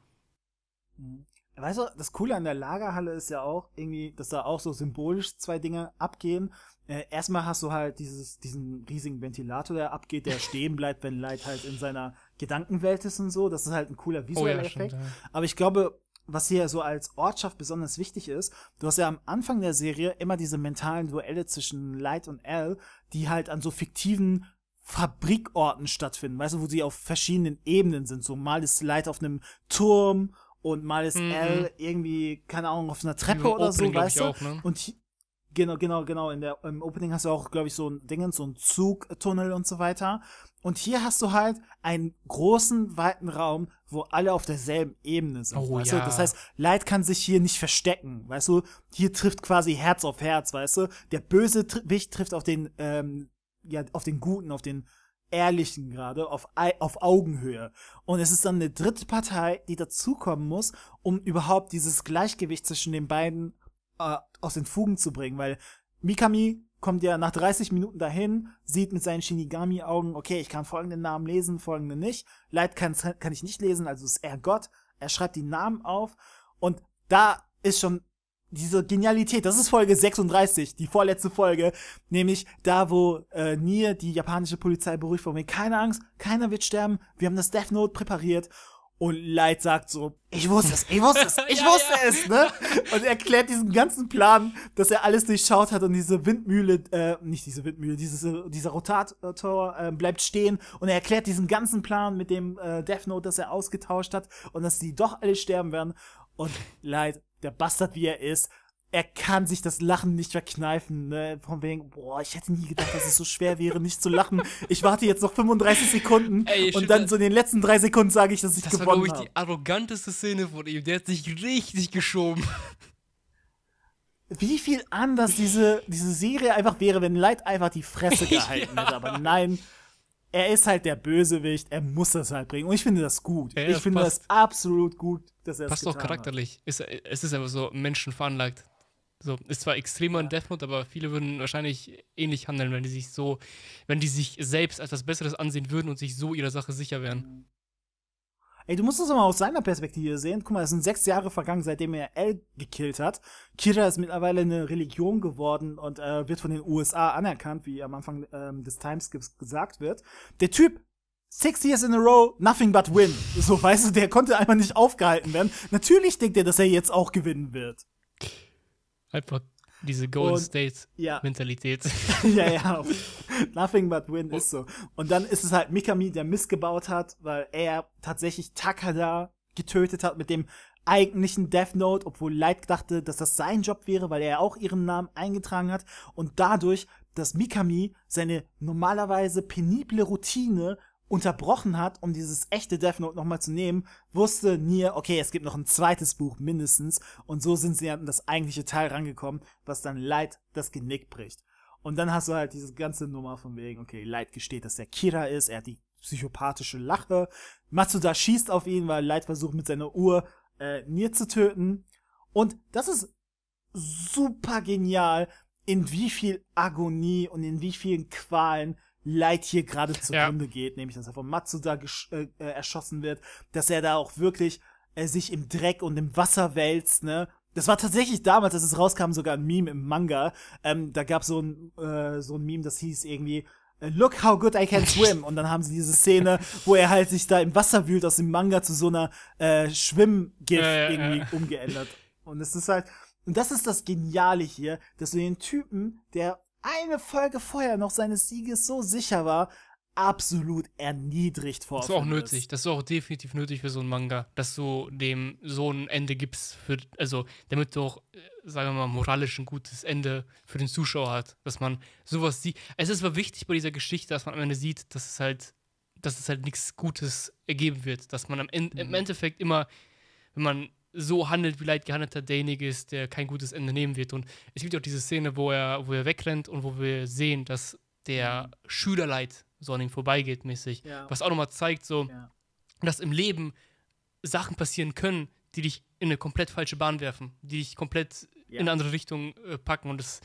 Mhm. Weißt du, das Coole an der Lagerhalle ist ja auch irgendwie, dass da auch so symbolisch zwei Dinge abgehen. Äh, erstmal hast du halt dieses, diesen riesigen Ventilator, der abgeht, der stehen bleibt, wenn Light halt in seiner Gedankenwelt ist und so. Das ist halt ein cooler visueller oh ja, Effekt. Stimmt, ja. Aber ich glaube, was hier so als Ortschaft besonders wichtig ist, du hast ja am Anfang der Serie immer diese mentalen Duelle zwischen Light und L, die halt an so fiktiven Fabrikorten stattfinden, weißt du, wo sie auf verschiedenen Ebenen sind. So mal ist Light auf einem Turm und Miles mhm. L irgendwie, keine Ahnung, auf einer Treppe Im oder Opening, so, weißt du? Auch, ne? Und genau, genau, genau, in der, im Opening hast du auch, glaube ich, so ein Ding, so ein Zugtunnel und so weiter. Und hier hast du halt einen großen, weiten Raum, wo alle auf derselben Ebene sind. Oh, weißt ja. du? Das heißt, Leid kann sich hier nicht verstecken, weißt du? Hier trifft quasi Herz auf Herz, weißt du? Der böse Wicht trifft auf den, ähm, ja, auf den Guten, auf den ehrlichen gerade, auf, auf Augenhöhe. Und es ist dann eine dritte Partei, die dazukommen muss, um überhaupt dieses Gleichgewicht zwischen den beiden äh, aus den Fugen zu bringen, weil Mikami kommt ja nach 30 Minuten dahin, sieht mit seinen Shinigami-Augen, okay, ich kann folgenden Namen lesen, folgenden nicht. Leid kann, kann ich nicht lesen, also ist er Gott. Er schreibt die Namen auf und da ist schon diese Genialität, das ist Folge 36, die vorletzte Folge, nämlich da, wo äh, Nier die japanische Polizei beruhigt von mir, keine Angst, keiner wird sterben, wir haben das Death Note präpariert und Light sagt so, ich wusste es, ich wusste es, ich ja, wusste ja. es, ne? Und er erklärt diesen ganzen Plan, dass er alles durchschaut hat und diese Windmühle, äh, nicht diese Windmühle, dieses, dieser Rotator äh, bleibt stehen und er erklärt diesen ganzen Plan mit dem äh, Death Note, dass er ausgetauscht hat und dass die doch alle sterben werden und Light der Bastard, wie er ist, er kann sich das Lachen nicht verkneifen, ne? Von wegen, boah, ich hätte nie gedacht, dass es so schwer wäre, nicht zu lachen. Ich warte jetzt noch 35 Sekunden Ey, und dann so in den letzten drei Sekunden sage ich, dass ich das gewonnen habe. Das war, glaube ich, die arroganteste Szene von ihm. Der hat sich richtig geschoben. Wie viel anders diese, diese Serie einfach wäre, wenn Light einfach die Fresse gehalten ja. hätte. Aber nein, er ist halt der Bösewicht, er muss das halt bringen. Und ich finde das gut. Ja, ich finde passt. das absolut gut, dass er das Passt auch charakterlich. Ist, es ist einfach so menschenveranlagt. So, ist zwar extremer ja. in Death Note, aber viele würden wahrscheinlich ähnlich handeln, wenn die sich so, wenn die sich selbst als was Besseres ansehen würden und sich so ihrer Sache sicher wären. Ey, du musst das aber aus seiner Perspektive sehen. Guck mal, es sind sechs Jahre vergangen, seitdem er L gekillt hat. Kira ist mittlerweile eine Religion geworden und äh, wird von den USA anerkannt, wie am Anfang ähm, des Timeskips gesagt wird. Der Typ, six years in a row, nothing but win. So, weißt du, der konnte einfach nicht aufgehalten werden. Natürlich denkt er, dass er jetzt auch gewinnen wird. Einfach diese Golden und, State ja. Mentalität. ja, ja. Nothing but win oh. ist so. Und dann ist es halt Mikami, der missgebaut hat, weil er tatsächlich Takada getötet hat mit dem eigentlichen Death Note, obwohl Light dachte, dass das sein Job wäre, weil er auch ihren Namen eingetragen hat und dadurch, dass Mikami seine normalerweise penible Routine unterbrochen hat, um dieses echte Death Note nochmal zu nehmen, wusste Nier, okay, es gibt noch ein zweites Buch mindestens. Und so sind sie an das eigentliche Teil rangekommen, was dann Light das Genick bricht. Und dann hast du halt diese ganze Nummer von wegen, okay, Light gesteht, dass der Kira ist, er hat die psychopathische Lache. Matsuda schießt auf ihn, weil Light versucht mit seiner Uhr äh, Nier zu töten. Und das ist super genial, in wie viel Agonie und in wie vielen Qualen Leid hier gerade zugrunde ja. geht, nämlich dass er von Matsuda äh, äh, erschossen wird, dass er da auch wirklich äh, sich im Dreck und im Wasser wälzt, ne? Das war tatsächlich damals, als es rauskam, sogar ein Meme im Manga. Ähm, da gab so ein äh, so ein Meme, das hieß irgendwie äh, Look how good I can swim. Und dann haben sie diese Szene, wo er halt sich da im Wasser wühlt, aus dem Manga zu so einer äh, Schwimmgift ja, ja, irgendwie umgeändert. Und es ist halt, und das ist das Geniale hier, dass du den Typen, der eine Folge vorher noch seines Sieges so sicher war, absolut erniedrigt vor. Das ist auch nötig. Das ist auch definitiv nötig für so einen Manga, dass du dem so ein Ende gibst, für, also damit du auch, äh, sagen wir mal, moralisch ein gutes Ende für den Zuschauer hat, dass man sowas sieht. Es ist aber wichtig bei dieser Geschichte, dass man am Ende sieht, dass es halt, dass es halt nichts Gutes ergeben wird, dass man am Ende, mhm. im Endeffekt immer, wenn man so handelt, wie leid gehandelt hat, derjenige ist, der kein gutes Ende nehmen wird. Und es gibt auch diese Szene, wo er, wo er wegrennt und wo wir sehen, dass der mhm. Schülerleid so an ihm vorbeigeht, mäßig. Ja. Was auch nochmal zeigt, so, ja. dass im Leben Sachen passieren können, die dich in eine komplett falsche Bahn werfen, die dich komplett ja. in eine andere Richtung äh, packen. Und das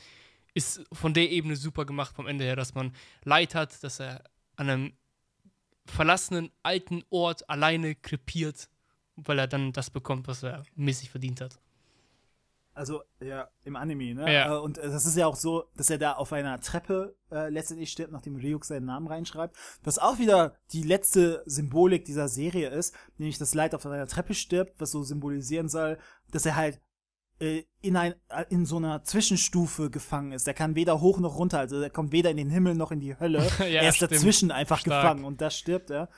ist von der Ebene super gemacht vom Ende her, dass man Leid hat, dass er an einem verlassenen alten Ort alleine krepiert weil er dann das bekommt, was er mäßig verdient hat. Also, ja, im Anime, ne? Ja. Äh, und äh, das ist ja auch so, dass er da auf einer Treppe äh, letztendlich stirbt, nachdem Ryuk seinen Namen reinschreibt. Was auch wieder die letzte Symbolik dieser Serie ist, nämlich dass Leid auf einer Treppe stirbt, was so symbolisieren soll, dass er halt äh, in, ein, äh, in so einer Zwischenstufe gefangen ist. Er kann weder hoch noch runter, also er kommt weder in den Himmel noch in die Hölle. ja, er ist stimmt. dazwischen einfach Stark. gefangen und da stirbt er.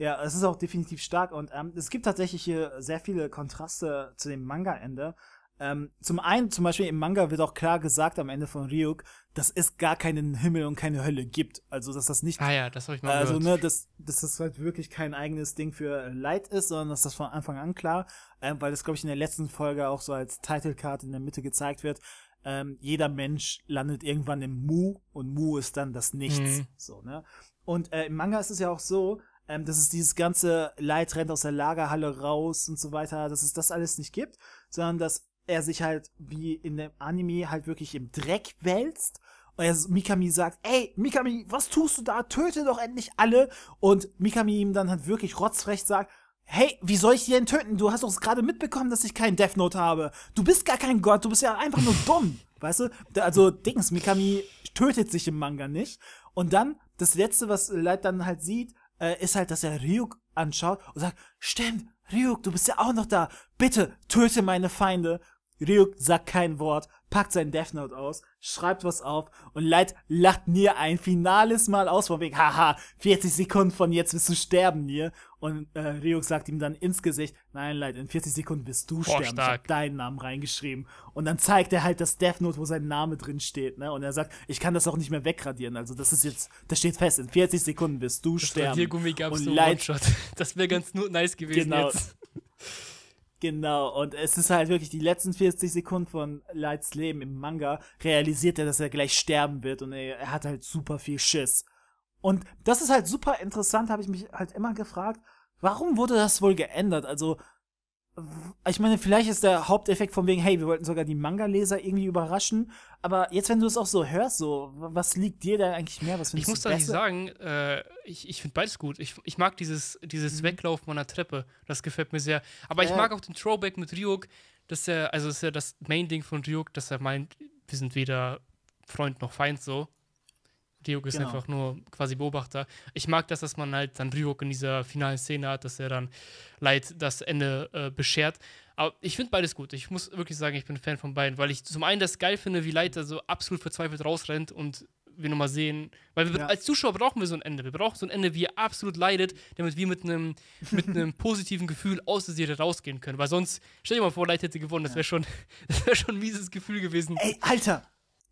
Ja, es ist auch definitiv stark und ähm, es gibt tatsächlich hier sehr viele Kontraste zu dem Manga-Ende. Ähm, zum einen, zum Beispiel im Manga wird auch klar gesagt am Ende von Ryuk, dass es gar keinen Himmel und keine Hölle gibt. Also, dass das nicht. Ah ja, das habe ich mal Also, gehört. ne, dass, dass das halt wirklich kein eigenes Ding für Light ist, sondern dass das von Anfang an klar, ähm, weil das, glaube ich, in der letzten Folge auch so als Title Card in der Mitte gezeigt wird. Ähm, jeder Mensch landet irgendwann im Mu und Mu ist dann das Nichts. Mhm. So, ne? Und äh, im Manga ist es ja auch so, ähm, dass es dieses ganze Leid rennt aus der Lagerhalle raus und so weiter, dass es das alles nicht gibt, sondern dass er sich halt wie in dem Anime halt wirklich im Dreck wälzt. Und er, Mikami sagt, ey, Mikami, was tust du da? Töte doch endlich alle. Und Mikami ihm dann halt wirklich rotzfrech sagt, hey, wie soll ich dir denn töten? Du hast doch gerade mitbekommen, dass ich keinen Death Note habe. Du bist gar kein Gott, du bist ja einfach nur dumm. Weißt du? Also, Dings, Mikami tötet sich im Manga nicht. Und dann, das letzte, was Leid dann halt sieht, äh, ist halt, dass er Ryuk anschaut und sagt, stimmt, Ryuk, du bist ja auch noch da. Bitte töte meine Feinde. Ryuk sagt kein Wort, packt sein Death Note aus, schreibt was auf und Light lacht Nier ein finales Mal aus, von wegen, haha, 40 Sekunden von jetzt wirst du sterben, Nier. Und äh, Ryuk sagt ihm dann ins Gesicht, nein, Light, in 40 Sekunden wirst du Boah, sterben. Stark. Ich hab deinen Namen reingeschrieben. Und dann zeigt er halt das Death Note, wo sein Name drin steht, ne? Und er sagt, ich kann das auch nicht mehr wegradieren. Also das ist jetzt, das steht fest, in 40 Sekunden wirst du das sterben. Radiergummi gab's und so Light, das wäre ganz nice gewesen genau. jetzt. Genau, und es ist halt wirklich die letzten 40 Sekunden von Lights Leben im Manga, realisiert er, dass er gleich sterben wird und er, er hat halt super viel Schiss. Und das ist halt super interessant, habe ich mich halt immer gefragt, warum wurde das wohl geändert? Also ich meine, vielleicht ist der Haupteffekt von wegen, hey, wir wollten sogar die Manga-Leser irgendwie überraschen, aber jetzt, wenn du es auch so hörst, so, was liegt dir da eigentlich mehr? Was ich muss da nicht sagen, äh, ich, ich finde beides gut. Ich, ich mag dieses, dieses mhm. Weglaufen von der Treppe, das gefällt mir sehr. Aber äh. ich mag auch den Throwback mit Ryuk, dass er, also ist ja das Main-Ding von Ryuk, dass er meint, wir sind weder Freund noch Feind so. Ryuk ist genau. einfach nur quasi Beobachter. Ich mag das, dass man halt dann Ryuk in dieser finalen Szene hat, dass er dann Leid das Ende äh, beschert. Aber ich finde beides gut. Ich muss wirklich sagen, ich bin Fan von beiden, weil ich zum einen das geil finde, wie Leid da so absolut verzweifelt rausrennt und wir nochmal sehen. Weil wir, ja. als Zuschauer brauchen wir so ein Ende. Wir brauchen so ein Ende, wie er absolut leidet, damit wir mit einem mit positiven Gefühl aus der Serie rausgehen können. Weil sonst, stell dir mal vor, Leid hätte gewonnen. Das wäre schon, wär schon ein mieses Gefühl gewesen. Ey, Alter!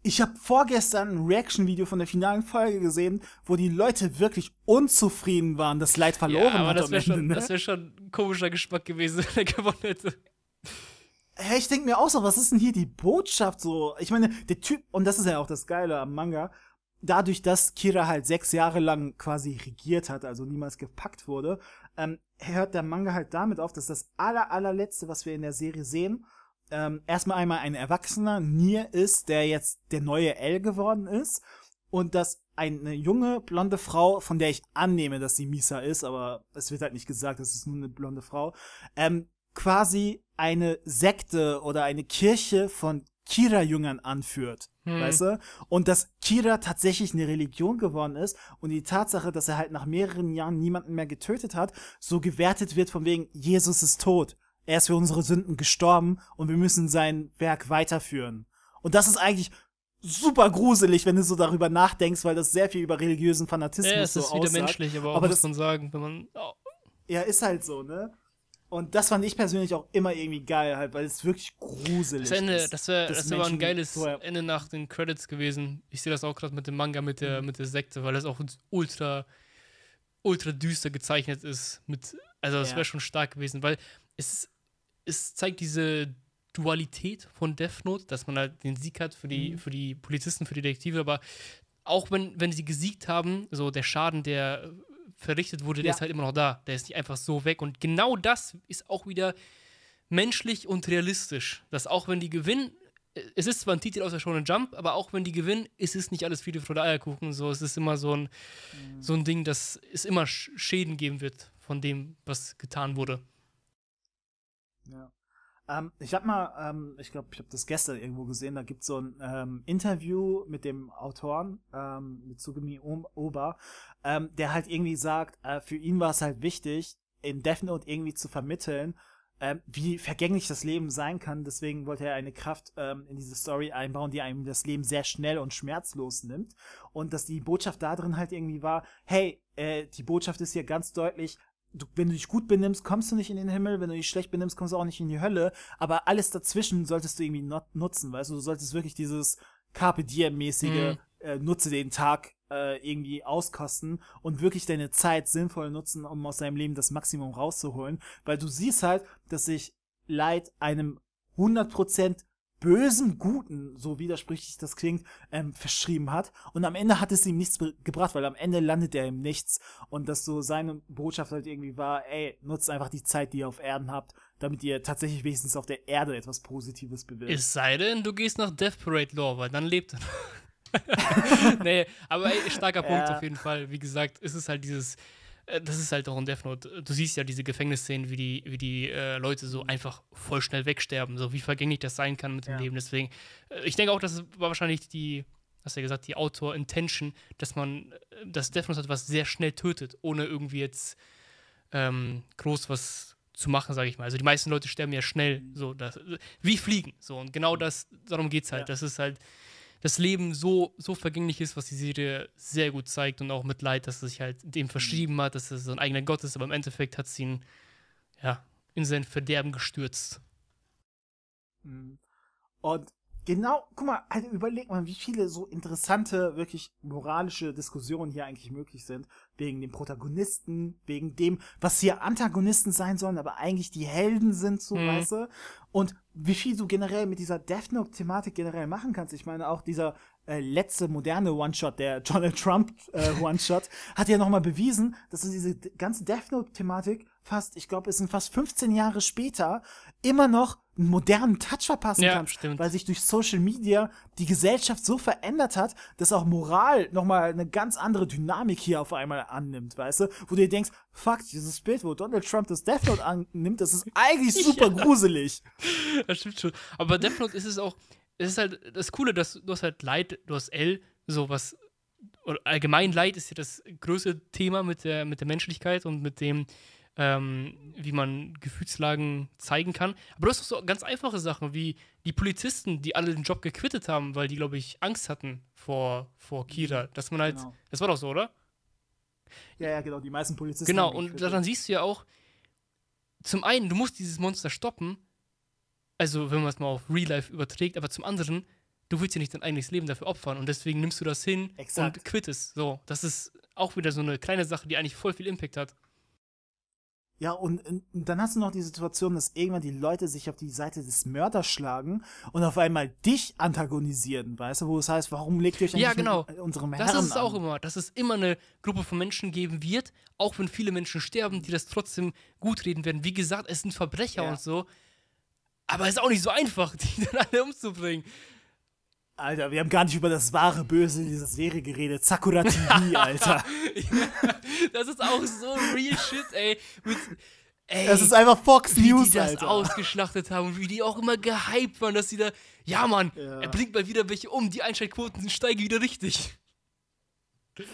Ich habe vorgestern ein Reaction-Video von der finalen Folge gesehen, wo die Leute wirklich unzufrieden waren, dass Light verloren ja, aber hat. Das wäre schon, ne? wär schon ein komischer Geschmack gewesen, wenn er gewonnen hätte. Hey, ich denke mir auch so, was ist denn hier die Botschaft so? Ich meine, der Typ, und das ist ja auch das Geile am Manga, dadurch, dass Kira halt sechs Jahre lang quasi regiert hat, also niemals gepackt wurde, ähm, hört der Manga halt damit auf, dass das aller, allerletzte, was wir in der Serie sehen, ähm, erstmal einmal ein Erwachsener Nier ist, der jetzt der neue L geworden ist und dass eine junge blonde Frau, von der ich annehme, dass sie Misa ist, aber es wird halt nicht gesagt, es ist nur eine blonde Frau, ähm, quasi eine Sekte oder eine Kirche von Kira-Jüngern anführt, hm. weißt du? Und dass Kira tatsächlich eine Religion geworden ist und die Tatsache, dass er halt nach mehreren Jahren niemanden mehr getötet hat, so gewertet wird von wegen, Jesus ist tot. Er ist für unsere Sünden gestorben und wir müssen sein Werk weiterführen. Und das ist eigentlich super gruselig, wenn du so darüber nachdenkst, weil das sehr viel über religiösen Fanatismus ja, es so ist aussagt. wieder menschlich, aber, aber das, muss man sagen, wenn man oh. Ja, ist halt so, ne? Und das fand ich persönlich auch immer irgendwie geil, halt, weil es wirklich gruselig das Ende, ist. Das wäre das wär ein geiles vorher. Ende nach den Credits gewesen. Ich sehe das auch gerade mit dem Manga, mit der, mhm. mit der Sekte, weil das auch ultra, ultra düster gezeichnet ist. Mit, also, das ja. wäre schon stark gewesen, weil es ist es zeigt diese Dualität von Death Note, dass man halt den Sieg hat für die, mhm. für die Polizisten, für die Detektive, aber auch wenn, wenn sie gesiegt haben, so der Schaden, der äh, verrichtet wurde, ja. der ist halt immer noch da. Der ist nicht einfach so weg. Und genau das ist auch wieder menschlich und realistisch. Dass auch wenn die gewinnen, äh, es ist zwar ein Titel aus der Shonen Jump, aber auch wenn die gewinnen, ist es nicht alles Friede, Freude, Eierkuchen. So, es ist immer so ein, mhm. so ein Ding, dass es immer Schäden geben wird von dem, was getan wurde. Ja. Ähm, ich habe mal, ähm, ich glaube, ich habe das gestern irgendwo gesehen, da gibt es so ein ähm, Interview mit dem Autoren, ähm, mit Tsugumi Oba, ähm, der halt irgendwie sagt, äh, für ihn war es halt wichtig, in Death Note irgendwie zu vermitteln, ähm, wie vergänglich das Leben sein kann. Deswegen wollte er eine Kraft in diese Story einbauen, die einem das Leben sehr schnell und schmerzlos nimmt. Und dass die Botschaft da drin halt irgendwie war, hey, äh, die Botschaft ist hier ganz deutlich, du, wenn du dich gut benimmst, kommst du nicht in den Himmel, wenn du dich schlecht benimmst, kommst du auch nicht in die Hölle, aber alles dazwischen solltest du irgendwie not, nutzen, weißt du, du solltest wirklich dieses Carpe Diem-mäßige mhm. äh, Nutze den Tag äh, irgendwie auskosten und wirklich deine Zeit sinnvoll nutzen, um aus deinem Leben das Maximum rauszuholen, weil du siehst halt, dass sich Leid einem 100% bösen Guten, so widersprüchlich das klingt, ähm, verschrieben hat. Und am Ende hat es ihm nichts gebracht, weil am Ende landet er im Nichts. Und dass so seine Botschaft halt irgendwie war, ey, nutzt einfach die Zeit, die ihr auf Erden habt, damit ihr tatsächlich wenigstens auf der Erde etwas Positives bewirkt. Es sei denn, du gehst nach Death Parade Lore, weil dann lebt er. nee, aber ey, starker Punkt ja. auf jeden Fall. Wie gesagt, ist es halt dieses, äh, das ist halt auch in Death Note. Du siehst ja diese Gefängnisszenen, wie die, wie die äh, Leute so mhm. einfach voll schnell wegsterben, so wie vergänglich das sein kann mit dem ja. Leben. Deswegen, äh, ich denke auch, das war wahrscheinlich die, hast du ja gesagt, die Autor-Intention, dass man, äh, dass Death Note etwas sehr schnell tötet, ohne irgendwie jetzt ähm, groß was zu machen, sage ich mal. Also die meisten Leute sterben ja schnell, mhm. so dass, wie Fliegen, so und genau mhm. das, darum geht's halt. Ja. Das ist halt das Leben so, so vergänglich ist, was die Serie sehr gut zeigt und auch mit Leid, dass er sich halt dem mhm. verschrieben hat, dass er ein eigener Gott ist, aber im Endeffekt hat es ihn ja, in sein Verderben gestürzt. Mhm. Und Genau, guck mal, also überleg mal, wie viele so interessante, wirklich moralische Diskussionen hier eigentlich möglich sind. Wegen den Protagonisten, wegen dem, was hier Antagonisten sein sollen, aber eigentlich die Helden sind, so mhm. weißt du. Und wie viel du generell mit dieser Death Note-Thematik generell machen kannst. Ich meine, auch dieser äh, letzte moderne One-Shot, der Donald Trump äh, One-Shot, hat ja nochmal bewiesen, dass diese ganze Death Note-Thematik fast, ich glaube, es sind fast 15 Jahre später immer noch einen modernen Touch verpassen ja, kann, stimmt. weil sich durch Social Media die Gesellschaft so verändert hat, dass auch Moral nochmal eine ganz andere Dynamik hier auf einmal annimmt, weißt du? Wo du dir denkst, fuck, dieses Bild, wo Donald Trump das Death Note annimmt, das ist eigentlich super ja. gruselig. Das stimmt schon. Aber bei Death Note ist es auch, es ist halt das Coole, dass du hast halt Leid, du hast L, sowas, oder allgemein Leid ist ja das größte Thema mit der, mit der Menschlichkeit und mit dem, ähm, wie man Gefühlslagen zeigen kann. Aber du hast auch so ganz einfache Sachen wie die Polizisten, die alle den Job gequittet haben, weil die, glaube ich, Angst hatten vor, vor Kira. Mhm. Dass man halt. Genau. Das war doch so, oder? Ja, ja, genau. Die meisten Polizisten. Genau, und dann siehst du ja auch, zum einen, du musst dieses Monster stoppen. Also, wenn man es mal auf Real Life überträgt, aber zum anderen, du willst ja nicht dein eigenes Leben dafür opfern und deswegen nimmst du das hin Exakt. und quittest. So, das ist auch wieder so eine kleine Sache, die eigentlich voll viel Impact hat. Ja, und, und, dann hast du noch die Situation, dass irgendwann die Leute sich auf die Seite des Mörders schlagen und auf einmal dich antagonisieren, weißt du, wo es heißt, warum legt ihr euch eigentlich ja, genau. mit unserem Herrn Das ist es an? auch immer, dass es immer eine Gruppe von Menschen geben wird, auch wenn viele Menschen sterben, die das trotzdem gut reden werden. Wie gesagt, es sind Verbrecher ja. und so, aber es ist auch nicht so einfach, die dann alle umzubringen. Alter, wir haben gar nicht über das wahre Böse in dieser Serie geredet. Sakura TV, Alter. das ist auch so real shit, ey. Mit, ey das ist einfach Fox wie News, die das ausgeschlachtet haben und wie die auch immer gehypt waren, dass sie da, ja Mann, ja. er blinkt mal wieder welche um, die Einschaltquoten steigen wieder richtig.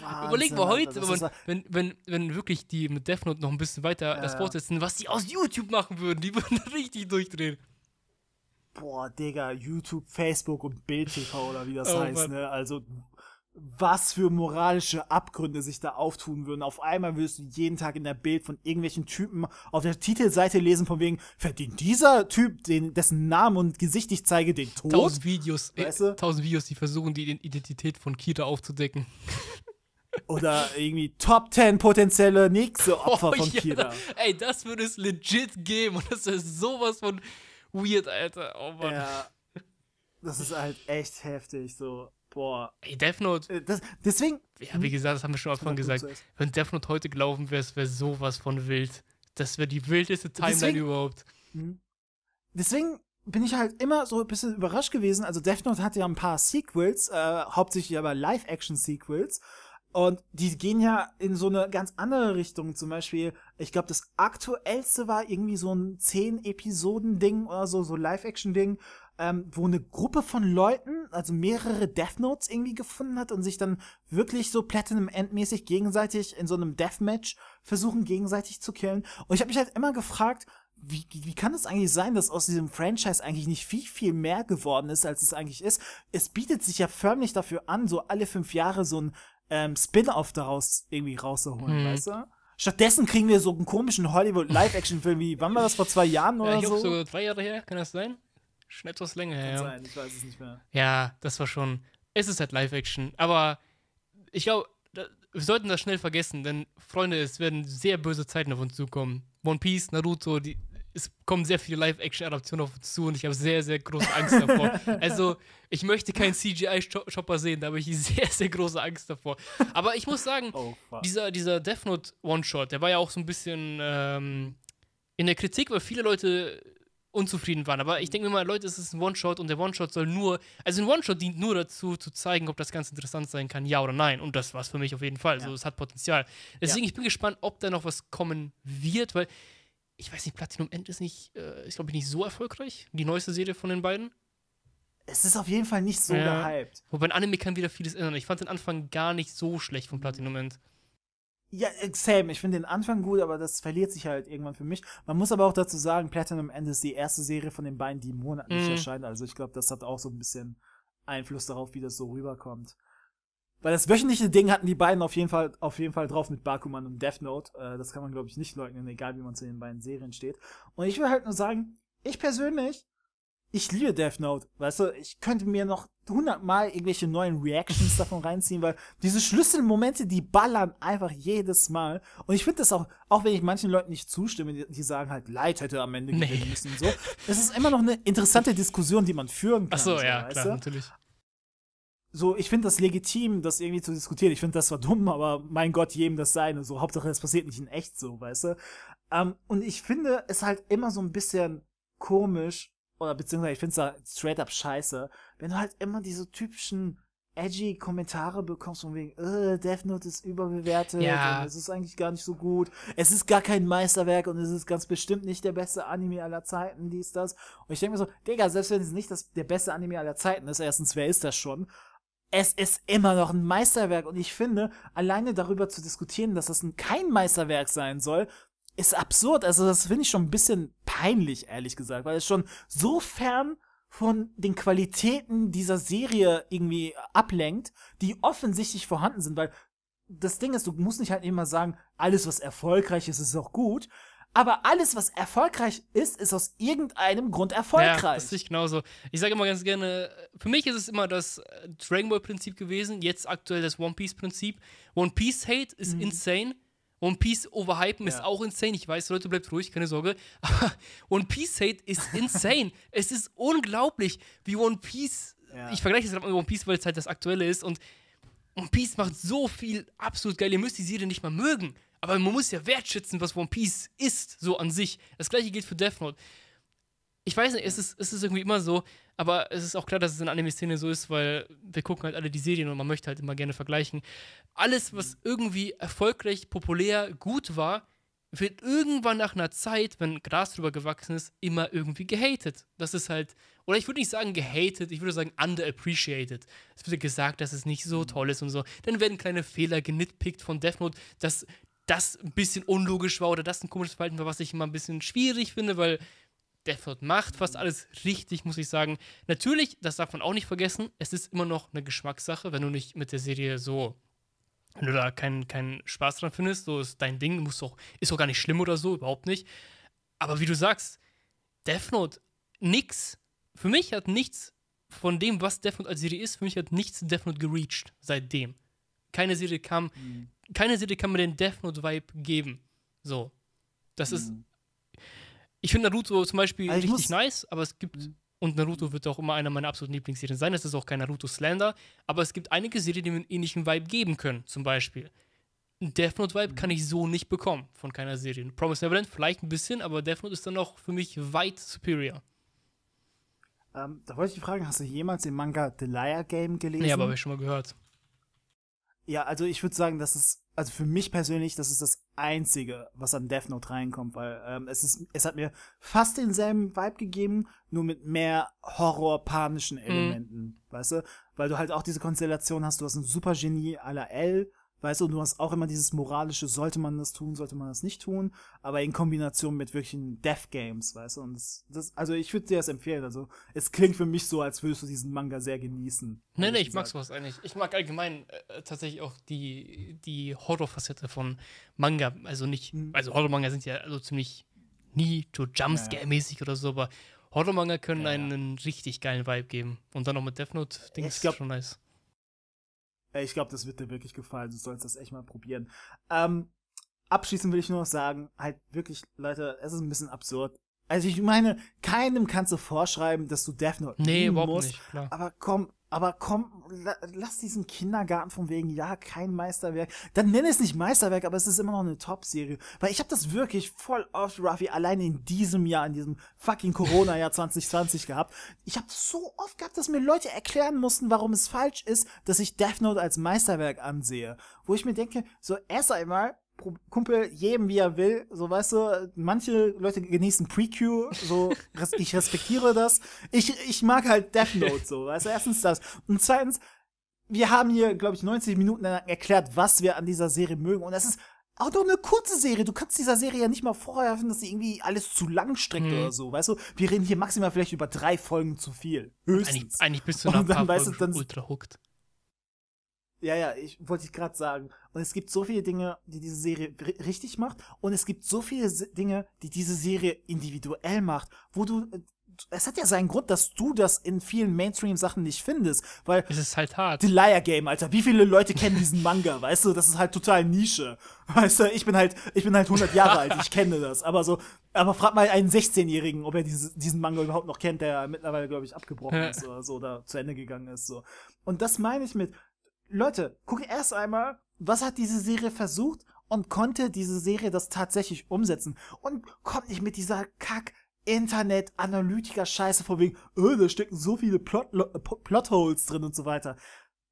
Wahnsinn, Überleg mal heute, wenn, wenn, wenn, wenn wirklich die mit Death Note noch ein bisschen weiter ja, das fortsetzen, was die aus YouTube machen würden, die würden richtig durchdrehen boah, Digga, YouTube, Facebook und Bild TV oder wie das oh, heißt, Mann. ne? Also was für moralische Abgründe sich da auftun würden. Auf einmal würdest du jeden Tag in der Bild von irgendwelchen Typen auf der Titelseite lesen, von wegen, verdient dieser Typ, den, dessen Namen und Gesicht ich zeige, den Tod? Tausend Videos, weißt du? tausend Videos, die versuchen, die Identität von Kita aufzudecken. Oder irgendwie Top 10 potenzielle nächste Opfer oh, von ja. Kira. Ey, das würde es legit geben und das ist sowas von weird, Alter. Oh Mann. Ja. Das ist halt echt heftig, so. Boah. Ey, Death Note. Äh, das, deswegen. Ja, wie gesagt, das haben wir schon am Anfang gesagt. Wenn Death Note heute gelaufen wäre, es wäre sowas von wild. Das wäre die wildeste Timeline deswegen, überhaupt. Mhm. Deswegen bin ich halt immer so ein bisschen überrascht gewesen. Also Death Note hatte ja ein paar Sequels, äh, hauptsächlich aber Live-Action-Sequels. Und die gehen ja in so eine ganz andere Richtung. Zum Beispiel, ich glaube, das aktuellste war irgendwie so ein zehn episoden ding oder so, so Live-Action-Ding, ähm, wo eine Gruppe von Leuten, also mehrere Death Notes irgendwie gefunden hat und sich dann wirklich so platinum endmäßig gegenseitig in so einem Deathmatch versuchen, gegenseitig zu killen. Und ich habe mich halt immer gefragt, wie, wie kann es eigentlich sein, dass aus diesem Franchise eigentlich nicht viel, viel mehr geworden ist, als es eigentlich ist? Es bietet sich ja förmlich dafür an, so alle fünf Jahre so ein ähm, Spin-off daraus irgendwie rauszuholen, hm. weißt du? Stattdessen kriegen wir so einen komischen Hollywood-Live-Action-Film wie, wann war das vor zwei Jahren oder ja, ich so? so? Zwei Jahre her, kann das sein? Schon etwas länger her. Kann sein, ich weiß es nicht mehr. Ja, das war schon. Es ist halt Live-Action, aber ich glaube, wir sollten das schnell vergessen, denn Freunde, es werden sehr böse Zeiten auf uns zukommen. One Piece, Naruto, die, es kommen sehr viele Live-Action-Adaptionen auf uns zu und ich habe sehr, sehr große Angst davor. also, ich möchte keinen CGI-Shopper sehen, da habe ich sehr, sehr große Angst davor. Aber ich muss sagen, oh, dieser, dieser Death Note One-Shot, der war ja auch so ein bisschen ähm, in der Kritik, weil viele Leute unzufrieden waren. Aber ich denke mir mal, Leute, es ist ein One-Shot und der One-Shot soll nur, also ein One-Shot dient nur dazu, zu zeigen, ob das Ganze interessant sein kann, ja oder nein. Und das war es für mich auf jeden Fall. Ja. Also es hat Potenzial. Deswegen, ja. ich bin gespannt, ob da noch was kommen wird, weil ich weiß nicht, Platinum End ist nicht, äh, ist glaube ich nicht so erfolgreich. Die neueste Serie von den beiden. Es ist auf jeden Fall nicht so ja. gehypt. Wobei ein Anime kann wieder vieles ändern. Ich fand den Anfang gar nicht so schlecht von mhm. Platinum End. Ja, äh, same. Ich finde den Anfang gut, aber das verliert sich halt irgendwann für mich. Man muss aber auch dazu sagen, Platinum End ist die erste Serie von den beiden, die monatlich mhm. erscheint. Also ich glaube, das hat auch so ein bisschen Einfluss darauf, wie das so rüberkommt. Weil das wöchentliche Ding hatten die beiden auf jeden Fall, auf jeden Fall drauf mit Bakuman und Death Note. Äh, das kann man, glaube ich, nicht leugnen, egal wie man zu den beiden Serien steht. Und ich will halt nur sagen, ich persönlich, ich liebe Death Note. Weißt du, ich könnte mir noch hundertmal irgendwelche neuen Reactions davon reinziehen, weil diese Schlüsselmomente, die ballern einfach jedes Mal. Und ich finde das auch, auch wenn ich manchen Leuten nicht zustimme, die, die sagen halt, Leid hätte am Ende gewinnen nee. müssen und so. Es ist immer noch eine interessante Diskussion, die man führen kann. Ach so, so ja, klar, du? natürlich so, ich finde das legitim, das irgendwie zu diskutieren. Ich finde, das zwar dumm, aber mein Gott, jedem das Seine. So, Hauptsache, das passiert nicht in echt so, weißt du? Ähm, und ich finde es halt immer so ein bisschen komisch, oder beziehungsweise ich finde es halt straight up scheiße, wenn du halt immer diese typischen edgy Kommentare bekommst von wegen, äh, Death Note ist überbewertet ja. und es ist eigentlich gar nicht so gut. Es ist gar kein Meisterwerk und es ist ganz bestimmt nicht der beste Anime aller Zeiten, dies, das. Und ich denke mir so, Digga, selbst wenn es nicht das, der beste Anime aller Zeiten ist, erstens, wer ist das schon? es ist immer noch ein Meisterwerk. Und ich finde, alleine darüber zu diskutieren, dass das kein Meisterwerk sein soll, ist absurd. Also das finde ich schon ein bisschen peinlich, ehrlich gesagt, weil es schon so fern von den Qualitäten dieser Serie irgendwie ablenkt, die offensichtlich vorhanden sind, weil das Ding ist, du musst nicht halt immer sagen, alles was erfolgreich ist, ist auch gut, aber alles, was erfolgreich ist, ist aus irgendeinem Grund erfolgreich. Ja, das ist nicht genauso. Ich sage immer ganz gerne, für mich ist es immer das äh, Dragon Ball Prinzip gewesen, jetzt aktuell das One Piece Prinzip. One Piece Hate ist mhm. insane. One Piece overhypen ja. ist auch insane. Ich weiß, Leute, bleibt ruhig, keine Sorge. Aber One Piece Hate ist insane. es ist unglaublich, wie One Piece. Ja. Ich vergleiche es gerade halt mit One Piece, weil es halt das aktuelle ist. Und One Piece macht so viel absolut geil. Ihr müsst die Serie nicht mal mögen. Aber man muss ja wertschätzen, was One Piece ist, so an sich. Das gleiche gilt für Death Note. Ich weiß nicht, es ist, es ist irgendwie immer so, aber es ist auch klar, dass es in Anime-Szene so ist, weil wir gucken halt alle die Serien und man möchte halt immer gerne vergleichen. Alles, was irgendwie erfolgreich, populär, gut war, wird irgendwann nach einer Zeit, wenn Gras drüber gewachsen ist, immer irgendwie gehatet. Das ist halt, oder ich würde nicht sagen gehatet, ich würde sagen underappreciated. Es wird gesagt, dass es nicht so toll ist und so. Dann werden kleine Fehler genitpickt von Death Note, dass das ein bisschen unlogisch war oder das ein komisches Verhalten war, was ich immer ein bisschen schwierig finde, weil Death Note macht fast alles richtig, muss ich sagen. Natürlich, das darf man auch nicht vergessen, es ist immer noch eine Geschmackssache, wenn du nicht mit der Serie so, wenn du da keinen, keinen Spaß dran findest, so ist dein Ding, musst auch, ist auch gar nicht schlimm oder so, überhaupt nicht. Aber wie du sagst, Death Note, nix, für mich hat nichts von dem, was Death Note als Serie ist, für mich hat nichts Death Note gereached seitdem. Keine Serie kam mhm keine Serie kann mir den Death Note Vibe geben. So. Das mhm. ist. Ich finde Naruto zum Beispiel also richtig nice, aber es gibt. Mhm. Und Naruto wird auch immer einer meiner absoluten Lieblingsserien sein. Das ist auch kein Naruto-Slander. Aber es gibt einige Serien, die mir einen ähnlichen Vibe geben können. Zum Beispiel. Ein Death Note-Vibe mhm. kann ich so nicht bekommen von keiner Serie. Promise Neverland vielleicht ein bisschen, aber Death Note ist dann auch für mich weit superior. Ähm, da wollte ich fragen, hast du jemals den Manga The Liar Game gelesen? Nee, aber habe ich schon mal gehört. Ja, also ich würde sagen, das ist, also für mich persönlich, das ist das Einzige, was an Death Note reinkommt, weil ähm, es ist, es hat mir fast denselben Vibe gegeben, nur mit mehr horror-panischen mhm. Elementen, mhm. weißt du? Weil du halt auch diese Konstellation hast, du hast ein Supergenie à la L, Weißt du, du hast auch immer dieses moralische, sollte man das tun, sollte man das nicht tun, aber in Kombination mit wirklichen Death Games, weißt du, und das, das also ich würde dir das empfehlen, also es klingt für mich so, als würdest du diesen Manga sehr genießen. Nee, nee, ich mag sowas eigentlich. Ich mag allgemein äh, äh, tatsächlich auch die, die Horror-Facette von Manga, also nicht, mhm. also Horror-Manga sind ja also ziemlich nie so Jumpscare-mäßig ja, oder so, aber Horror-Manga können ja, einen richtig geilen Vibe geben. Und dann noch mit Death Note-Dings ist schon nice. Ich glaube, das wird dir wirklich gefallen. Du sollst das echt mal probieren. Ähm, abschließend will ich nur noch sagen, halt wirklich, Leute, es ist ein bisschen absurd. Also ich meine, keinem kannst du vorschreiben, dass du Death Note nee, musst. Nicht, klar. Aber komm, aber komm, la, lass diesen Kindergarten von wegen, ja, kein Meisterwerk. Dann nenne es nicht Meisterwerk, aber es ist immer noch eine Top-Serie. Weil ich habe das wirklich voll oft, Ruffy, allein in diesem Jahr, in diesem fucking Corona-Jahr 2020 gehabt. Ich habe so oft gehabt, dass mir Leute erklären mussten, warum es falsch ist, dass ich Death Note als Meisterwerk ansehe. Wo ich mir denke, so erst einmal, Kumpel jedem, wie er will. So, weißt du, manche Leute genießen Pre-Q, so, res ich respektiere das. Ich, ich mag halt Death Note, so, weißt du, erstens das. Und zweitens, wir haben hier, glaube ich, 90 Minuten erklärt, was wir an dieser Serie mögen. Und das ist auch doch eine kurze Serie. Du kannst dieser Serie ja nicht mal vorwerfen, dass sie irgendwie alles zu lang streckt mhm. oder hm. so, weißt du? Wir reden hier maximal vielleicht über drei Folgen zu viel. Höchstens. Eigentlich, eigentlich bist du noch und dann, weißt du, dann, ultra hooked. Ja, ja, ich wollte ich gerade sagen. Und es gibt so viele Dinge, die diese Serie richtig macht. Und es gibt so viele Dinge, die diese Serie individuell macht, wo du. Äh, es hat ja seinen Grund, dass du das in vielen Mainstream-Sachen nicht findest, weil. Es ist halt hart. The Liar Game, Alter. Wie viele Leute kennen diesen Manga, weißt du? Das ist halt total Nische. Weißt du, ich bin halt, ich bin halt 100 Jahre alt, ich kenne das. Aber so, aber frag mal einen 16-Jährigen, ob er diese, diesen Manga überhaupt noch kennt, der mittlerweile, glaube ich, abgebrochen ist oder so, oder zu Ende gegangen ist, so. Und das meine ich mit, Leute, guckt erst einmal, was hat diese Serie versucht und konnte diese Serie das tatsächlich umsetzen und kommt nicht mit dieser Kack Internet-Analytiker-Scheiße von wegen, öh, da stecken so viele Plot äh, Plotholes drin und so weiter.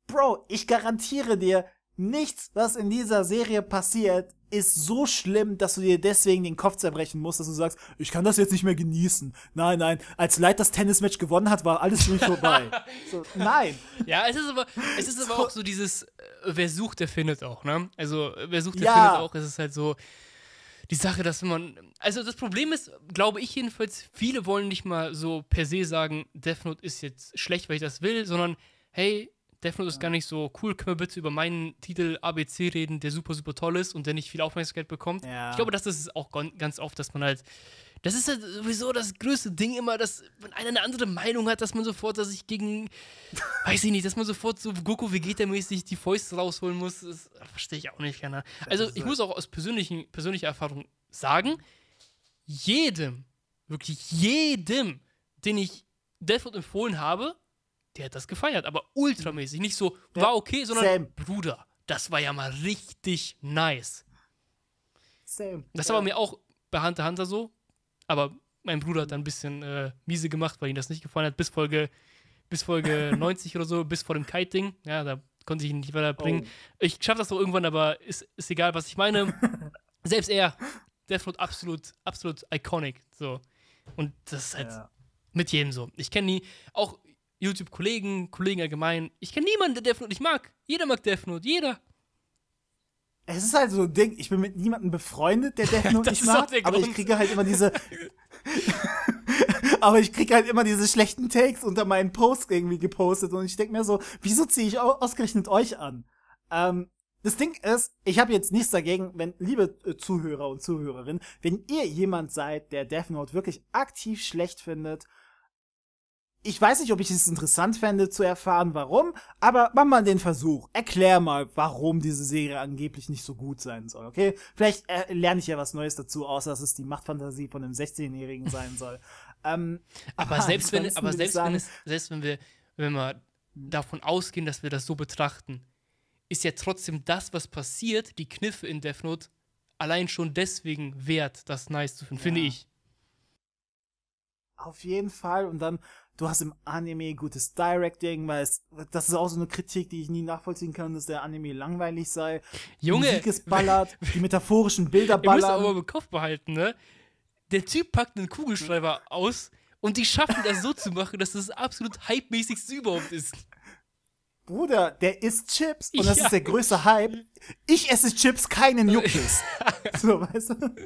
Bro, ich garantiere dir, nichts, was in dieser Serie passiert, ist so schlimm, dass du dir deswegen den Kopf zerbrechen musst, dass du sagst, ich kann das jetzt nicht mehr genießen. Nein, nein, als Leid das Tennismatch gewonnen hat, war alles schon vorbei. so, nein. Ja, es ist aber, es ist so. auch so dieses, äh, wer sucht, der findet auch, ne? Also, wer sucht, der ja. findet auch. Es ist halt so die Sache, dass man, also das Problem ist, glaube ich jedenfalls, viele wollen nicht mal so per se sagen, Death Note ist jetzt schlecht, weil ich das will, sondern hey, Death Note ist gar nicht so cool. Können wir bitte über meinen Titel ABC reden, der super, super toll ist und der nicht viel Aufmerksamkeit bekommt? Ja. Ich glaube, das ist auch ganz oft, dass man halt. Das ist halt sowieso das größte Ding immer, dass wenn einer eine andere Meinung hat, dass man sofort, dass ich gegen, weiß ich nicht, dass man sofort so Goku Vegeta-mäßig die Fäuste rausholen muss, das ah, verstehe ich auch nicht, keiner. Also ich muss auch aus persönlichen, persönlicher Erfahrung sagen, jedem, wirklich jedem, den ich Death Note empfohlen habe, der hat das gefeiert, aber ultramäßig. Nicht so, ja, war okay, sondern Sam. Bruder, das war ja mal richtig nice. Sam. Das ja. war mir auch bei Hunter Hunter so, aber mein Bruder hat dann ein bisschen äh, miese gemacht, weil ihm das nicht gefallen hat, bis Folge, bis Folge 90 oder so, bis vor dem Kite-Ding. Ja, da konnte ich ihn nicht weiterbringen. Oh. Ich schaffe das doch irgendwann, aber ist, ist egal, was ich meine. Selbst er, Death Note absolut, absolut iconic. So. Und das ist halt ja. mit jedem so. Ich kenne nie, auch YouTube-Kollegen, Kollegen allgemein. Ich kenne niemanden, der Death Note nicht mag. Jeder mag Death Note, jeder. Es ist halt so ein Ding, ich bin mit niemandem befreundet, der Death Note nicht mag, aber ich kriege halt immer diese aber ich kriege halt immer diese schlechten Takes unter meinen Posts irgendwie gepostet und ich denke mir so, wieso ziehe ich ausgerechnet euch an? Ähm, das Ding ist, ich habe jetzt nichts dagegen, wenn, liebe äh, Zuhörer und Zuhörerinnen, wenn ihr jemand seid, der Death Note wirklich aktiv schlecht findet ich weiß nicht, ob ich es interessant fände zu erfahren, warum, aber mach mal den Versuch. Erklär mal, warum diese Serie angeblich nicht so gut sein soll, okay? Vielleicht äh, lerne ich ja was Neues dazu, außer dass es die Machtfantasie von einem 16-Jährigen sein soll. ähm, aber, aber selbst wenn, aber selbst sagen, wenn es, selbst wenn wir, wenn wir davon ausgehen, dass wir das so betrachten, ist ja trotzdem das, was passiert, die Kniffe in Death Note, allein schon deswegen wert, das nice zu finden, ja. finde ich. Auf jeden Fall. Und dann du hast im Anime gutes Directing, weil es, das ist auch so eine Kritik, die ich nie nachvollziehen kann, dass der Anime langweilig sei. Junge! Die Musik ist ballert, die metaphorischen Bilder ballern. Ihr müsst aber im Kopf behalten, ne? Der Typ packt einen Kugelschreiber aus und die schaffen das so zu machen, dass das absolut hype-mäßigste überhaupt ist. Bruder, der isst Chips und das ja. ist der größte Hype. Ich esse Chips, keinen juckt es. so, weißt du?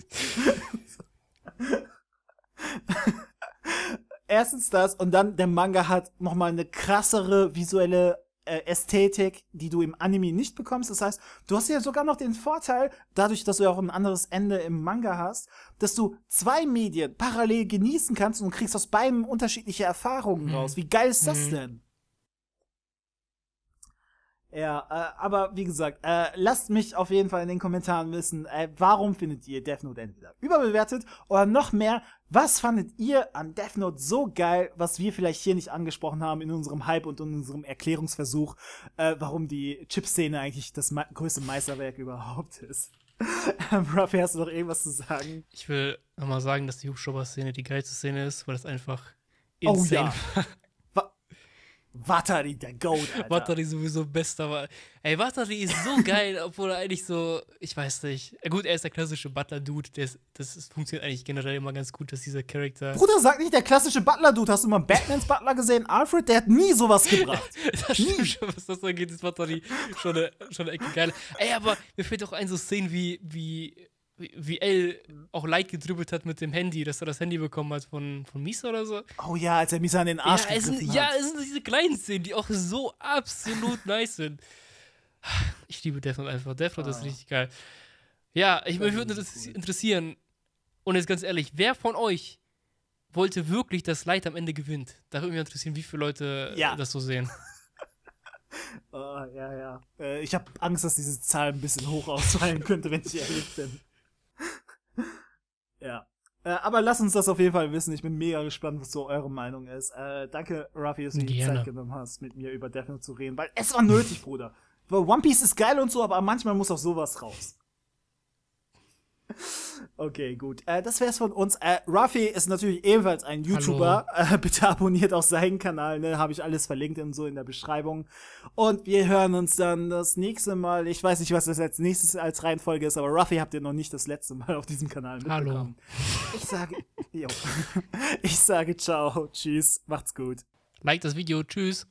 erstens das und dann der Manga hat nochmal eine krassere visuelle äh, Ästhetik, die du im Anime nicht bekommst. Das heißt, du hast ja sogar noch den Vorteil, dadurch, dass du ja auch ein anderes Ende im Manga hast, dass du zwei Medien parallel genießen kannst und kriegst aus beiden unterschiedliche Erfahrungen raus. Mhm. Wie geil ist das mhm. denn? Ja, äh, aber wie gesagt, äh, lasst mich auf jeden Fall in den Kommentaren wissen, äh, warum findet ihr Death Note entweder überbewertet oder noch mehr, was fandet ihr an Death Note so geil, was wir vielleicht hier nicht angesprochen haben in unserem Hype und in unserem Erklärungsversuch, äh, warum die Chip-Szene eigentlich das größte Meisterwerk überhaupt ist? ähm, Ruffy, hast du noch irgendwas zu sagen? Ich will nochmal sagen, dass die Hubschrauber-Szene die geilste Szene ist, weil das einfach insane oh, ja. Wattari, der Goat, Alter. Wattari sowieso bester. Wa Ey, Wattari ist so geil, obwohl er eigentlich so, ich weiß nicht. Gut, er ist der klassische Butler-Dude. Das, das funktioniert eigentlich generell immer ganz gut, dass dieser Charakter. Bruder, sag nicht der klassische Butler-Dude. Hast du mal Batmans Butler gesehen? Alfred, der hat nie sowas gebracht. das nie. stimmt schon, was das angeht, ist Wattari schon eine, schon eine Ecke geil. Ey, aber mir fällt auch ein so Szenen wie, wie wie WL auch Light gedribbelt hat mit dem Handy, dass er das Handy bekommen hat von, von Misa oder so. Oh ja, als er Misa an den Arsch ja, gegriffen sind, hat. Ja, es sind diese kleinen Szenen, die auch so absolut nice sind. Ich liebe Death Note einfach. Death Note ah. ist richtig geil. Ja, ich, mich würde das interessieren. Und jetzt ganz ehrlich, wer von euch wollte wirklich, dass Light am Ende gewinnt? Da würde mich interessieren, wie viele Leute ja. das so sehen. Oh, ja, ja. Äh, ich habe Angst, dass diese Zahl ein bisschen hoch ausfallen könnte, wenn ich ehrlich bin. ja. Äh, aber lasst uns das auf jeden Fall wissen. Ich bin mega gespannt, was so eure Meinung ist. Äh, danke, Ruffy, dass du dir die Zeit genommen hast, mit mir über Death Note zu reden, weil es war nötig, Bruder. Weil One Piece ist geil und so, aber manchmal muss auch sowas raus. Okay, gut. Äh, das wär's von uns. Äh, Ruffy ist natürlich ebenfalls ein YouTuber. Äh, bitte abonniert auch seinen Kanal, ne? Habe ich alles verlinkt und so in der Beschreibung. Und wir hören uns dann das nächste Mal. Ich weiß nicht, was das als nächstes als Reihenfolge ist, aber Ruffy habt ihr noch nicht das letzte Mal auf diesem Kanal mitbekommen. Hallo. Ich sage, jo. ich sage ciao, tschüss, macht's gut. Like das Video, tschüss.